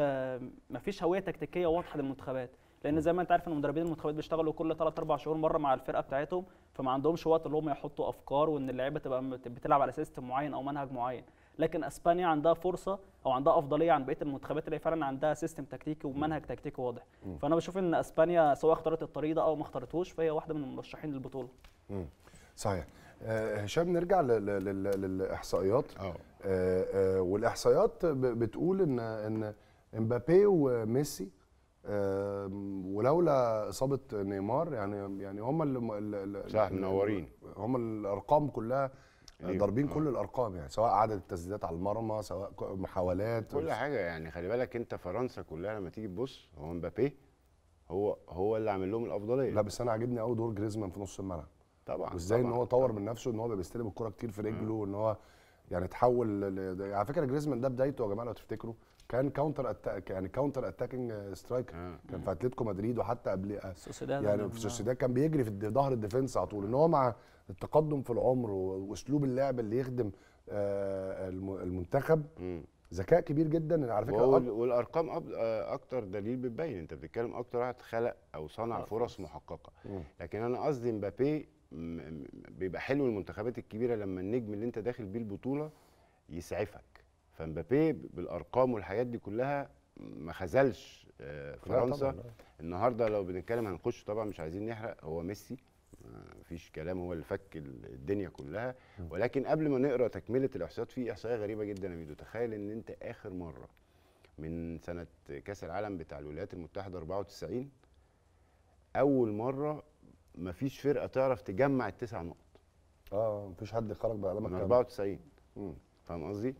[SPEAKER 9] مفيش هويه تكتيكيه واضحه للمنتخبات لان زي ما انت عارف ان المدربين المنتخبات بيشتغلوا كل 3 4 شهور مره مع الفرقه بتاعتهم فما عندهمش وقت ان هم يحطوا افكار وان اللعيبه تبقى بتلعب على سيستم معين او منهج معين لكن اسبانيا عندها فرصه او عندها افضليه عن بقيه المنتخبات اللي فعلا عندها سيستم تكتيكي ومنهج تكتيكي واضح م. فانا بشوف ان اسبانيا سواء اختارت الطريق ده او ما اختارتهوش فهي واحده من المرشحين للبطوله
[SPEAKER 6] م. صحيح آه، هشام نرجع للاحصائيات آه،, آه والاحصائيات بتقول ان ان امبابي وميسي ولولا اصابه نيمار يعني يعني هم اللي
[SPEAKER 12] صح منورين
[SPEAKER 6] هم الارقام كلها يعني ضاربين آه. كل الارقام يعني سواء عدد التسديدات على المرمى سواء
[SPEAKER 12] محاولات كل حاجه يعني خلي بالك انت فرنسا كلها لما تيجي تبص هو مبابي هو هو اللي عامل لهم الافضليه لا بس انا عاجبني قوي دور جريزمان في نص الملعب طبعا وازاي ان هو
[SPEAKER 6] طور من نفسه ان هو بيستلم الكره كتير في رجله وان هو يعني تحول على فكره جريزمان ده بدايته يا جماعه لو تفتكروا كان كاونتر أتاك يعني كاونتر اتاكينج سترايكر كان في اتلتيكو مدريد وحتى قبل آه، سوسيداد يعني في آه. سوسيداد كان بيجري في ظهر الديفنس على طول ان هو مع التقدم في العمر واسلوب اللعب اللي يخدم آه، المنتخب ذكاء كبير جدا على فكره
[SPEAKER 12] والارقام اكتر دليل بتبين انت بتتكلم اكتر واحد خلق او صنع فرص محققه لكن انا قصدي مبابي بيبقى حلو المنتخبات الكبيره لما النجم اللي انت داخل بيه البطوله يسعفك فمبابي بالارقام والحاجات دي كلها ما خذلش آه، فرنسا النهارده لو بنتكلم هنخش طبعا مش عايزين نحرق هو ميسي آه، مفيش كلام هو اللي فك الدنيا كلها ولكن قبل ما نقرا تكمله الاحصائيات في احصائيه غريبه جدا يا ميدو تخيل ان انت اخر مره من سنه كاس العالم بتاع الولايات المتحده 94 اول مره مفيش فرقه تعرف تجمع التسع نقط اه مفيش حد خرج بقى من 94 فاهم قصدي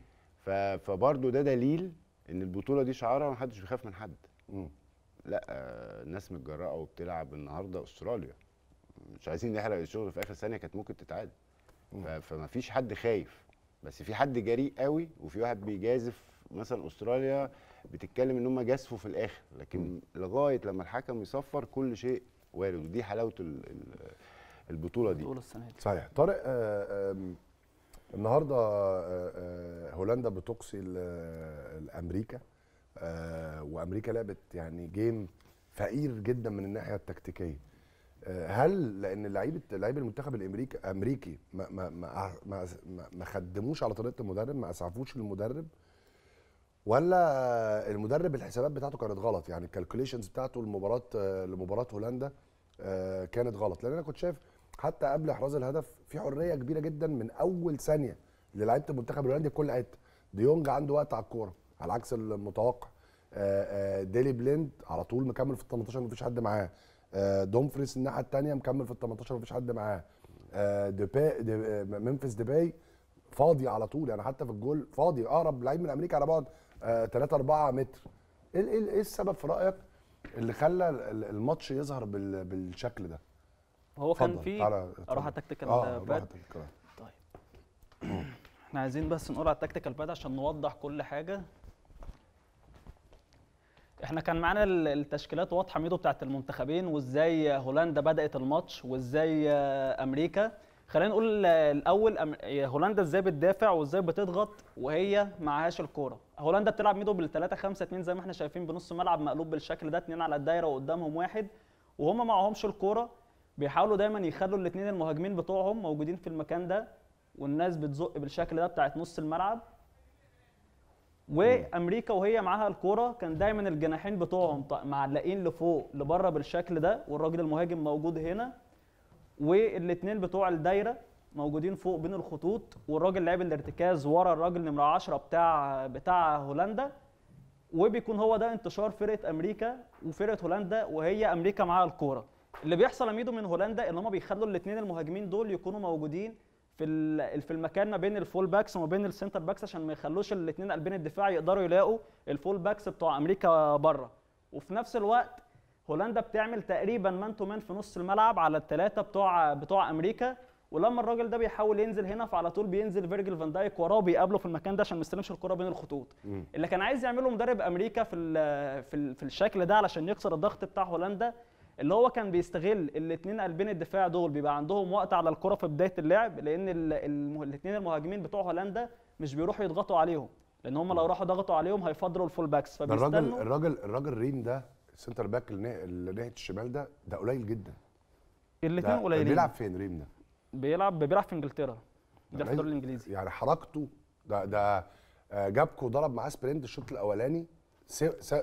[SPEAKER 12] فبرضه ده دليل ان البطوله دي شعارها ومحدش بيخاف من حد لا الناس آه، متجرأه وبتلعب النهارده استراليا مش عايزين نحرق الشغل في اخر ثانيه كانت ممكن تتعاد فما فيش حد خايف بس في حد جريء قوي وفي واحد بيجازف مثلا استراليا بتتكلم ان هم جازفوا في الاخر لكن م. لغايه لما الحكم يصفر كل شيء وارد ودي حلاوه البطوله دي البطوله السنه دي صحيح طارق آه، النهارده آه، آه، هولندا بتقصي
[SPEAKER 6] آه، امريكا وامريكا لعبت يعني جيم فقير جدا من الناحيه التكتيكيه هل لان لعيبه لعيب المنتخب الامريكي امريكي ما ما ما ما, ما خدموش على طريقه المدرب ما اسعفوش المدرب ولا المدرب الحسابات بتاعته كانت غلط يعني الكالكوليشنز بتاعته لمباراه لمباراه هولندا كانت غلط لان انا كنت شايف حتى قبل احراز الهدف في حريه كبيره جدا من اول ثانيه للعيبه المنتخب الهولندي في كل حته ديونج عنده وقت على الكوره على عكس المتوقع آه، آه، ديلي بليند على طول مكمل في ال 18 مفيش حد معاه آه، دومفريس الناحيه الثانيه مكمل في ال 18 مفيش حد معاه ديباي دي ممفيس ديباي فاضي على طول يعني حتى في الجول فاضي اقرب لعيب من امريكا على بعد 3 4 متر إيه،, ايه ايه السبب في رايك اللي خلى الماتش يظهر بالشكل ده؟
[SPEAKER 3] هو كان في اروح على التكتيكال آه
[SPEAKER 6] باد
[SPEAKER 1] طيب
[SPEAKER 9] احنا عايزين بس نقول على التكتيكال باد عشان نوضح كل حاجه احنا كان معانا التشكيلات واضحه ميدو بتاعت المنتخبين وازاي هولندا بدات الماتش وازاي آه، امريكا خلينا نقول آه، الاول هولندا ازاي بتدافع وازاي بتضغط وهي معهاش الكوره هولندا بتلعب ميدو بال 3 5 2 زي ما احنا شايفين بنص ملعب مقلوب بالشكل ده اتنين على الدايره وقدامهم واحد وهم معهمش الكوره بيحاولوا دايما يخلوا الاثنين المهاجمين بتوعهم موجودين في المكان ده والناس بتزق بالشكل ده بتاعت نص الملعب وامريكا وهي معاها الكوره كان دايما الجناحين بتوعهم معلقين لفوق لبره بالشكل ده والراجل المهاجم موجود هنا والاثنين بتوع الدايره موجودين فوق بين الخطوط والراجل لاعب الارتكاز ورا الراجل نمره 10 بتاع بتاع هولندا وبيكون هو ده انتشار فرقه امريكا وفرقه هولندا وهي امريكا معاها الكوره اللي بيحصل يا ميدو من هولندا ان هم بيخلوا الاثنين المهاجمين دول يكونوا موجودين في في المكان ما بين الفول باكس وما بين السنتر باكس عشان ما يخلوش الاثنين قلبين الدفاع يقدروا يلاقوا الفول باكس بتوع امريكا بره وفي نفس الوقت هولندا بتعمل تقريبا مان تو مان في نص الملعب على الثلاثه بتوع بتوع امريكا ولما الراجل ده بيحاول ينزل هنا فعلى طول بينزل فيرجل فان دايك وراه بيقابله في المكان ده عشان ما يستلمش الكره بين الخطوط اللي كان عايز يعمله مدرب امريكا في في, في الشكل ده علشان يكسر الضغط بتاع هولندا اللي هو كان بيستغل الاثنين قلبين الدفاع دول بيبقى عندهم وقت على الكره في بدايه اللعب لان الاثنين المهاجمين بتوع هولندا مش بيروحوا يضغطوا عليهم لان هم لو راحوا ضغطوا عليهم هيفضلوا الفول باكس فبيستنوا الراجل
[SPEAKER 6] الراجل الراجل ريم ده السنتر باك اللي ناحيه الشمال ده ده قليل جدا الاثنين قليلين بيلعب فين ريم ده؟ بيلعب بيلعب في انجلترا ده في الدوري الانجليزي يعني حركته ده ده آه، جابكو ضرب معاه سبرنت الشوط الاولاني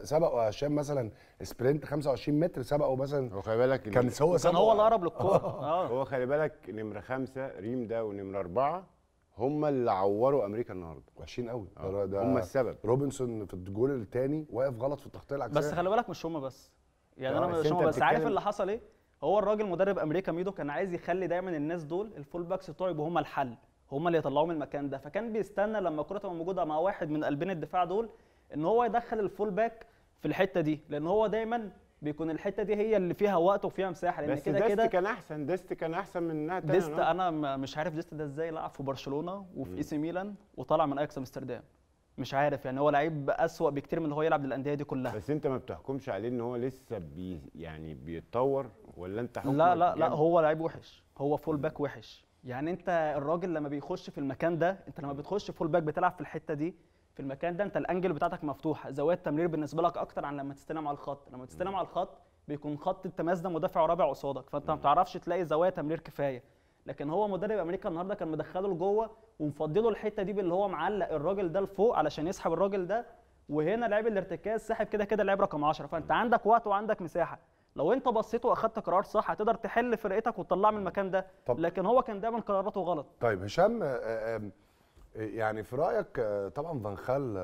[SPEAKER 6] سبقوا هشام مثلا سبرنت 25 متر سبقوا مثلا هو خلي
[SPEAKER 12] بالك كان هو كان هو الاقرب للكوره آه. اه هو خلي بالك نمره خمسه ريم ده ونمره اربعه هم اللي عوروا امريكا النهارده وحشين قوي آه. ده, ده هم السبب روبنسون في الجول الثاني واقف غلط في التغطيه
[SPEAKER 9] العكسيه بس خلي بالك مش هم بس يعني آه، انا مش هم بس عارف اللي حصل ايه هو الراجل مدرب امريكا ميدو كان عايز يخلي دايما الناس دول الفول باكس بتوعه يبقوا هم الحل هم اللي يطلعوا من المكان ده فكان بيستنى لما الكره تبقى موجوده مع واحد من قلبين الدفاع دول ان هو يدخل الفول باك في الحته دي لان هو دايما بيكون الحته دي هي اللي فيها وقت وفيها مساحه لان كده كده ديست كان احسن ديست كان احسن من انها ديست أنا, مش عارف ديست ده ازاي لعب في برشلونه وفي اي سي ميلان وطلع من اياكس امستردام مش عارف يعني هو لعيب اسوأ بكتير من ان هو يلعب للانديه دي كلها بس انت ما بتحكمش عليه ان هو لسه بي يعني بيتطور ولا انت حكمت لا لا لا يعني؟ هو لعيب وحش هو فول باك وحش يعني انت الراجل لما بيخش في المكان ده انت لما بتخش فول باك بتلعب في الحته دي في المكان ده انت الانجل بتاعتك مفتوحه زوايا التمرير بالنسبه لك اكتر عن لما تستلم على الخط لما تستلم على الخط بيكون خط التماس ده مدافع رابع قصادك فانت ما بتعرفش تلاقي زوايا تمرير كفايه لكن هو مدرب امريكا النهارده كان مدخله لجوه ومفضله الحته دي باللي هو معلق الراجل ده لفوق علشان يسحب الراجل ده وهنا لعيب الارتكاز ساحب كده كده لعيب رقم 10 فانت عندك وقت وعندك مساحه لو انت بصيت واخدت قرار صح هتقدر تحل فرقتك وتطلع من المكان ده طب لكن هو كان دايما قراراته غلط
[SPEAKER 6] طيب هشام آه، يعني في رايك آه، طبعا فان خال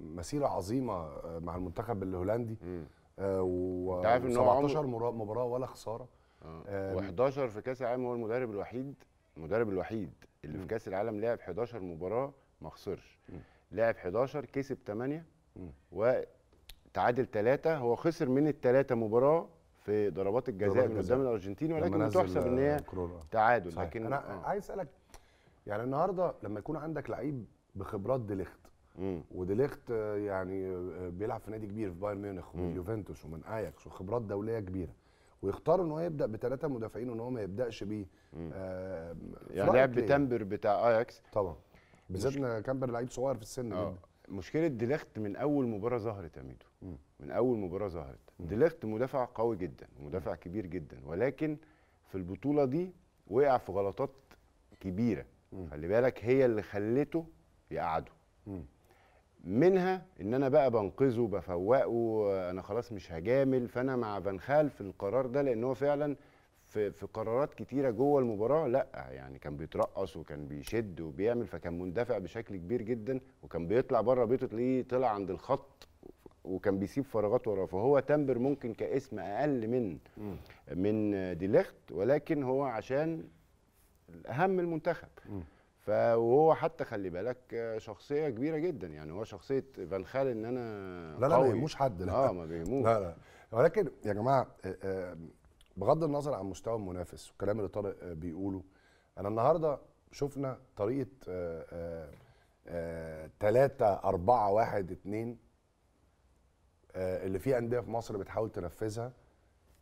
[SPEAKER 6] مسيره آه، عظيمه آه، مع المنتخب الهولندي و 17
[SPEAKER 12] مباراه ولا خساره و11 في كاس العالم هو المدرب الوحيد المدرب الوحيد اللي م. في كاس العالم لعب 11 مباراه ما خسرش لعب 11 كسب 8 وتعادل 3 هو خسر من الثلاثه مباراه في ضربات الجزاء من قدام الارجنتين ولكن تحسب ان هي تعادل صحيح. لكن انا
[SPEAKER 6] عايز اسالك يعني النهارده لما يكون عندك لعيب بخبرات ديليخت وديليخت آه، يعني آه، بيلعب في نادي كبير في بايرن ميونخ ومن يوفنتوس ومن اياكس وخبرات دوليه كبيره ويختار ان هو يبدا بثلاثه مدافعين وان هو ما يبداش بيه آه
[SPEAKER 12] يعني لعب إيه؟ بتمبر بتاع اياكس طبعا بالذات ان كامبر لعيب صغير في السن آه. جدا مشكله ديليخت من اول مباراه ظهرت يا ميدو من اول مباراه ظهرت ديليخت مدافع قوي جدا مدافع كبير جدا ولكن في البطوله دي وقع في غلطات كبيره خلي بالك هي اللي خلته يقعده منها ان انا بقى بنقذه بفوقه انا خلاص مش هجامل فانا مع فانخال في القرار ده لان هو فعلا في في قرارات كتيره جوه المباراه لا يعني كان بيترقص وكان بيشد وبيعمل فكان مندفع بشكل كبير جدا وكان بيطلع بره بيته تلاقيه طلع عند الخط وكان بيسيب فراغات وراه فهو تمبر ممكن كاسم اقل من م. من ديليخت ولكن هو عشان الاهم المنتخب فهو حتى خلي بالك شخصيه كبيره جدا يعني هو شخصيه فالخال ان انا لا لا ما بيهموش حد لا اه ما
[SPEAKER 6] بيهموش لا لا ولكن يا جماعه آه، آه، بغض النظر عن مستوى المنافس والكلام اللي طارق آه، بيقوله انا النهارده شفنا طريقه 3 4 1 2 اللي في انديه في مصر بتحاول تنفذها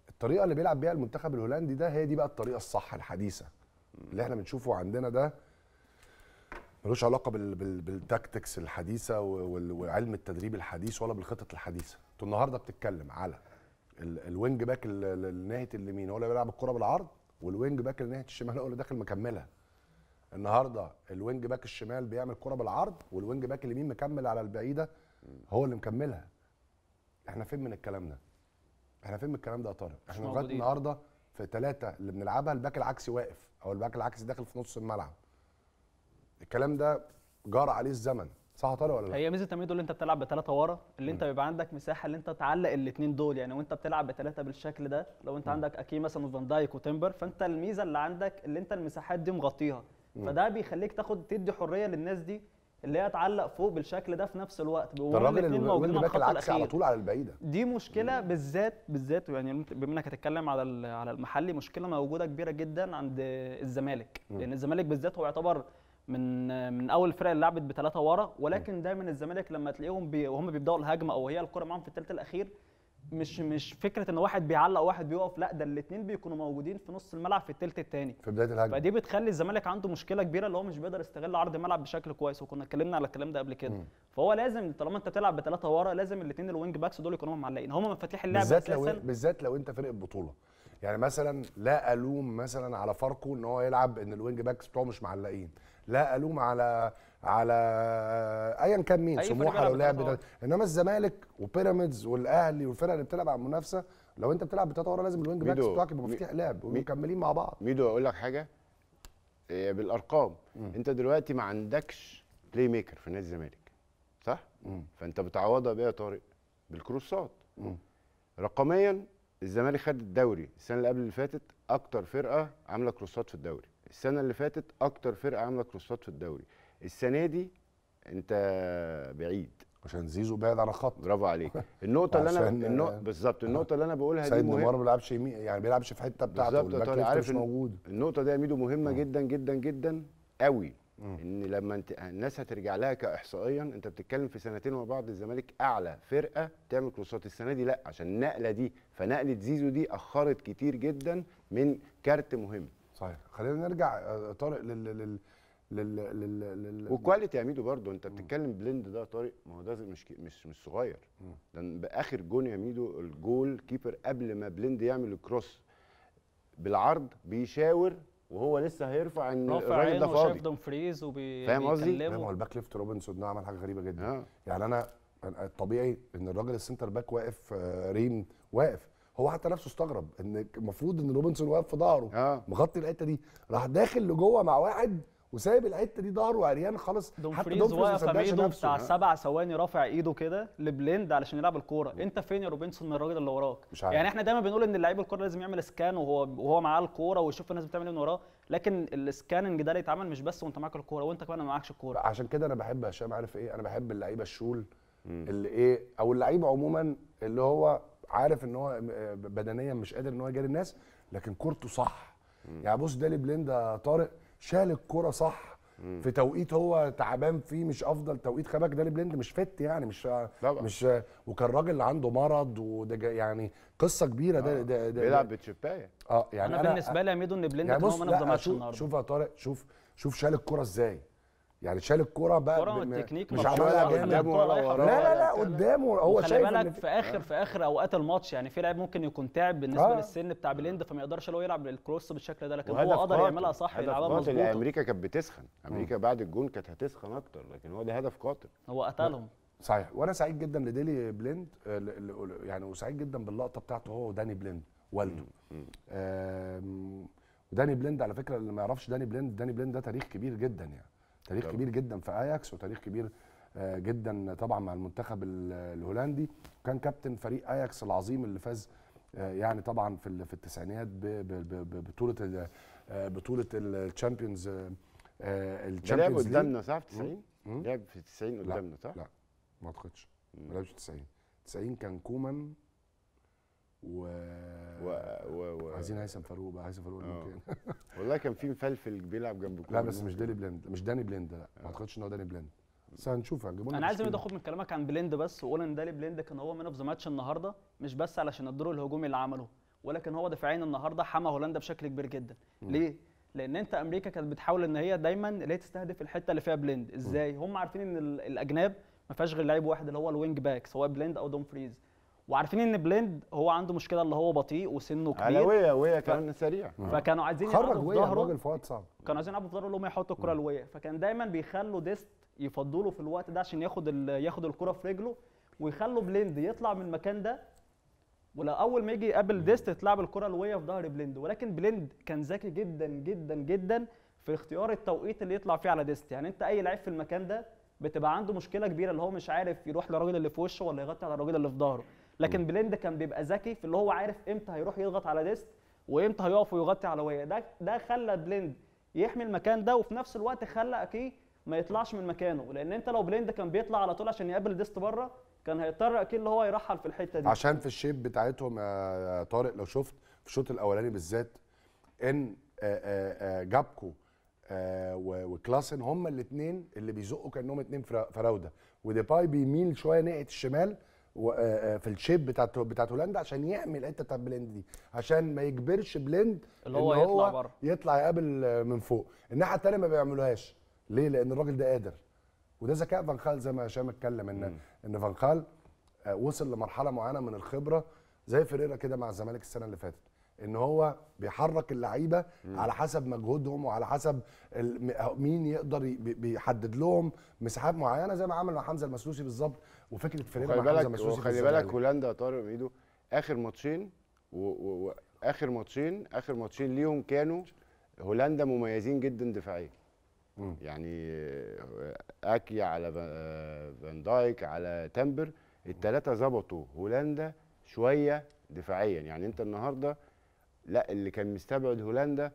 [SPEAKER 6] الطريقه اللي بيلعب بيها المنتخب الهولندي ده هي دي بقى الطريقه الصح الحديثه اللي احنا بنشوفه عندنا ده ملوش علاقه بالتاكتكس الحديثه وعلم التدريب الحديث ولا بالخطط الحديثه انت النهارده بتتكلم على الوينج باك ناحيه اليمين هو اللي بيلعب الكره بالعرض والوينج باك ناحيه الشمال هو اللي داخل مكملها النهارده الوينج باك الشمال بيعمل كره بالعرض والوينج باك اليمين مكمل على البعيده هو اللي مكملها احنا فين من الكلام ده احنا فين من الكلام ده يا طارق احنا لغايه النهارده في ثلاثه اللي بنلعبها الباك العكسي واقف او الباك العكسي داخل في نص الملعب الكلام ده جار عليه الزمن صح ولا لا
[SPEAKER 9] هي ميزه التمرين دول انت بتلعب بثلاثه ورا اللي انت بيبقى عندك مساحه اللي انت تعلق الاثنين دول يعني وانت بتلعب بثلاثه بالشكل ده لو انت م. عندك اكيد مثلا وفان دايك وتمبر فانت الميزه اللي عندك اللي انت المساحات دي مغطيها فده بيخليك تاخد تدي حريه للناس دي اللي هي تعلق فوق بالشكل ده في نفس الوقت الراجل الوينج باك العكس على طول على البعيده دي مشكله مم. بالذات بالذات يعني بما انك هتتكلم على على المحلي مشكله موجوده كبيره جدا عند الزمالك لان الزمالك بالذات هو يعتبر من من اول الفرق اللي لعبت بثلاثه ورا ولكن دايما الزمالك لما تلاقيهم بي وهم بيبداوا الهجمه او هي الكره معاهم في الثلث الاخير مش مش فكره ان واحد بيعلق وواحد بيقف لا ده الاثنين بيكونوا موجودين في نص الملعب في الثلث الثاني في بدايه الهجمه فدي بتخلي الزمالك عنده مشكله كبيره اللي هو مش بيقدر يستغل عرض الملعب بشكل كويس وكنا اتكلمنا على الكلام ده قبل كده م. فهو لازم طالما انت بتلعب بثلاثه ورا لازم الاثنين الوينج باكس دول يكونوا معلقين هم مفاتيح اللعب بالذات لو
[SPEAKER 6] بالذات لو انت فريق البطوله يعني مثلا لا الوم مثلا على فاركو ان هو يلعب ان الوينج باكس بتوعه مش معلقين لا الوم على على ايا كان مين أي سموحه لو لعب انما الزمالك وبيراميدز والاهلي والفرق اللي بتلعب على المنافسه لو انت بتلعب بتلاتة ورا لازم الوينج باكس بتوعك يبقى مفاتيح لعب ومكملين
[SPEAKER 12] مع بعض ميدو اقول لك حاجه إيه، بالارقام م. انت دلوقتي ما عندكش بلاي ميكر في نادي الزمالك صح؟ م. فانت بتعوضها بيها يا طارق؟ بالكروسات رقميا الزمالك خد الدوري السنه اللي قبل اللي فاتت اكتر فرقه عامله كروسات في الدوري السنه اللي فاتت اكتر فرقه عامله كروسات في الدوري السنه دي انت بعيد عشان زيزو بعد على خط برافو عليك النقطه اللي انا النو... آه، بالظبط النقطه اللي انا بقولها دي مهمه سيد ما بيلعبش يمين
[SPEAKER 6] يعني بيلعبش في حته بتاعته بالظبط عارف موجود
[SPEAKER 12] النقطه دي يا ميدو مهمه م. آه. جدا جدا جدا قوي م. ان لما انت الناس هترجع لها كاحصائيا انت بتتكلم في سنتين ورا بعض الزمالك اعلى فرقه تعمل كروسات السنه دي لا عشان النقله دي فنقله زيزو دي اخرت كتير جدا من كارت مهم صحيح خلينا نرجع آه، طارق لل لل لل لل, لل... والكواليتي يا ميدو برضه انت بتتكلم بليند ده طارق ما هو ده مش مش مش صغير ده باخر جون يا ميدو الجول كيبر قبل ما بليند يعمل الكروس بالعرض بيشاور وهو لسه هيرفع ان الراجل
[SPEAKER 9] ده فاضي رافع فريز فاهم قصدي؟ هو
[SPEAKER 12] الباك ليفت روبنسون ده عمل حاجه غريبه جدا آه. يعني
[SPEAKER 6] انا الطبيعي ان الراجل السنتر باك واقف آه، ريم واقف هو حتى نفسه استغرب ان المفروض ان روبنسون واقف في ظهره آه. مغطي الحته دي راح داخل لجوه مع واحد وسايب الحته دي ظهره عريان خالص حتى دومفريز واقف بايده بتاع
[SPEAKER 9] سبع ثواني رافع ايده كده لبليند علشان يلعب الكوره انت فين يا روبنسون من الراجل اللي وراك مش عارف. يعني احنا دايما بنقول ان اللعيب الكوره لازم يعمل سكان وهو وهو معاه الكوره ويشوف الناس بتعمل ايه من وراه لكن السكاننج ده اللي يتعمل مش بس وانت معاك الكوره وانت كمان ما معكش الكوره
[SPEAKER 6] عشان كده انا بحب هشام عارف ايه انا بحب اللعيبه الشول اللي ايه او اللعيبه عموما اللي هو عارف ان هو آه، بدنيا مش قادر ان هو يجاري الناس لكن كورته صح مم. يعني بص ده بلين ده طارق شال الكوره صح مم. في توقيت هو تعبان فيه مش افضل توقيت خباك ده بليند مش فت يعني مش طبعا. مش وكان راجل عنده مرض وده يعني قصه كبيره ده, آه. ده,
[SPEAKER 12] ده بيلعب
[SPEAKER 9] بتشبايه
[SPEAKER 12] اه يعني انا بالنسبه لي يا ميدو ان بليند يعني هو من افضل ماتش النهارده
[SPEAKER 6] شوف يا طارق شوف شوف شال الكوره ازاي يعني شال الكوره بقى من والتكنيك مش عملها قدامه ولا وراه لا لا لا قدامه هو شايف بالك في
[SPEAKER 9] اخر في اخر اوقات الماتش يعني في لاعب ممكن يكون تعب بالنسبه آه. للسن بتاع بليند فما يقدرش هو يلعب الكروس بالشكل ده لكن هو قدر يعملها صح يلعبها مظبوط امريكا
[SPEAKER 12] كانت بتسخن آه. امريكا بعد الجون كانت هتسخن اكتر لكن هو ده هدف قاتل هو
[SPEAKER 9] قتلهم
[SPEAKER 6] صحيح وانا سعيد جدا لديلي بليند آه، يعني وسعيد جدا باللقطه بتاعته هو وداني بليند والده وداني بليند على فكره اللي ما يعرفش داني بليند داني بليند ده تاريخ كبير جدا يعني تاريخ كبير جدا في اياكس وتاريخ كبير آه، جدا طبعا مع المنتخب الهولندي وكان كابتن فريق اياكس العظيم اللي فاز آه، يعني طبعا في في التسعينات ببطوله آه، بطوله الشامبيونز الشامبيونز لعب قدامنا صح في 90 لعب في 90 قدامنا صح؟ لا ما
[SPEAKER 12] اعتقدش ما لعبش في 90 90 كان كومان و, و... و... و... عايزين هيثم فاروق بقى هيثم فاروق آه. ممكن والله كان في مفلفل بيلعب جنب جنبكم
[SPEAKER 9] لا بس مش
[SPEAKER 6] داني بلند مش داني بلند لا ما آه. اعتقدش ان هو داني بلند بس هنشوف هنجيبه انا عايز اخد
[SPEAKER 9] من كلامك عن بلند بس واقول ان داني بلند كان هو مان اوف ذا ماتش النهارده مش بس علشان الدور الهجومي اللي عمله ولكن هو دفاعين النهارده حمى هولندا بشكل كبير جدا م. ليه؟ لان انت امريكا كانت بتحاول ان هي دايما اللي هي تستهدف الحته اللي فيها بلند ازاي هم عارفين ان الاجناب ما فيهاش غير لعيب واحد اللي هو الوينج باك سواء بلند او فريز وعارفين ان بليند هو عنده مشكله اللي هو بطيء وسنه كبير على ويا ويا كان ف... سريع اه. فكانوا عايزين يلعبوا في ظهره الراجل فؤاد صعب كانوا عايزين يلعبوا في ظهره اللي هم يحطوا الكره لويا فكان دايما بيخلوا ديست يفضلوا في الوقت ده عشان ياخد ال... ياخد الكره في رجله ويخلوا بليند يطلع من المكان ده ولا اول ما يجي يقابل ديست تلعب الكره لويا في ظهر بليند ولكن بليند كان ذكي جدا جدا جدا في اختيار التوقيت اللي يطلع فيه على ديست يعني انت اي لعيب في المكان ده بتبقى عنده مشكله كبيره اللي هو مش عارف يروح للراجل اللي في وشه ولا يغطي على الراجل اللي في ظهره لكن بليند كان بيبقى ذكي في اللي هو عارف امتى هيروح يضغط على ديست وامتى هيقف ويغطي على ويا ده ده خلى بليند يحمي المكان ده وفي نفس الوقت خلى اكي ما يطلعش من مكانه لان انت لو بليند كان بيطلع على طول عشان يقابل ديست بره كان هيضطر اكيد اللي هو يرحل في الحته دي عشان في
[SPEAKER 6] الشيب بتاعتهم يا طارق لو شفت في الشوط الاولاني بالذات ان آه، آه، آه، جابكو وكلاسن هما الاثنين اللي بيزقوا كانهم اثنين فراوده وديباي بيميل شويه ناحيه الشمال آه، آه، في الشيب بتاعت بتاعت هولندا عشان يعمل حته بتاعت بلند دي عشان ما يجبرش بلند اللي هو, إن هو يطلع بره يطلع يقابل من فوق الناحيه الثانيه ما بيعملوهاش ليه لان الراجل ده قادر وده ذكاء فان خال زي ما هشام اتكلم ان م. ان فان خال آه، وصل لمرحله معينه من الخبره زي فيريرا كده مع الزمالك السنه اللي فاتت ان هو بيحرك اللعيبه على حسب مجهودهم وعلى حسب مين يقدر بيحدد لهم مساحات معينه زي ما عمل مع حمزه المسلوسي بالظبط وفكره فريق خلي بالك خلي بالك
[SPEAKER 12] هولندا يا طارق ايده اخر ماتشين واخر ماتشين اخر ماتشين ليهم كانوا هولندا مميزين جدا دفاعيا يعني آه، اكيا على آه، فان دايك على تمبر الثلاثه ظبطوا هولندا شويه دفاعيا يعني انت النهارده لا اللي كان مستبعد هولندا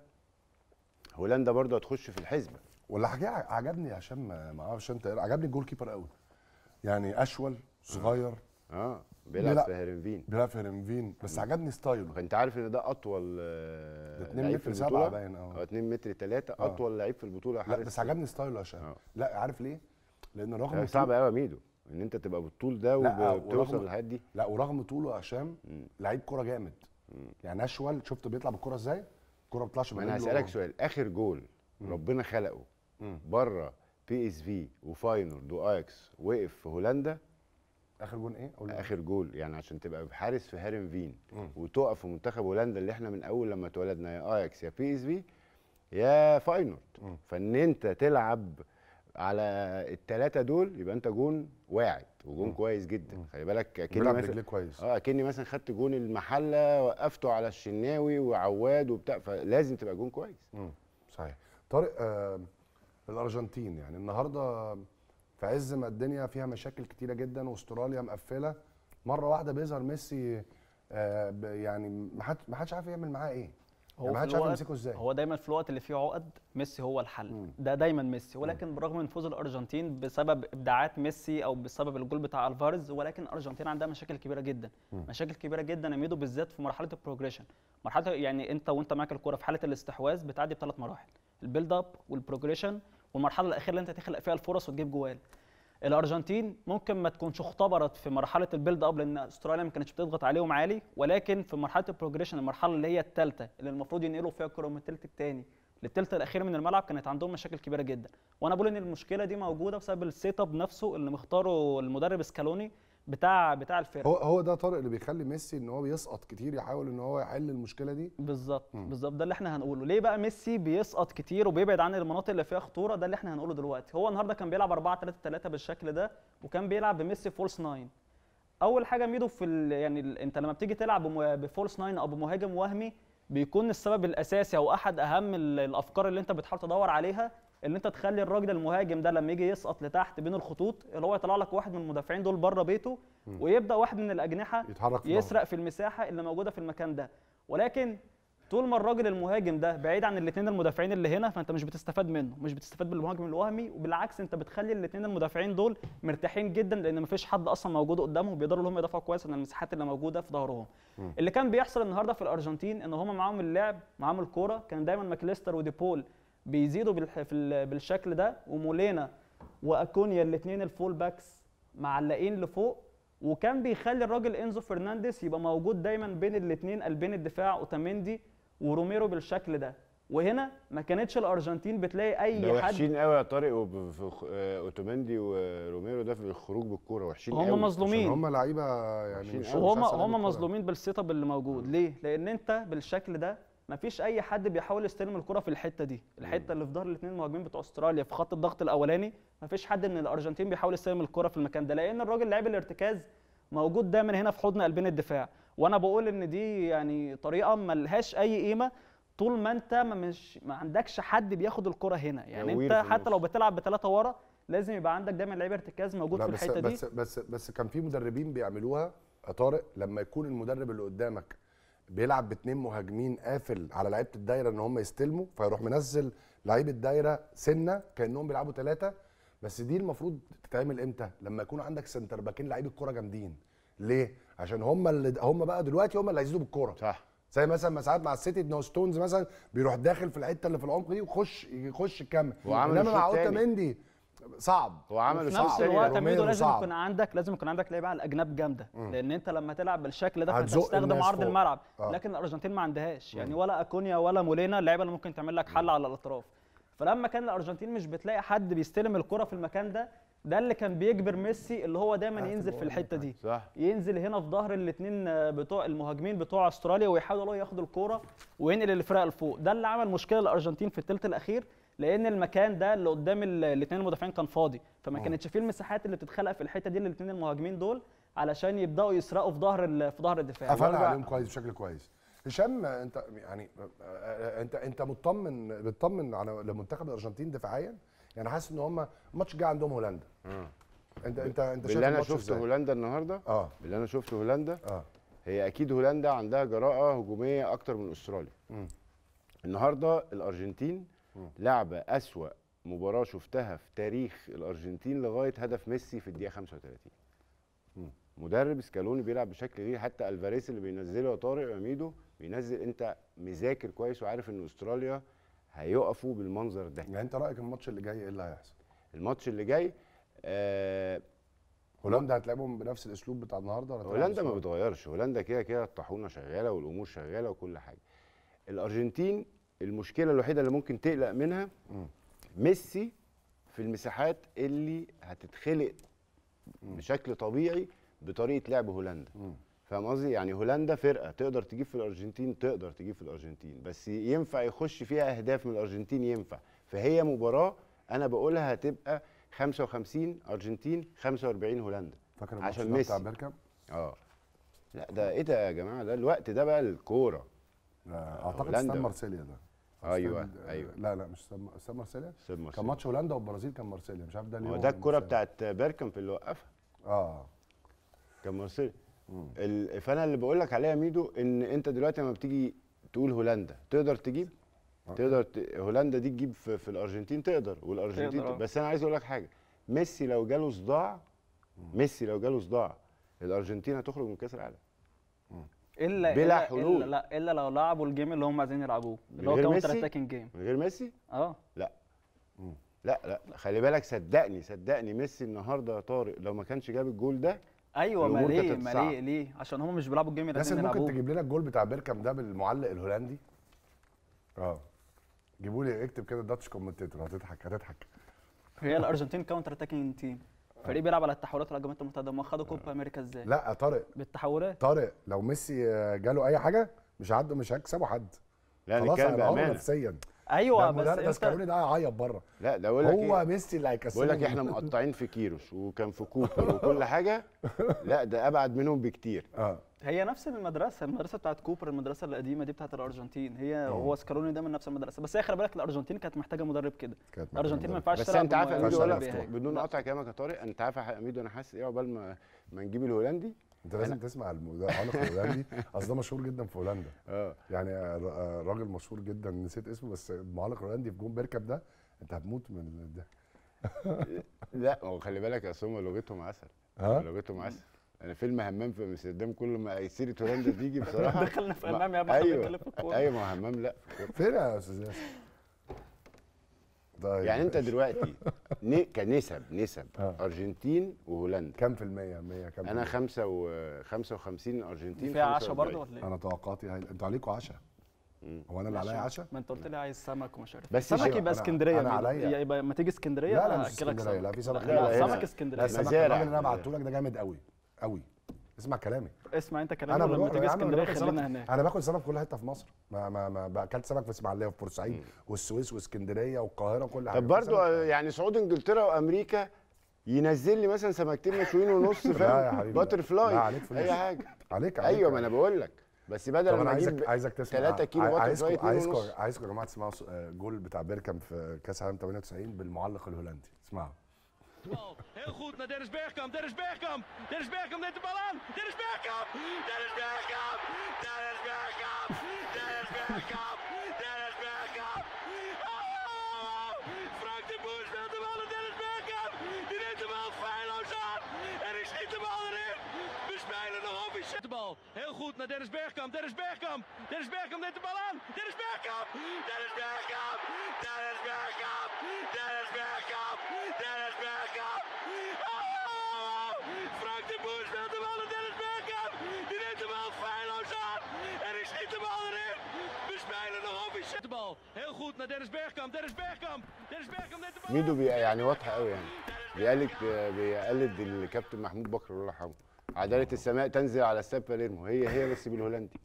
[SPEAKER 12] هولندا برضه هتخش في الحسبه واللي
[SPEAKER 6] عجبني عشان ما اعرفش انت إيه عجبني الجول كيبر قوي يعني اشول صغير اه,
[SPEAKER 12] آه. بيلعب في هيرنفين بيلعب في هيرنفين بس عجبني ستايله انت عارف ان ده اطول آه، ده 2 متر 7 باين اه 2 آه، متر 3 اطول لعيب في البطوله حارس لا بس عجبني
[SPEAKER 6] ستايله عشان لا عارف ليه؟ لان رغم صعب قوي يا ميدو ان انت تبقى بالطول ده وبتوصل للحاجات دي لا ورغم طوله هشام لعيب كوره جامد مم. يعني اشول شفت بيطلع بالكوره ازاي؟ الكوره ما بتطلعش من انا هسالك
[SPEAKER 12] سؤال اخر جول مم. ربنا خلقه بره بي اس في وفاينورد واياكس وقف في هولندا اخر جول ايه أولا. اخر جول يعني عشان تبقى حارس في هارم فين وتقف في منتخب هولندا اللي احنا من اول لما اتولدنا يا اياكس يا بي اس في يا فاينورد فان انت تلعب على الثلاثه دول يبقى انت جون واعد وجون كويس جدا خلي بالك اكني مثلا كويس اه اكني مثلا خدت جون المحله وقفته على الشناوي وعواد وبتاع فلازم تبقى جون كويس مم. صحيح طارق آه
[SPEAKER 6] الارجنتين يعني النهارده في عز ما الدنيا فيها مشاكل كتيره جدا واستراليا مقفله مره واحده بيظهر ميسي آه يعني ما حدش عارف يعمل معاه ايه يعني
[SPEAKER 9] هو يعني ما حدش عارف يمسكه ازاي هو دايما في الوقت اللي فيه عقد ميسي هو الحل مم. ده دايما ميسي ولكن برغم بالرغم من فوز الارجنتين بسبب ابداعات ميسي او بسبب الجول بتاع الفارز ولكن الارجنتين عندها مشاكل كبيره جدا مم. مشاكل كبيره جدا ميدو بالذات في مرحله البروجريشن مرحله يعني انت وانت معاك الكوره في حاله الاستحواذ بتعدي بثلاث مراحل البيلد اب والبروجريشن والمرحله الاخيره اللي انت تخلق فيها الفرص وتجيب جوال الارجنتين ممكن ما تكونش اختبرت في مرحله البيلد اب لان استراليا ما كانتش بتضغط عليهم عالي ولكن في مرحله البروجريشن المرحله اللي هي الثالثه اللي المفروض ينقلوا فيها الكره من الثلث الثاني للثلث الاخير من الملعب كانت عندهم مشاكل كبيره جدا وانا بقول ان المشكله دي موجوده بسبب السيت اب نفسه اللي مختاره المدرب سكالوني بتاع بتاع الفرقه هو هو ده طارق اللي بيخلي ميسي ان هو بيسقط كتير يحاول ان هو يحل المشكله دي بالظبط بالظبط ده اللي احنا هنقوله ليه بقى ميسي بيسقط كتير وبيبعد عن المناطق اللي فيها خطوره ده اللي احنا هنقوله دلوقتي هو النهارده كان بيلعب 4 3 3 بالشكل ده وكان بيلعب بميسي فولس 9 اول حاجه ميدو في ال... يعني ال... انت لما بتيجي تلعب بفولس 9 او بمهاجم وهمي بيكون السبب الاساسي او احد اهم الافكار اللي انت بتحاول تدور عليها ان انت تخلي الراجل المهاجم ده لما يجي يسقط لتحت بين الخطوط اللي هو يطلع لك واحد من المدافعين دول بره بيته ويبدا واحد من الاجنحه يتحرك في يسرق في المساحه اللي موجوده في المكان ده ولكن طول ما الراجل المهاجم ده بعيد عن الاثنين المدافعين اللي هنا فانت مش بتستفاد منه مش بتستفاد بالمهاجم الوهمي وبالعكس انت بتخلي الاثنين المدافعين دول مرتاحين جدا لان مفيش حد اصلا موجود قدامهم بيقدروا هم يدافعوا كويس عن المساحات اللي موجوده في ظهرهم اللي كان بيحصل النهارده في الارجنتين ان هم معاهم اللعب معاهم الكوره كان دايما ماكليستر وديبول بيزيدوا بالشكل ده ومولينا واكونيا الاثنين الفول باكس معلقين لفوق وكان بيخلي الراجل انزو فرنانديز يبقى موجود دايما بين الاثنين قلبين الدفاع اوتاميندي وروميرو بالشكل ده وهنا ما كانتش الارجنتين بتلاقي اي ده وحشين حد وحشين
[SPEAKER 12] قوي يا طارق آه، اوتوماندي وروميرو ده في الخروج بالكوره وحشين
[SPEAKER 9] قوي هم مظلومين هم لعيبه يعني هم هم مظلومين بالسيت اب اللي موجود ليه لان انت بالشكل ده مفيش اي حد بيحاول يستلم الكره في الحته دي الحته اللي في ظهر الاثنين مهاجمين بتوع استراليا في خط الضغط الاولاني مفيش حد من الارجنتين بيحاول يستلم الكره في المكان ده لان الراجل لعب الارتكاز موجود دايما هنا في حضن قلبين الدفاع وانا بقول ان دي يعني طريقه ملهاش اي قيمه طول ما انت ما مش ما عندكش حد بياخد الكره هنا يعني انت حتى لو بتلعب بثلاثه ورا لازم يبقى عندك دايما لعيب ارتكاز موجود في الحته بس دي
[SPEAKER 6] بس بس بس كان في مدربين بيعملوها يا طارق لما يكون المدرب اللي قدامك بيلعب باثنين مهاجمين قافل على لعيبه الدايره ان هم يستلموا فيروح منزل لعيب الدايره سنه كانهم بيلعبوا ثلاثه بس دي المفروض تتعمل امتى لما يكون عندك سنتر باكين لعيب الكوره جامدين ليه عشان هم اللي هم بقى دلوقتي هم اللي هيزيدوا بالكوره صح زي مثلا ما ساعات مع السيتي ان ستونز مثلا بيروح داخل في الحته اللي في العمق دي ويخش يخش يكمل انما مع مندي
[SPEAKER 9] صعب هو عمل صعب في نفس يعني الوقت ميدو لازم صعب. يكون عندك لازم يكون عندك لعيبه على الاجناب جامده لان انت لما تلعب بالشكل ده هتستخدم عرض فوق. الملعب آه. لكن الارجنتين ما عندهاش يعني ولا اكونيا ولا مولينا اللعيبه اللي ممكن تعمل لك حل على الاطراف فلما كان الارجنتين مش بتلاقي حد بيستلم الكره في المكان ده ده اللي كان بيجبر ميسي اللي هو دايما ينزل في الحته دي صح. ينزل هنا في ظهر الاثنين آه، بتوع المهاجمين بتوع استراليا ويحاولوا ياخدوا الكوره وينقل الفرق لفوق ده اللي عمل مشكله الارجنتين في الثلث الاخير لان المكان ده اللي قدام الاثنين المدافعين كان فاضي فما آه. كانتش فيه المساحات اللي بتتخلق في الحته دي للاثنين المهاجمين دول علشان يبداوا يسرقوا في ظهر في ظهر الدفاع قفل عليهم
[SPEAKER 6] كويس بشكل كويس هشام انت يعني انت انت مطمن بتطمن على لمنتخب الارجنتين دفاعيا يعني حاسس ان هم الماتش الجاي عندهم هولندا مم. انت انت انت شايف انا شفت
[SPEAKER 12] هولندا النهارده اه باللي انا شفت هولندا اه هي اكيد هولندا عندها جراءه هجوميه اكتر من استراليا النهارده الارجنتين لعبه اسوا مباراه شفتها في تاريخ الارجنتين لغايه هدف ميسي في الدقيقه 35 مدرب سكالوني بيلعب بشكل غير حتى الفاريز اللي بينزله طارق وميدو بينزل انت مذاكر كويس وعارف ان استراليا هيقفوا بالمنظر ده يعني انت رايك الماتش اللي جاي ايه اللي هيحصل الماتش اللي جاي آه هولندا هتلعبهم بنفس الاسلوب بتاع النهارده ولا هولندا ما بتغيرش هولندا كده كده الطاحونه شغاله والامور شغاله وكل حاجه الارجنتين المشكله الوحيده اللي ممكن تقلق منها ميسي في المساحات اللي هتتخلق بشكل طبيعي بطريقه لعب هولندا فاهم قصدي يعني هولندا فرقه تقدر تجيب في الارجنتين تقدر تجيب في الارجنتين بس ينفع يخش فيها اهداف من الارجنتين ينفع فهي مباراه انا بقولها هتبقى 55 ارجنتين 45 هولندا فاكر عشان ميسي بتاع بيركام اه لا ده ايه ده يا جماعه ده الوقت ده بقى الكوره اعتقد استنى مارسيليا ده ايوه آه، ايوه لا لا مش ساب مارسيليا ساب مارسيليا كان ماتش هولندا والبرازيل كان مارسيليا مش عارف ده ليه هو ده الكوره بتاعت في اللي وقفها اه كان مارسيليا فانا اللي بقول لك عليها ميدو ان انت دلوقتي لما بتيجي تقول هولندا تقدر تجيب آه. تقدر ت... هولندا دي تجيب في, في الارجنتين تقدر والارجنتين تقدر. آه. بس انا عايز اقول لك حاجه ميسي لو جاله صداع ميسي لو جاله صداع الارجنتين هتخرج من كاس العالم
[SPEAKER 9] الا بلا حلول إلا لا الا لو لعبوا الجيم اللي هم عايزين يلعبوه اللي هو كاونتر اتاكينج جيم من غير ميسي؟ اه
[SPEAKER 12] لا لا لا خلي بالك صدقني صدقني ميسي النهارده يا طارق لو ما كانش جاب الجول ده
[SPEAKER 9] ايوه ما ليه ما ليه ليه عشان هم مش بيلعبوا الجيم اللي عايزين ممكن تجيب
[SPEAKER 12] لنا الجول بتاع بيركام ده
[SPEAKER 6] بالمعلق الهولندي اه جيبوا لي اكتب كده داتش كومنتيتور هتضحك هتضحك
[SPEAKER 9] هي الارجنتين كاونتر اتاكينج تيم فريق بيلعب على التحولات والهجمات المتقدمه خدوا كوبا امريكا ازاي؟ لا
[SPEAKER 6] طارق بالتحولات طارق لو ميسي جاله اي حاجه مش هعدوا مش هكسبوا حد
[SPEAKER 12] لا خلاص انا بامانه نفسيا
[SPEAKER 9] ايوه بس ده سكالوني ده هيعيط بره
[SPEAKER 12] لا ده بقول لك هو إيه؟ ميسي اللي هيكسبه بقول لك احنا مقطعين في كيروش وكان في كوبر وكل حاجه لا ده ابعد منهم بكتير اه
[SPEAKER 9] هي نفس المدرسه المدرسه بتاعت كوبر المدرسه القديمه دي بتاعت الارجنتين هي أوه. هو سكالوني ده من نفس المدرسه بس هي خلي بالك الارجنتين كانت محتاجه مدرب كده الارجنتين ما ينفعش بس انت عارف بدون قطع كلامك يا طارق انت عارف يا حميد انا حاسس ايه عقبال
[SPEAKER 12] ما نجيب الهولندي انت لازم أنا... تسمع المعلق الهولندي
[SPEAKER 6] اصل ده مشهور جدا في هولندا اه يعني راجل مشهور جدا نسيت اسمه بس المعلق الهولندي في جون بيركب ده انت هتموت من
[SPEAKER 12] ده لا هو خلي بالك اصل هم لغتهم عسل ها يعني لغتهم عسل انا يعني فيلم همام في امستردام كل ما سيره هولندا تيجي بصراحه دخلنا في همام يا بابا ايوه ايوه ما همام لا فين يا استاذ ياسر دايب. يعني انت دلوقتي كنسب نسب آه. ارجنتين وهولندا كم في المية 100 كم انا 5 و 55 ارجنتين فيها 10 برضه ولا ايه؟ انا توقعاتي هاي... انتوا عليكم
[SPEAKER 9] 10 هو انا اللي عليا عشاء؟ ما انت قلت لي عايز سمك ومش عارف إيه. بس سمك يبقى اسكندريه انا عليا يبقى ما تيجي اسكندريه لا لا مش اسكندريه لا في سمك لا سمك اسكندريه لا اللي انا بعته لك ده جامد
[SPEAKER 6] قوي قوي اسمع كلامي
[SPEAKER 9] اسمع انت كلامي انا لما تيجي اسكندريه خلينا هناك انا باكل
[SPEAKER 6] سمك في كل حته في مصر ما ما ما باكلت سمك في اسماعيليه وفي بورسعيد والسويس واسكندريه والقاهره وكل حاجه طب برضه
[SPEAKER 12] آه، يعني صعود انجلترا وامريكا ينزل لي مثلا سمكتين مشويين ونص فاهم باتر فلاي عليك فلوس. اي حاجه عليك, عليك ايوه ما انا بقول لك بس بدل ما عايزك عايزك تسمع 3 كيلو باتر فلاي عايزكم
[SPEAKER 6] عايزك يا جماعه تسمعوا آه، جول بتاع بيركام في كاس العالم 98 بالمعلق الهولندي اسمعوا
[SPEAKER 8] 12. Heel goed naar Dennis Bergkamp. Dennis Bergkamp. Dennis Bergkamp neemt de bal aan. Dennis Bergkamp. Dennis Bergkamp. Dennis Bergkamp. Dennis Bergkamp. Dennis Bergkamp. Oh, Frank de Boer speelt de bal zet hem aan, feilloos aan. En ik schiet de bal erin. We spelen nog op. de bal heel goed naar Dennis Bergkamp. Dennis Bergkamp. Dennis Bergkamp neemt de bal aan. Dennis Bergkamp. Dennis Bergkamp. Dennis Bergkamp. Dennis Bergkamp. Dennis Bergkamp. Frank de Boer speelt de bal naar Dennis Bergkamp. Die neemt de bal feilloos aan. En ik schiet de bal erin. We spelen nog op. de bal heel goed naar Dennis Bergkamp. Dennis Bergkamp. Dennis Bergkamp neemt
[SPEAKER 12] de bal. ميدو بيبقى يعني واضحه قوي يعني بيقلد بيقلد الكابتن محمود بكر الله يرحمه عداله السماء تنزل على استاد باليرمو هي هي بس بالهولندي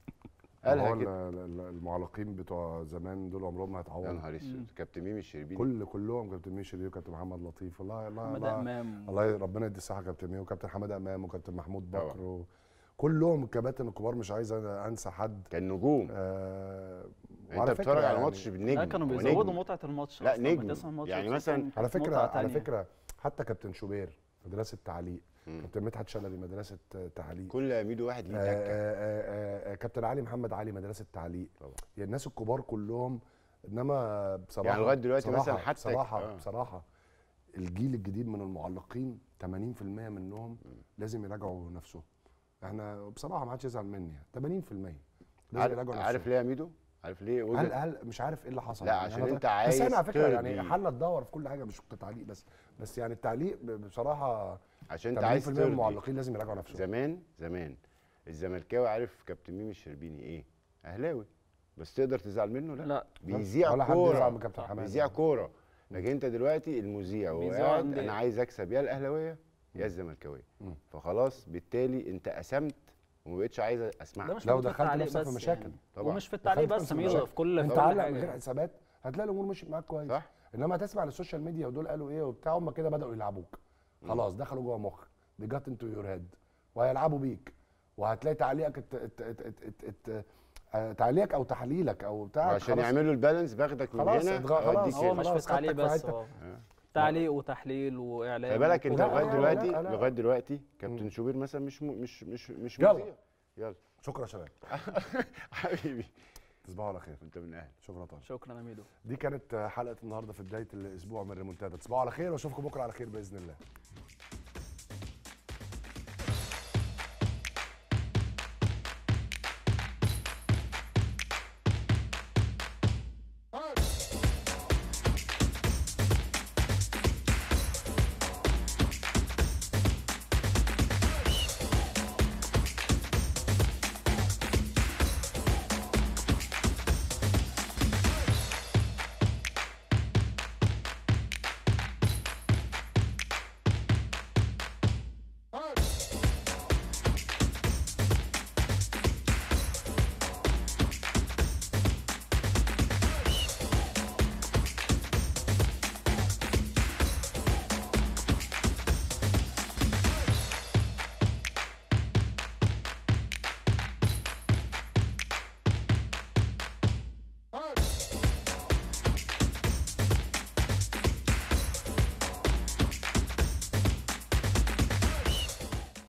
[SPEAKER 12] قالها كده
[SPEAKER 6] المعلقين بتوع زمان دول عمرهم ما هيتعوضوا يا نهار اسود كابتن ميمي الشربيني كل كلهم كابتن ميمي الشربيني وكابتن محمد لطيف الله الله حمد الله امام الله ربنا يدي الصحه كابتن ميمي وكابتن حماد امام وكابتن محمود بكر و... كلهم الكباتن الكبار مش عايز انسى حد كان نجوم آه يعني انت بتتفرج على الماتش يعني بالنجم لا كانوا بيزودوا متعه الماتش لا نجم يعني مثلا على فكره على فكره حتى كابتن شوبير مدرسه تعليق كابتن مدحت شلبي مدرسه تعليق كل ميد واحد ليه آه، آه، آه، كابتن علي محمد علي مدرسه تعليق طبعا. يعني الناس الكبار كلهم انما بصراحه يعني لغايه دلوقتي بصراحة مثلا حتى آه. بصراحه الجيل الجديد من المعلقين 80% منهم مم. لازم يراجعوا نفسهم احنا بصراحه ما حدش يزعل مني 80% يعني،
[SPEAKER 12] لازم يراجعوا نفسهم عارف ليه يا ميدو؟
[SPEAKER 6] عارف ليه هل هل مش عارف ايه اللي حصل لا يعني عشان انت طيب. عايز بس انا على فكره يعني حله تدور في كل حاجه مش التعليق بس بس يعني التعليق بصراحه عشان انت عايز ترضي المعلقين لازم يراجعوا نفسهم
[SPEAKER 12] زمان زمان الزملكاوي عارف كابتن ميمي الشربيني ايه اهلاوي بس تقدر تزعل منه لا لا بيذيع ولا حد يزعل من كابتن بيذيع كوره لكن انت دلوقتي المذيع وقاعد انا عايز اكسب يا الاهلاويه يا الزملكاويه فخلاص بالتالي انت قسمت وما بقتش عايز اسمع ده مش لو دخلت نفسك في مشاكل يعني. طبعا ومش في التعليق بس ميزه في كل انت علق من غير
[SPEAKER 6] حسابات هتلاقي الامور مشيت معاك كويس صح انما هتسمع للسوشيال ميديا ودول قالوا ايه وبتاع هم كده بداوا يلعبوك خلاص دخلوا جوه مخك دي جات انتو يور هيد وهيلعبوا بيك وهتلاقي تعليقك ات ات ات ات اه، تعليقك
[SPEAKER 12] او تحليلك او بتاع عشان يعملوا البالانس باخدك من هنا خلاص هو مش في التعليق بس
[SPEAKER 9] تعليق آه. وتحليل واعلام خلي بالك انت لغايه دلوقتي لغايه
[SPEAKER 12] دلوقتي كابتن شوبير مثلا مش مو مش مش مش يلا يلا شكرا يا شباب حبيبي
[SPEAKER 6] تصبحوا على خير انت من الاهلي شكرا طارق شكرا يا ميدو دي كانت حلقه النهارده في بدايه الاسبوع من ريمونتادا تصبحوا على خير واشوفكم بكره على خير باذن الله